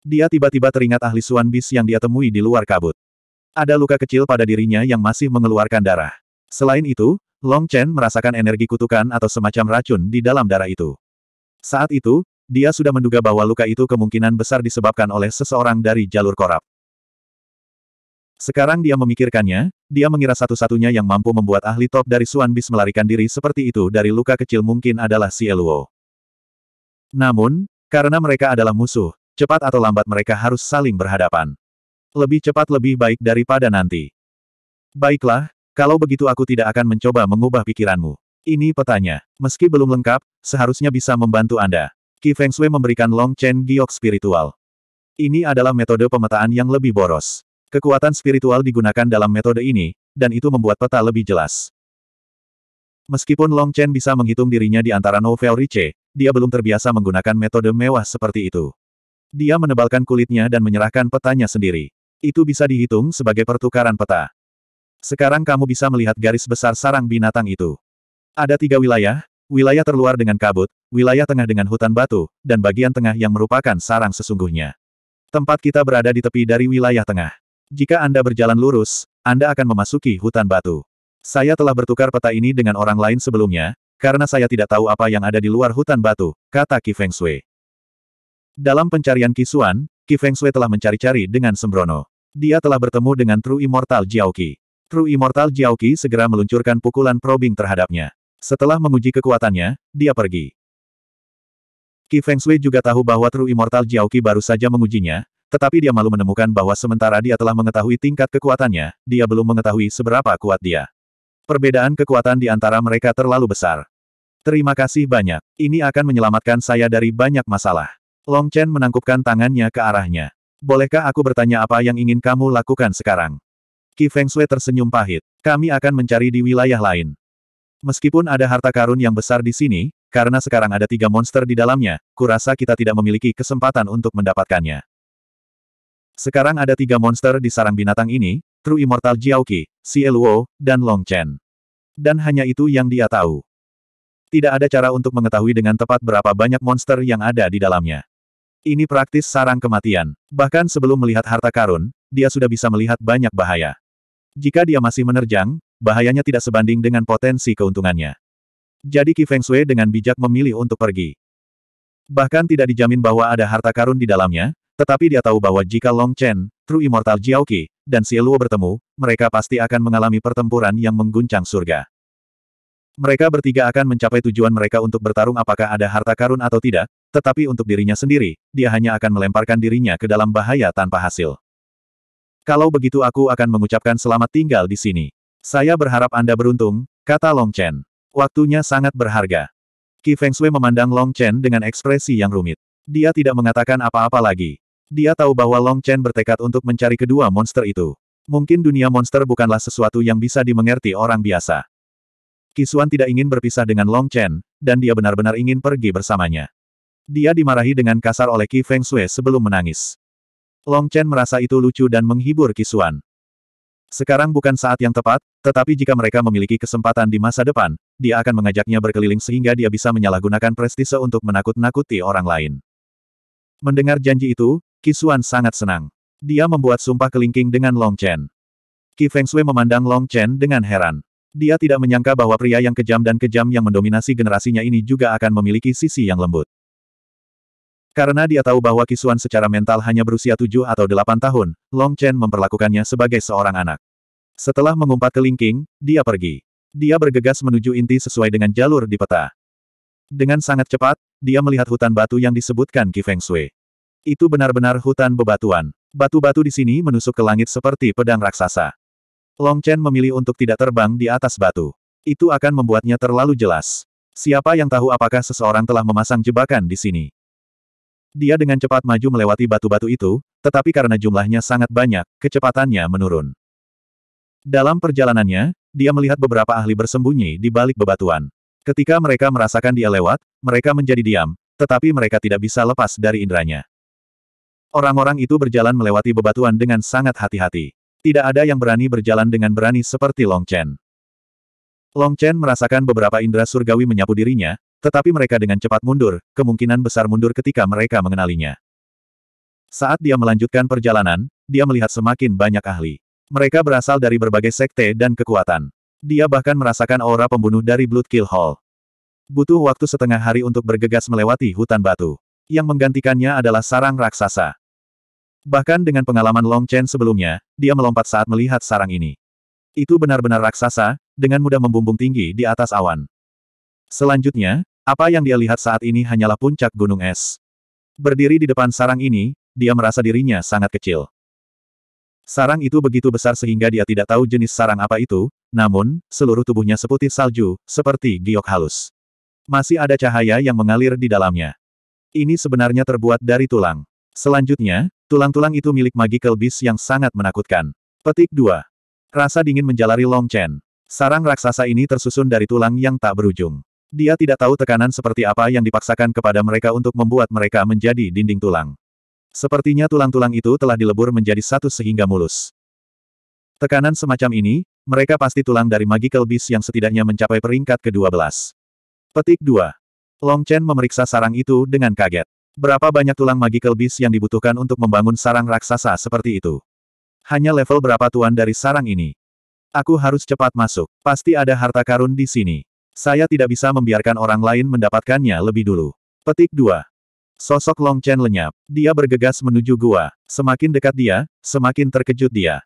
Dia tiba-tiba teringat ahli Suan Bis yang dia temui di luar kabut. Ada luka kecil pada dirinya yang masih mengeluarkan darah. Selain itu, Long Chen merasakan energi kutukan atau semacam racun di dalam darah itu. Saat itu, dia sudah menduga bahwa luka itu kemungkinan besar disebabkan oleh seseorang dari jalur korap. Sekarang dia memikirkannya, dia mengira satu-satunya yang mampu membuat ahli top dari Suan Bis melarikan diri seperti itu dari luka kecil mungkin adalah si Eluo. Namun, karena mereka adalah musuh, cepat atau lambat mereka harus saling berhadapan. Lebih cepat lebih baik daripada nanti. Baiklah, kalau begitu aku tidak akan mencoba mengubah pikiranmu. Ini petanya. Meski belum lengkap, seharusnya bisa membantu Anda. Qi Feng Shui memberikan Long Chen Giok spiritual. Ini adalah metode pemetaan yang lebih boros. Kekuatan spiritual digunakan dalam metode ini, dan itu membuat peta lebih jelas. Meskipun Long Chen bisa menghitung dirinya di antara novel Riche, dia belum terbiasa menggunakan metode mewah seperti itu. Dia menebalkan kulitnya dan menyerahkan petanya sendiri. Itu bisa dihitung sebagai pertukaran peta. Sekarang kamu bisa melihat garis besar sarang binatang itu. Ada tiga wilayah, wilayah terluar dengan kabut, wilayah tengah dengan hutan batu, dan bagian tengah yang merupakan sarang sesungguhnya. Tempat kita berada di tepi dari wilayah tengah. Jika Anda berjalan lurus, Anda akan memasuki hutan batu. Saya telah bertukar peta ini dengan orang lain sebelumnya, karena saya tidak tahu apa yang ada di luar hutan batu, kata Qi Feng Shui. Dalam pencarian Kisuan, Qi Feng Shui telah mencari-cari dengan sembrono. Dia telah bertemu dengan True Immortal Jiao Qi. True Immortal Jiao Qi segera meluncurkan pukulan probing terhadapnya. Setelah menguji kekuatannya, dia pergi. Qi Feng Shui juga tahu bahwa True Immortal Jiao Qi baru saja mengujinya, tetapi dia malu menemukan bahwa sementara dia telah mengetahui tingkat kekuatannya, dia belum mengetahui seberapa kuat dia. Perbedaan kekuatan di antara mereka terlalu besar. Terima kasih banyak. Ini akan menyelamatkan saya dari banyak masalah. Long Chen menangkupkan tangannya ke arahnya. Bolehkah aku bertanya apa yang ingin kamu lakukan sekarang? Qi Feng Shui tersenyum pahit. Kami akan mencari di wilayah lain. Meskipun ada harta karun yang besar di sini, karena sekarang ada tiga monster di dalamnya, kurasa kita tidak memiliki kesempatan untuk mendapatkannya. Sekarang ada tiga monster di sarang binatang ini, True Immortal Jiaoqi, Si Eluo, dan Long Chen. Dan hanya itu yang dia tahu. Tidak ada cara untuk mengetahui dengan tepat berapa banyak monster yang ada di dalamnya. Ini praktis sarang kematian. Bahkan sebelum melihat harta karun, dia sudah bisa melihat banyak bahaya. Jika dia masih menerjang, bahayanya tidak sebanding dengan potensi keuntungannya. Jadi Qi Feng Shui dengan bijak memilih untuk pergi. Bahkan tidak dijamin bahwa ada harta karun di dalamnya, tetapi dia tahu bahwa jika Long Chen, True Immortal Jiaoqi, dan Sieluo bertemu, mereka pasti akan mengalami pertempuran yang mengguncang surga. Mereka bertiga akan mencapai tujuan mereka untuk bertarung apakah ada harta karun atau tidak, tetapi untuk dirinya sendiri, dia hanya akan melemparkan dirinya ke dalam bahaya tanpa hasil. Kalau begitu aku akan mengucapkan selamat tinggal di sini. Saya berharap Anda beruntung, kata Long Chen. Waktunya sangat berharga. Qi Feng Shui memandang Long Chen dengan ekspresi yang rumit. Dia tidak mengatakan apa-apa lagi. Dia tahu bahwa Long Chen bertekad untuk mencari kedua monster itu. Mungkin dunia monster bukanlah sesuatu yang bisa dimengerti orang biasa. Kisuan tidak ingin berpisah dengan Long Chen, dan dia benar-benar ingin pergi bersamanya. Dia dimarahi dengan kasar oleh Qi Feng Shui sebelum menangis. Long Chen merasa itu lucu dan menghibur Kisuan. Sekarang bukan saat yang tepat, tetapi jika mereka memiliki kesempatan di masa depan, dia akan mengajaknya berkeliling sehingga dia bisa menyalahgunakan prestise untuk menakut-nakuti orang lain. Mendengar janji itu, Kisuan sangat senang. Dia membuat sumpah kelingking dengan Long Chen. Ki Feng Shui memandang Long Chen dengan heran. Dia tidak menyangka bahwa pria yang kejam dan kejam yang mendominasi generasinya ini juga akan memiliki sisi yang lembut. Karena dia tahu bahwa Kisuan secara mental hanya berusia tujuh atau delapan tahun, Long Chen memperlakukannya sebagai seorang anak. Setelah mengumpat kelingking, dia pergi. Dia bergegas menuju inti sesuai dengan jalur di peta. Dengan sangat cepat, dia melihat hutan batu yang disebutkan Ki Feng Shui. Itu benar-benar hutan bebatuan. Batu-batu di sini menusuk ke langit seperti pedang raksasa. Long Chen memilih untuk tidak terbang di atas batu. Itu akan membuatnya terlalu jelas. Siapa yang tahu apakah seseorang telah memasang jebakan di sini? Dia dengan cepat maju melewati batu-batu itu, tetapi karena jumlahnya sangat banyak, kecepatannya menurun. Dalam perjalanannya, dia melihat beberapa ahli bersembunyi di balik bebatuan. Ketika mereka merasakan dia lewat, mereka menjadi diam, tetapi mereka tidak bisa lepas dari indranya. Orang-orang itu berjalan melewati bebatuan dengan sangat hati-hati. Tidak ada yang berani berjalan dengan berani seperti Long Chen. Long Chen merasakan beberapa indera surgawi menyapu dirinya, tetapi mereka dengan cepat mundur, kemungkinan besar mundur ketika mereka mengenalinya. Saat dia melanjutkan perjalanan, dia melihat semakin banyak ahli. Mereka berasal dari berbagai sekte dan kekuatan. Dia bahkan merasakan aura pembunuh dari Blood Kill Hall. Butuh waktu setengah hari untuk bergegas melewati hutan batu. Yang menggantikannya adalah sarang raksasa. Bahkan dengan pengalaman Long Chen sebelumnya, dia melompat saat melihat sarang ini. Itu benar-benar raksasa, dengan mudah membumbung tinggi di atas awan. Selanjutnya, apa yang dia lihat saat ini hanyalah puncak gunung es. Berdiri di depan sarang ini, dia merasa dirinya sangat kecil. Sarang itu begitu besar sehingga dia tidak tahu jenis sarang apa itu, namun, seluruh tubuhnya seputih salju, seperti giok halus. Masih ada cahaya yang mengalir di dalamnya. Ini sebenarnya terbuat dari tulang. Selanjutnya, Tulang-tulang itu milik magical beast yang sangat menakutkan. Petik 2. Rasa dingin menjalari Long Chen. Sarang raksasa ini tersusun dari tulang yang tak berujung. Dia tidak tahu tekanan seperti apa yang dipaksakan kepada mereka untuk membuat mereka menjadi dinding tulang. Sepertinya tulang-tulang itu telah dilebur menjadi satu sehingga mulus. Tekanan semacam ini, mereka pasti tulang dari magical beast yang setidaknya mencapai peringkat ke-12. Petik 2. Long Chen memeriksa sarang itu dengan kaget. Berapa banyak tulang magical beast yang dibutuhkan untuk membangun sarang raksasa seperti itu? Hanya level berapa tuan dari sarang ini? Aku harus cepat masuk. Pasti ada harta karun di sini. Saya tidak bisa membiarkan orang lain mendapatkannya lebih dulu. Petik 2. Sosok Long Chen lenyap. Dia bergegas menuju gua. Semakin dekat dia, semakin terkejut dia.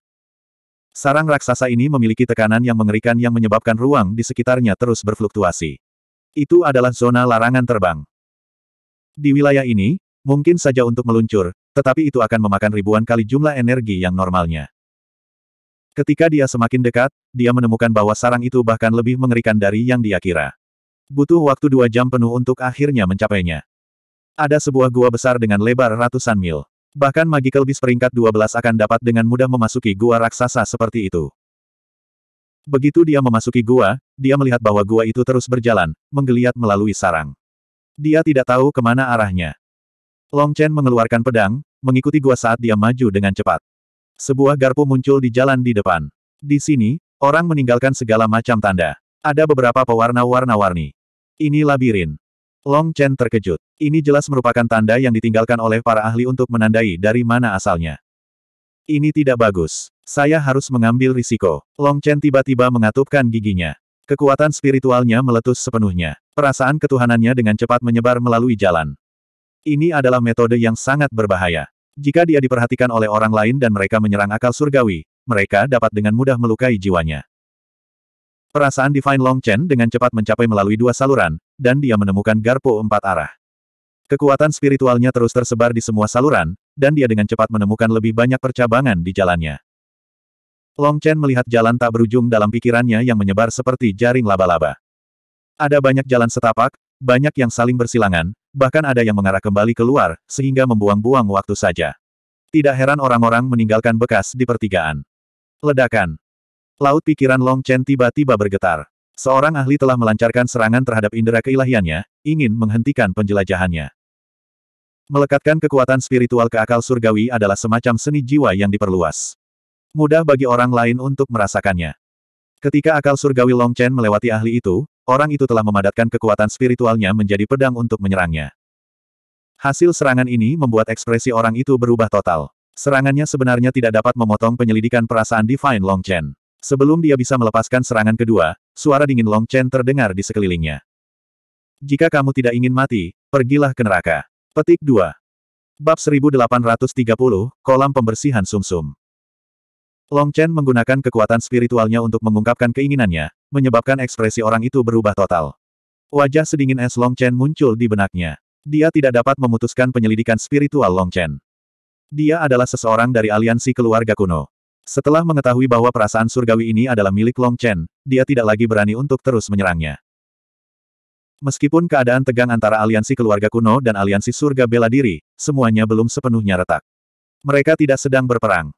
Sarang raksasa ini memiliki tekanan yang mengerikan yang menyebabkan ruang di sekitarnya terus berfluktuasi. Itu adalah zona larangan terbang. Di wilayah ini, mungkin saja untuk meluncur, tetapi itu akan memakan ribuan kali jumlah energi yang normalnya. Ketika dia semakin dekat, dia menemukan bahwa sarang itu bahkan lebih mengerikan dari yang dia kira. Butuh waktu dua jam penuh untuk akhirnya mencapainya. Ada sebuah gua besar dengan lebar ratusan mil. Bahkan Magical Beast peringkat 12 akan dapat dengan mudah memasuki gua raksasa seperti itu. Begitu dia memasuki gua, dia melihat bahwa gua itu terus berjalan, menggeliat melalui sarang. Dia tidak tahu kemana arahnya. Long Chen mengeluarkan pedang, mengikuti gua saat dia maju dengan cepat. Sebuah garpu muncul di jalan di depan. Di sini, orang meninggalkan segala macam tanda. Ada beberapa pewarna warna-warni. Ini labirin. Long Chen terkejut. Ini jelas merupakan tanda yang ditinggalkan oleh para ahli untuk menandai dari mana asalnya. Ini tidak bagus. Saya harus mengambil risiko. Long Chen tiba-tiba mengatupkan giginya. Kekuatan spiritualnya meletus sepenuhnya. Perasaan ketuhanannya dengan cepat menyebar melalui jalan. Ini adalah metode yang sangat berbahaya. Jika dia diperhatikan oleh orang lain dan mereka menyerang akal surgawi, mereka dapat dengan mudah melukai jiwanya. Perasaan Divine Long Chen dengan cepat mencapai melalui dua saluran, dan dia menemukan garpu empat arah. Kekuatan spiritualnya terus tersebar di semua saluran, dan dia dengan cepat menemukan lebih banyak percabangan di jalannya. Long Chen melihat jalan tak berujung dalam pikirannya yang menyebar seperti jaring laba-laba. Ada banyak jalan setapak, banyak yang saling bersilangan, bahkan ada yang mengarah kembali keluar, sehingga membuang-buang waktu saja. Tidak heran orang-orang meninggalkan bekas di pertigaan. Ledakan. Laut pikiran Long Chen tiba-tiba bergetar. Seorang ahli telah melancarkan serangan terhadap indera keilahiannya, ingin menghentikan penjelajahannya. Melekatkan kekuatan spiritual ke akal surgawi adalah semacam seni jiwa yang diperluas. Mudah bagi orang lain untuk merasakannya. Ketika akal surgawi Long Chen melewati ahli itu, orang itu telah memadatkan kekuatan spiritualnya menjadi pedang untuk menyerangnya. Hasil serangan ini membuat ekspresi orang itu berubah total. Serangannya sebenarnya tidak dapat memotong penyelidikan perasaan Divine Long Chen. Sebelum dia bisa melepaskan serangan kedua, suara dingin Long Chen terdengar di sekelilingnya. Jika kamu tidak ingin mati, pergilah ke neraka. Petik 2. Bab 1830, Kolam Pembersihan Sumsum. -sum. Long Chen menggunakan kekuatan spiritualnya untuk mengungkapkan keinginannya, menyebabkan ekspresi orang itu berubah total. Wajah sedingin es Long Chen muncul di benaknya. Dia tidak dapat memutuskan penyelidikan spiritual Long Chen. Dia adalah seseorang dari aliansi keluarga kuno. Setelah mengetahui bahwa perasaan surgawi ini adalah milik Long Chen, dia tidak lagi berani untuk terus menyerangnya. Meskipun keadaan tegang antara aliansi keluarga kuno dan aliansi surga bela diri, semuanya belum sepenuhnya retak. Mereka tidak sedang berperang.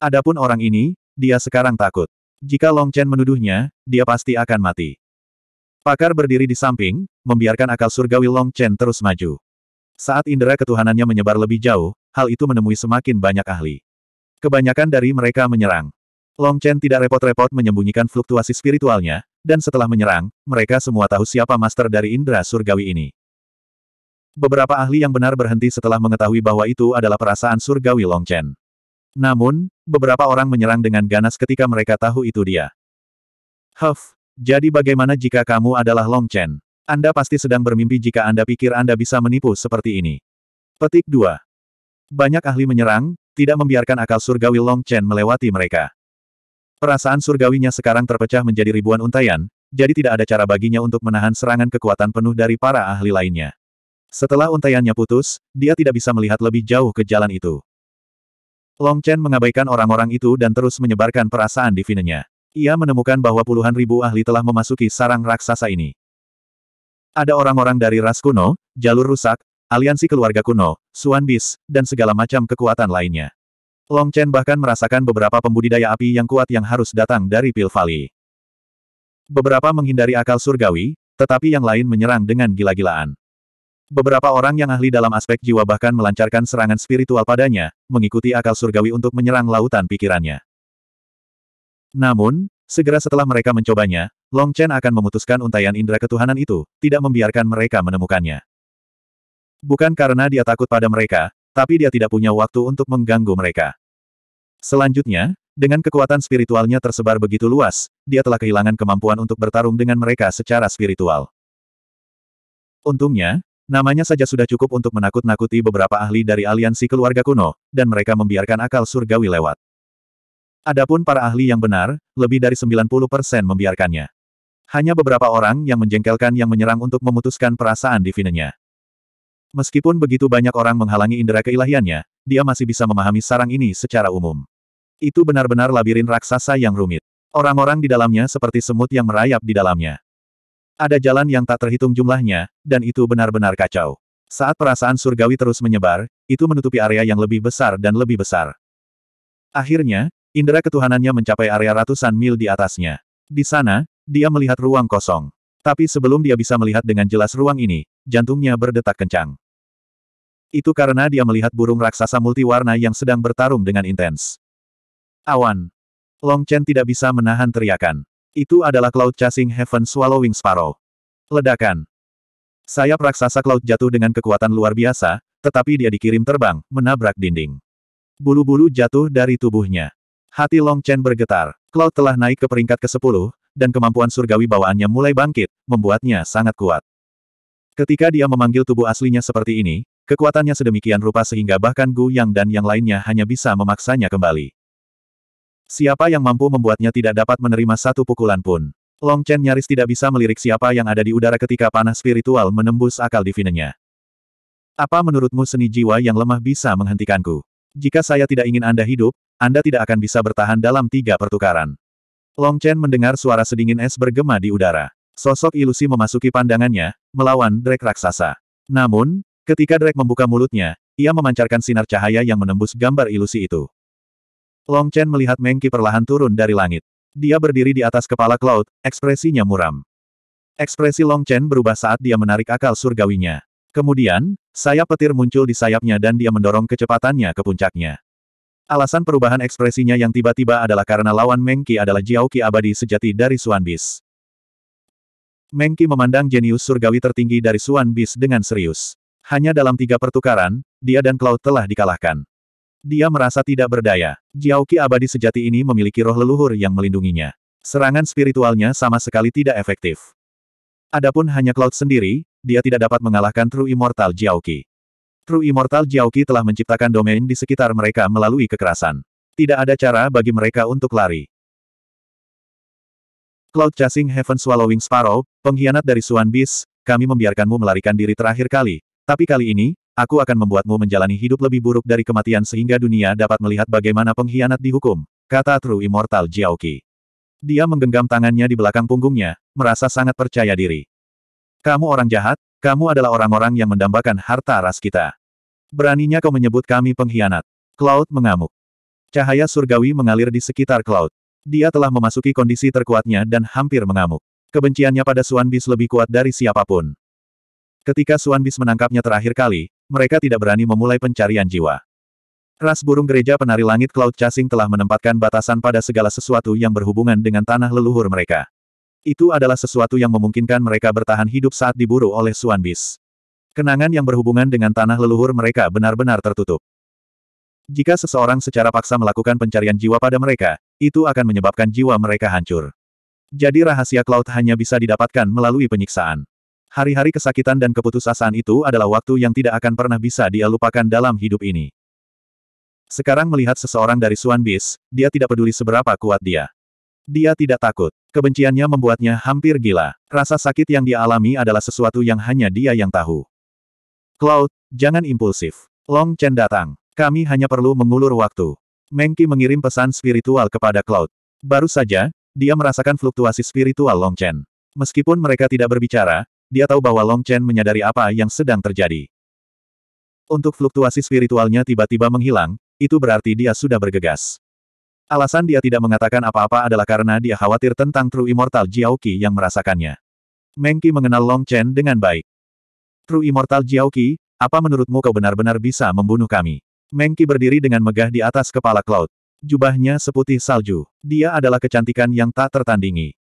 Adapun orang ini, dia sekarang takut. Jika Long Chen menuduhnya, dia pasti akan mati. Pakar berdiri di samping, membiarkan akal surgawi Long Chen terus maju. Saat indera ketuhanannya menyebar lebih jauh, hal itu menemui semakin banyak ahli. Kebanyakan dari mereka menyerang. Long Chen tidak repot-repot menyembunyikan fluktuasi spiritualnya, dan setelah menyerang, mereka semua tahu siapa master dari indera surgawi ini. Beberapa ahli yang benar berhenti setelah mengetahui bahwa itu adalah perasaan surgawi Long Chen. Namun, beberapa orang menyerang dengan ganas ketika mereka tahu itu dia. Huff, jadi bagaimana jika kamu adalah Long Chen? Anda pasti sedang bermimpi jika Anda pikir Anda bisa menipu seperti ini. Petik 2. Banyak ahli menyerang, tidak membiarkan akal surgawi Long Chen melewati mereka. Perasaan surgawinya sekarang terpecah menjadi ribuan untayan, jadi tidak ada cara baginya untuk menahan serangan kekuatan penuh dari para ahli lainnya. Setelah untayannya putus, dia tidak bisa melihat lebih jauh ke jalan itu. Long Chen mengabaikan orang-orang itu dan terus menyebarkan perasaan divinenya. Ia menemukan bahwa puluhan ribu ahli telah memasuki sarang raksasa ini. Ada orang-orang dari ras kuno, jalur rusak, aliansi keluarga kuno, Suan Bis, dan segala macam kekuatan lainnya. Long Chen bahkan merasakan beberapa pembudidaya api yang kuat yang harus datang dari Pil Valley. Beberapa menghindari akal surgawi, tetapi yang lain menyerang dengan gila-gilaan. Beberapa orang yang ahli dalam aspek jiwa bahkan melancarkan serangan spiritual padanya, mengikuti akal surgawi untuk menyerang lautan pikirannya. Namun, segera setelah mereka mencobanya, Long Chen akan memutuskan untayan indera ketuhanan itu, tidak membiarkan mereka menemukannya. Bukan karena dia takut pada mereka, tapi dia tidak punya waktu untuk mengganggu mereka. Selanjutnya, dengan kekuatan spiritualnya tersebar begitu luas, dia telah kehilangan kemampuan untuk bertarung dengan mereka secara spiritual. Untungnya, Namanya saja sudah cukup untuk menakut-nakuti beberapa ahli dari aliansi keluarga kuno, dan mereka membiarkan akal surgawi lewat. Adapun para ahli yang benar, lebih dari 90% membiarkannya. Hanya beberapa orang yang menjengkelkan yang menyerang untuk memutuskan perasaan divinenya. Meskipun begitu banyak orang menghalangi indera keilahiannya, dia masih bisa memahami sarang ini secara umum. Itu benar-benar labirin raksasa yang rumit. Orang-orang di dalamnya seperti semut yang merayap di dalamnya. Ada jalan yang tak terhitung jumlahnya, dan itu benar-benar kacau. Saat perasaan surgawi terus menyebar, itu menutupi area yang lebih besar dan lebih besar. Akhirnya, indera ketuhanannya mencapai area ratusan mil di atasnya. Di sana, dia melihat ruang kosong. Tapi sebelum dia bisa melihat dengan jelas ruang ini, jantungnya berdetak kencang. Itu karena dia melihat burung raksasa multiwarna yang sedang bertarung dengan intens. Awan. Long Chen tidak bisa menahan teriakan. Itu adalah Cloud Chasing Heaven Swallowing Sparrow. Ledakan. Sayap raksasa Cloud jatuh dengan kekuatan luar biasa, tetapi dia dikirim terbang, menabrak dinding. Bulu-bulu jatuh dari tubuhnya. Hati Long Chen bergetar. Cloud telah naik ke peringkat ke-10, dan kemampuan surgawi bawaannya mulai bangkit, membuatnya sangat kuat. Ketika dia memanggil tubuh aslinya seperti ini, kekuatannya sedemikian rupa sehingga bahkan Gu Yang dan yang lainnya hanya bisa memaksanya kembali. Siapa yang mampu membuatnya tidak dapat menerima satu pukulan pun. Long Chen nyaris tidak bisa melirik siapa yang ada di udara ketika panah spiritual menembus akal divinenya. Apa menurutmu seni jiwa yang lemah bisa menghentikanku? Jika saya tidak ingin Anda hidup, Anda tidak akan bisa bertahan dalam tiga pertukaran. Long Chen mendengar suara sedingin es bergema di udara. Sosok ilusi memasuki pandangannya, melawan Drake raksasa. Namun, ketika Drake membuka mulutnya, ia memancarkan sinar cahaya yang menembus gambar ilusi itu. Long Chen melihat Mengki perlahan turun dari langit. Dia berdiri di atas kepala Cloud, ekspresinya muram. Ekspresi Long Chen berubah saat dia menarik akal surgawinya. Kemudian, sayap petir muncul di sayapnya dan dia mendorong kecepatannya ke puncaknya. Alasan perubahan ekspresinya yang tiba-tiba adalah karena lawan Mengki adalah Jiao Qi abadi sejati dari Suan Bis. Mengki memandang jenius surgawi tertinggi dari Suan Bis dengan serius. Hanya dalam tiga pertukaran, dia dan Cloud telah dikalahkan. Dia merasa tidak berdaya. Jiao abadi sejati ini memiliki roh leluhur yang melindunginya. Serangan spiritualnya sama sekali tidak efektif. Adapun hanya Cloud sendiri, dia tidak dapat mengalahkan True Immortal Jiao True Immortal Jiao telah menciptakan domain di sekitar mereka melalui kekerasan. Tidak ada cara bagi mereka untuk lari. Cloud Chasing Heaven Swallowing Sparrow, pengkhianat dari Suan Beast, kami membiarkanmu melarikan diri terakhir kali, tapi kali ini, Aku akan membuatmu menjalani hidup lebih buruk dari kematian sehingga dunia dapat melihat bagaimana pengkhianat dihukum, kata True Immortal Jiaoqi. Dia menggenggam tangannya di belakang punggungnya, merasa sangat percaya diri. Kamu orang jahat, kamu adalah orang-orang yang mendambakan harta ras kita. Beraninya kau menyebut kami pengkhianat. Cloud mengamuk. Cahaya surgawi mengalir di sekitar Cloud. Dia telah memasuki kondisi terkuatnya dan hampir mengamuk. Kebenciannya pada Suan Bis lebih kuat dari siapapun. Ketika Suan Bis menangkapnya terakhir kali, mereka tidak berani memulai pencarian jiwa. Ras burung gereja penari langit Cloud Chasing telah menempatkan batasan pada segala sesuatu yang berhubungan dengan tanah leluhur mereka. Itu adalah sesuatu yang memungkinkan mereka bertahan hidup saat diburu oleh Suan Bis. Kenangan yang berhubungan dengan tanah leluhur mereka benar-benar tertutup. Jika seseorang secara paksa melakukan pencarian jiwa pada mereka, itu akan menyebabkan jiwa mereka hancur. Jadi rahasia Cloud hanya bisa didapatkan melalui penyiksaan. Hari-hari kesakitan dan keputusasaan itu adalah waktu yang tidak akan pernah bisa dia lupakan dalam hidup ini. Sekarang melihat seseorang dari Suan Bis, dia tidak peduli seberapa kuat dia. Dia tidak takut. Kebenciannya membuatnya hampir gila. Rasa sakit yang dia alami adalah sesuatu yang hanya dia yang tahu. Cloud, jangan impulsif. Long Chen datang. Kami hanya perlu mengulur waktu. Mengki mengirim pesan spiritual kepada Cloud. Baru saja, dia merasakan fluktuasi spiritual Long Chen. Meskipun mereka tidak berbicara, dia tahu bahwa Long Chen menyadari apa yang sedang terjadi. Untuk fluktuasi spiritualnya tiba-tiba menghilang, itu berarti dia sudah bergegas. Alasan dia tidak mengatakan apa-apa adalah karena dia khawatir tentang True Immortal Jiaoqi yang merasakannya. Mengki mengenal Long Chen dengan baik. True Immortal Jiaoqi, apa menurutmu kau benar-benar bisa membunuh kami? Mengki berdiri dengan megah di atas kepala Cloud. Jubahnya seputih salju. Dia adalah kecantikan yang tak tertandingi.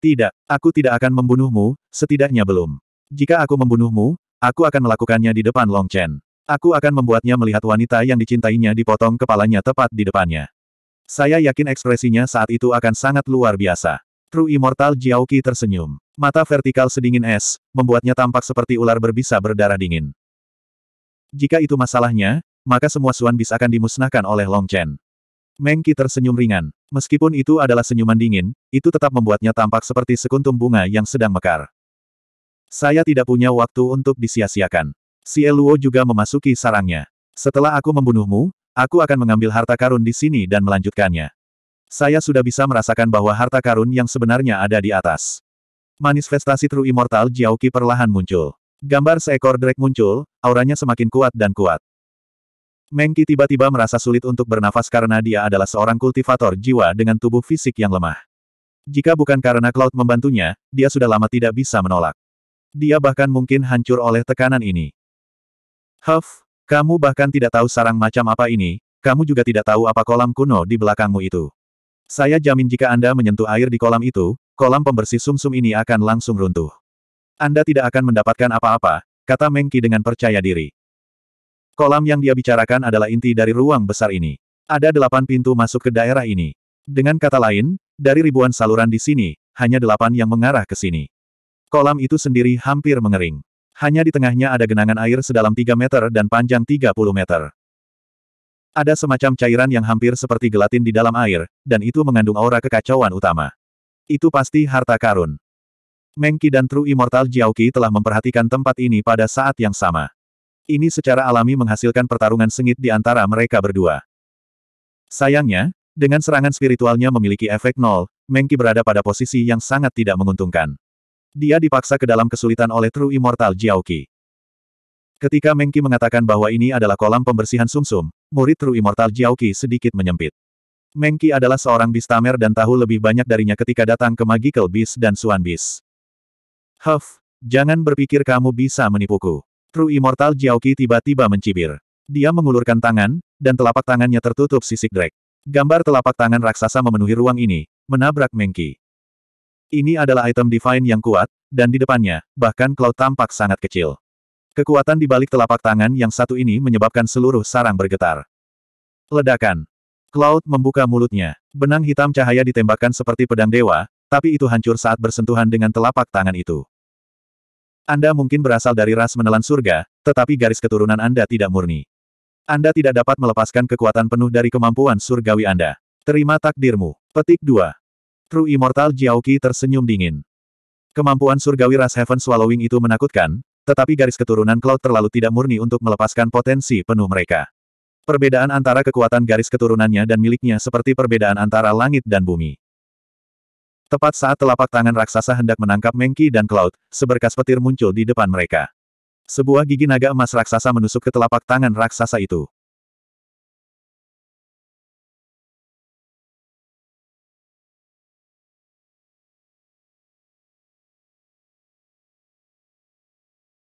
Tidak, aku tidak akan membunuhmu, setidaknya belum. Jika aku membunuhmu, aku akan melakukannya di depan Long Chen. Aku akan membuatnya melihat wanita yang dicintainya dipotong kepalanya tepat di depannya. Saya yakin ekspresinya saat itu akan sangat luar biasa. True Immortal Jiaoqi tersenyum. Mata vertikal sedingin es, membuatnya tampak seperti ular berbisa berdarah dingin. Jika itu masalahnya, maka semua Suan Bis akan dimusnahkan oleh Long Chen. Mengki tersenyum ringan. Meskipun itu adalah senyuman dingin, itu tetap membuatnya tampak seperti sekuntum bunga yang sedang mekar. Saya tidak punya waktu untuk disia-siakan. Si Eluo juga memasuki sarangnya. Setelah aku membunuhmu, aku akan mengambil harta karun di sini dan melanjutkannya. Saya sudah bisa merasakan bahwa harta karun yang sebenarnya ada di atas. Manifestasi True Immortal Jiaoqi perlahan muncul. Gambar seekor drake muncul, auranya semakin kuat dan kuat. Mengki tiba-tiba merasa sulit untuk bernafas karena dia adalah seorang kultivator jiwa dengan tubuh fisik yang lemah. Jika bukan karena Cloud membantunya, dia sudah lama tidak bisa menolak. Dia bahkan mungkin hancur oleh tekanan ini. Huff, kamu bahkan tidak tahu sarang macam apa ini, kamu juga tidak tahu apa kolam kuno di belakangmu itu. Saya jamin jika Anda menyentuh air di kolam itu, kolam pembersih sumsum -sum ini akan langsung runtuh. Anda tidak akan mendapatkan apa-apa, kata Mengki dengan percaya diri. Kolam yang dia bicarakan adalah inti dari ruang besar ini. Ada delapan pintu masuk ke daerah ini. Dengan kata lain, dari ribuan saluran di sini, hanya delapan yang mengarah ke sini. Kolam itu sendiri hampir mengering. Hanya di tengahnya ada genangan air sedalam 3 meter dan panjang 30 meter. Ada semacam cairan yang hampir seperti gelatin di dalam air, dan itu mengandung aura kekacauan utama. Itu pasti harta karun. Mengki dan True Immortal Jiaoqi telah memperhatikan tempat ini pada saat yang sama ini secara alami menghasilkan pertarungan sengit di antara mereka berdua. Sayangnya, dengan serangan spiritualnya memiliki efek nol, Mengki berada pada posisi yang sangat tidak menguntungkan. Dia dipaksa ke dalam kesulitan oleh True Immortal Jiaoqi. Ketika Mengki mengatakan bahwa ini adalah kolam pembersihan sumsum, -sum, murid True Immortal Jiaoqi sedikit menyempit. Mengki adalah seorang bistamer dan tahu lebih banyak darinya ketika datang ke Magical Beast dan Suan Beast. Huff, jangan berpikir kamu bisa menipuku. True Immortal Jiaoqi tiba-tiba mencibir. Dia mengulurkan tangan, dan telapak tangannya tertutup sisik drag. Gambar telapak tangan raksasa memenuhi ruang ini, menabrak Mengki. Ini adalah item divine yang kuat, dan di depannya, bahkan Cloud tampak sangat kecil. Kekuatan di balik telapak tangan yang satu ini menyebabkan seluruh sarang bergetar. Ledakan. Cloud membuka mulutnya. Benang hitam cahaya ditembakkan seperti pedang dewa, tapi itu hancur saat bersentuhan dengan telapak tangan itu. Anda mungkin berasal dari ras menelan surga, tetapi garis keturunan Anda tidak murni. Anda tidak dapat melepaskan kekuatan penuh dari kemampuan surgawi Anda. Terima takdirmu. Petik 2. True Immortal Jiaoqi tersenyum dingin. Kemampuan surgawi ras Heaven Swallowing itu menakutkan, tetapi garis keturunan Cloud terlalu tidak murni untuk melepaskan potensi penuh mereka. Perbedaan antara kekuatan garis keturunannya dan miliknya seperti perbedaan antara langit dan bumi. Tepat saat telapak tangan raksasa hendak menangkap Mengki dan Cloud, seberkas petir muncul di depan mereka. Sebuah gigi naga emas raksasa menusuk ke telapak tangan raksasa itu.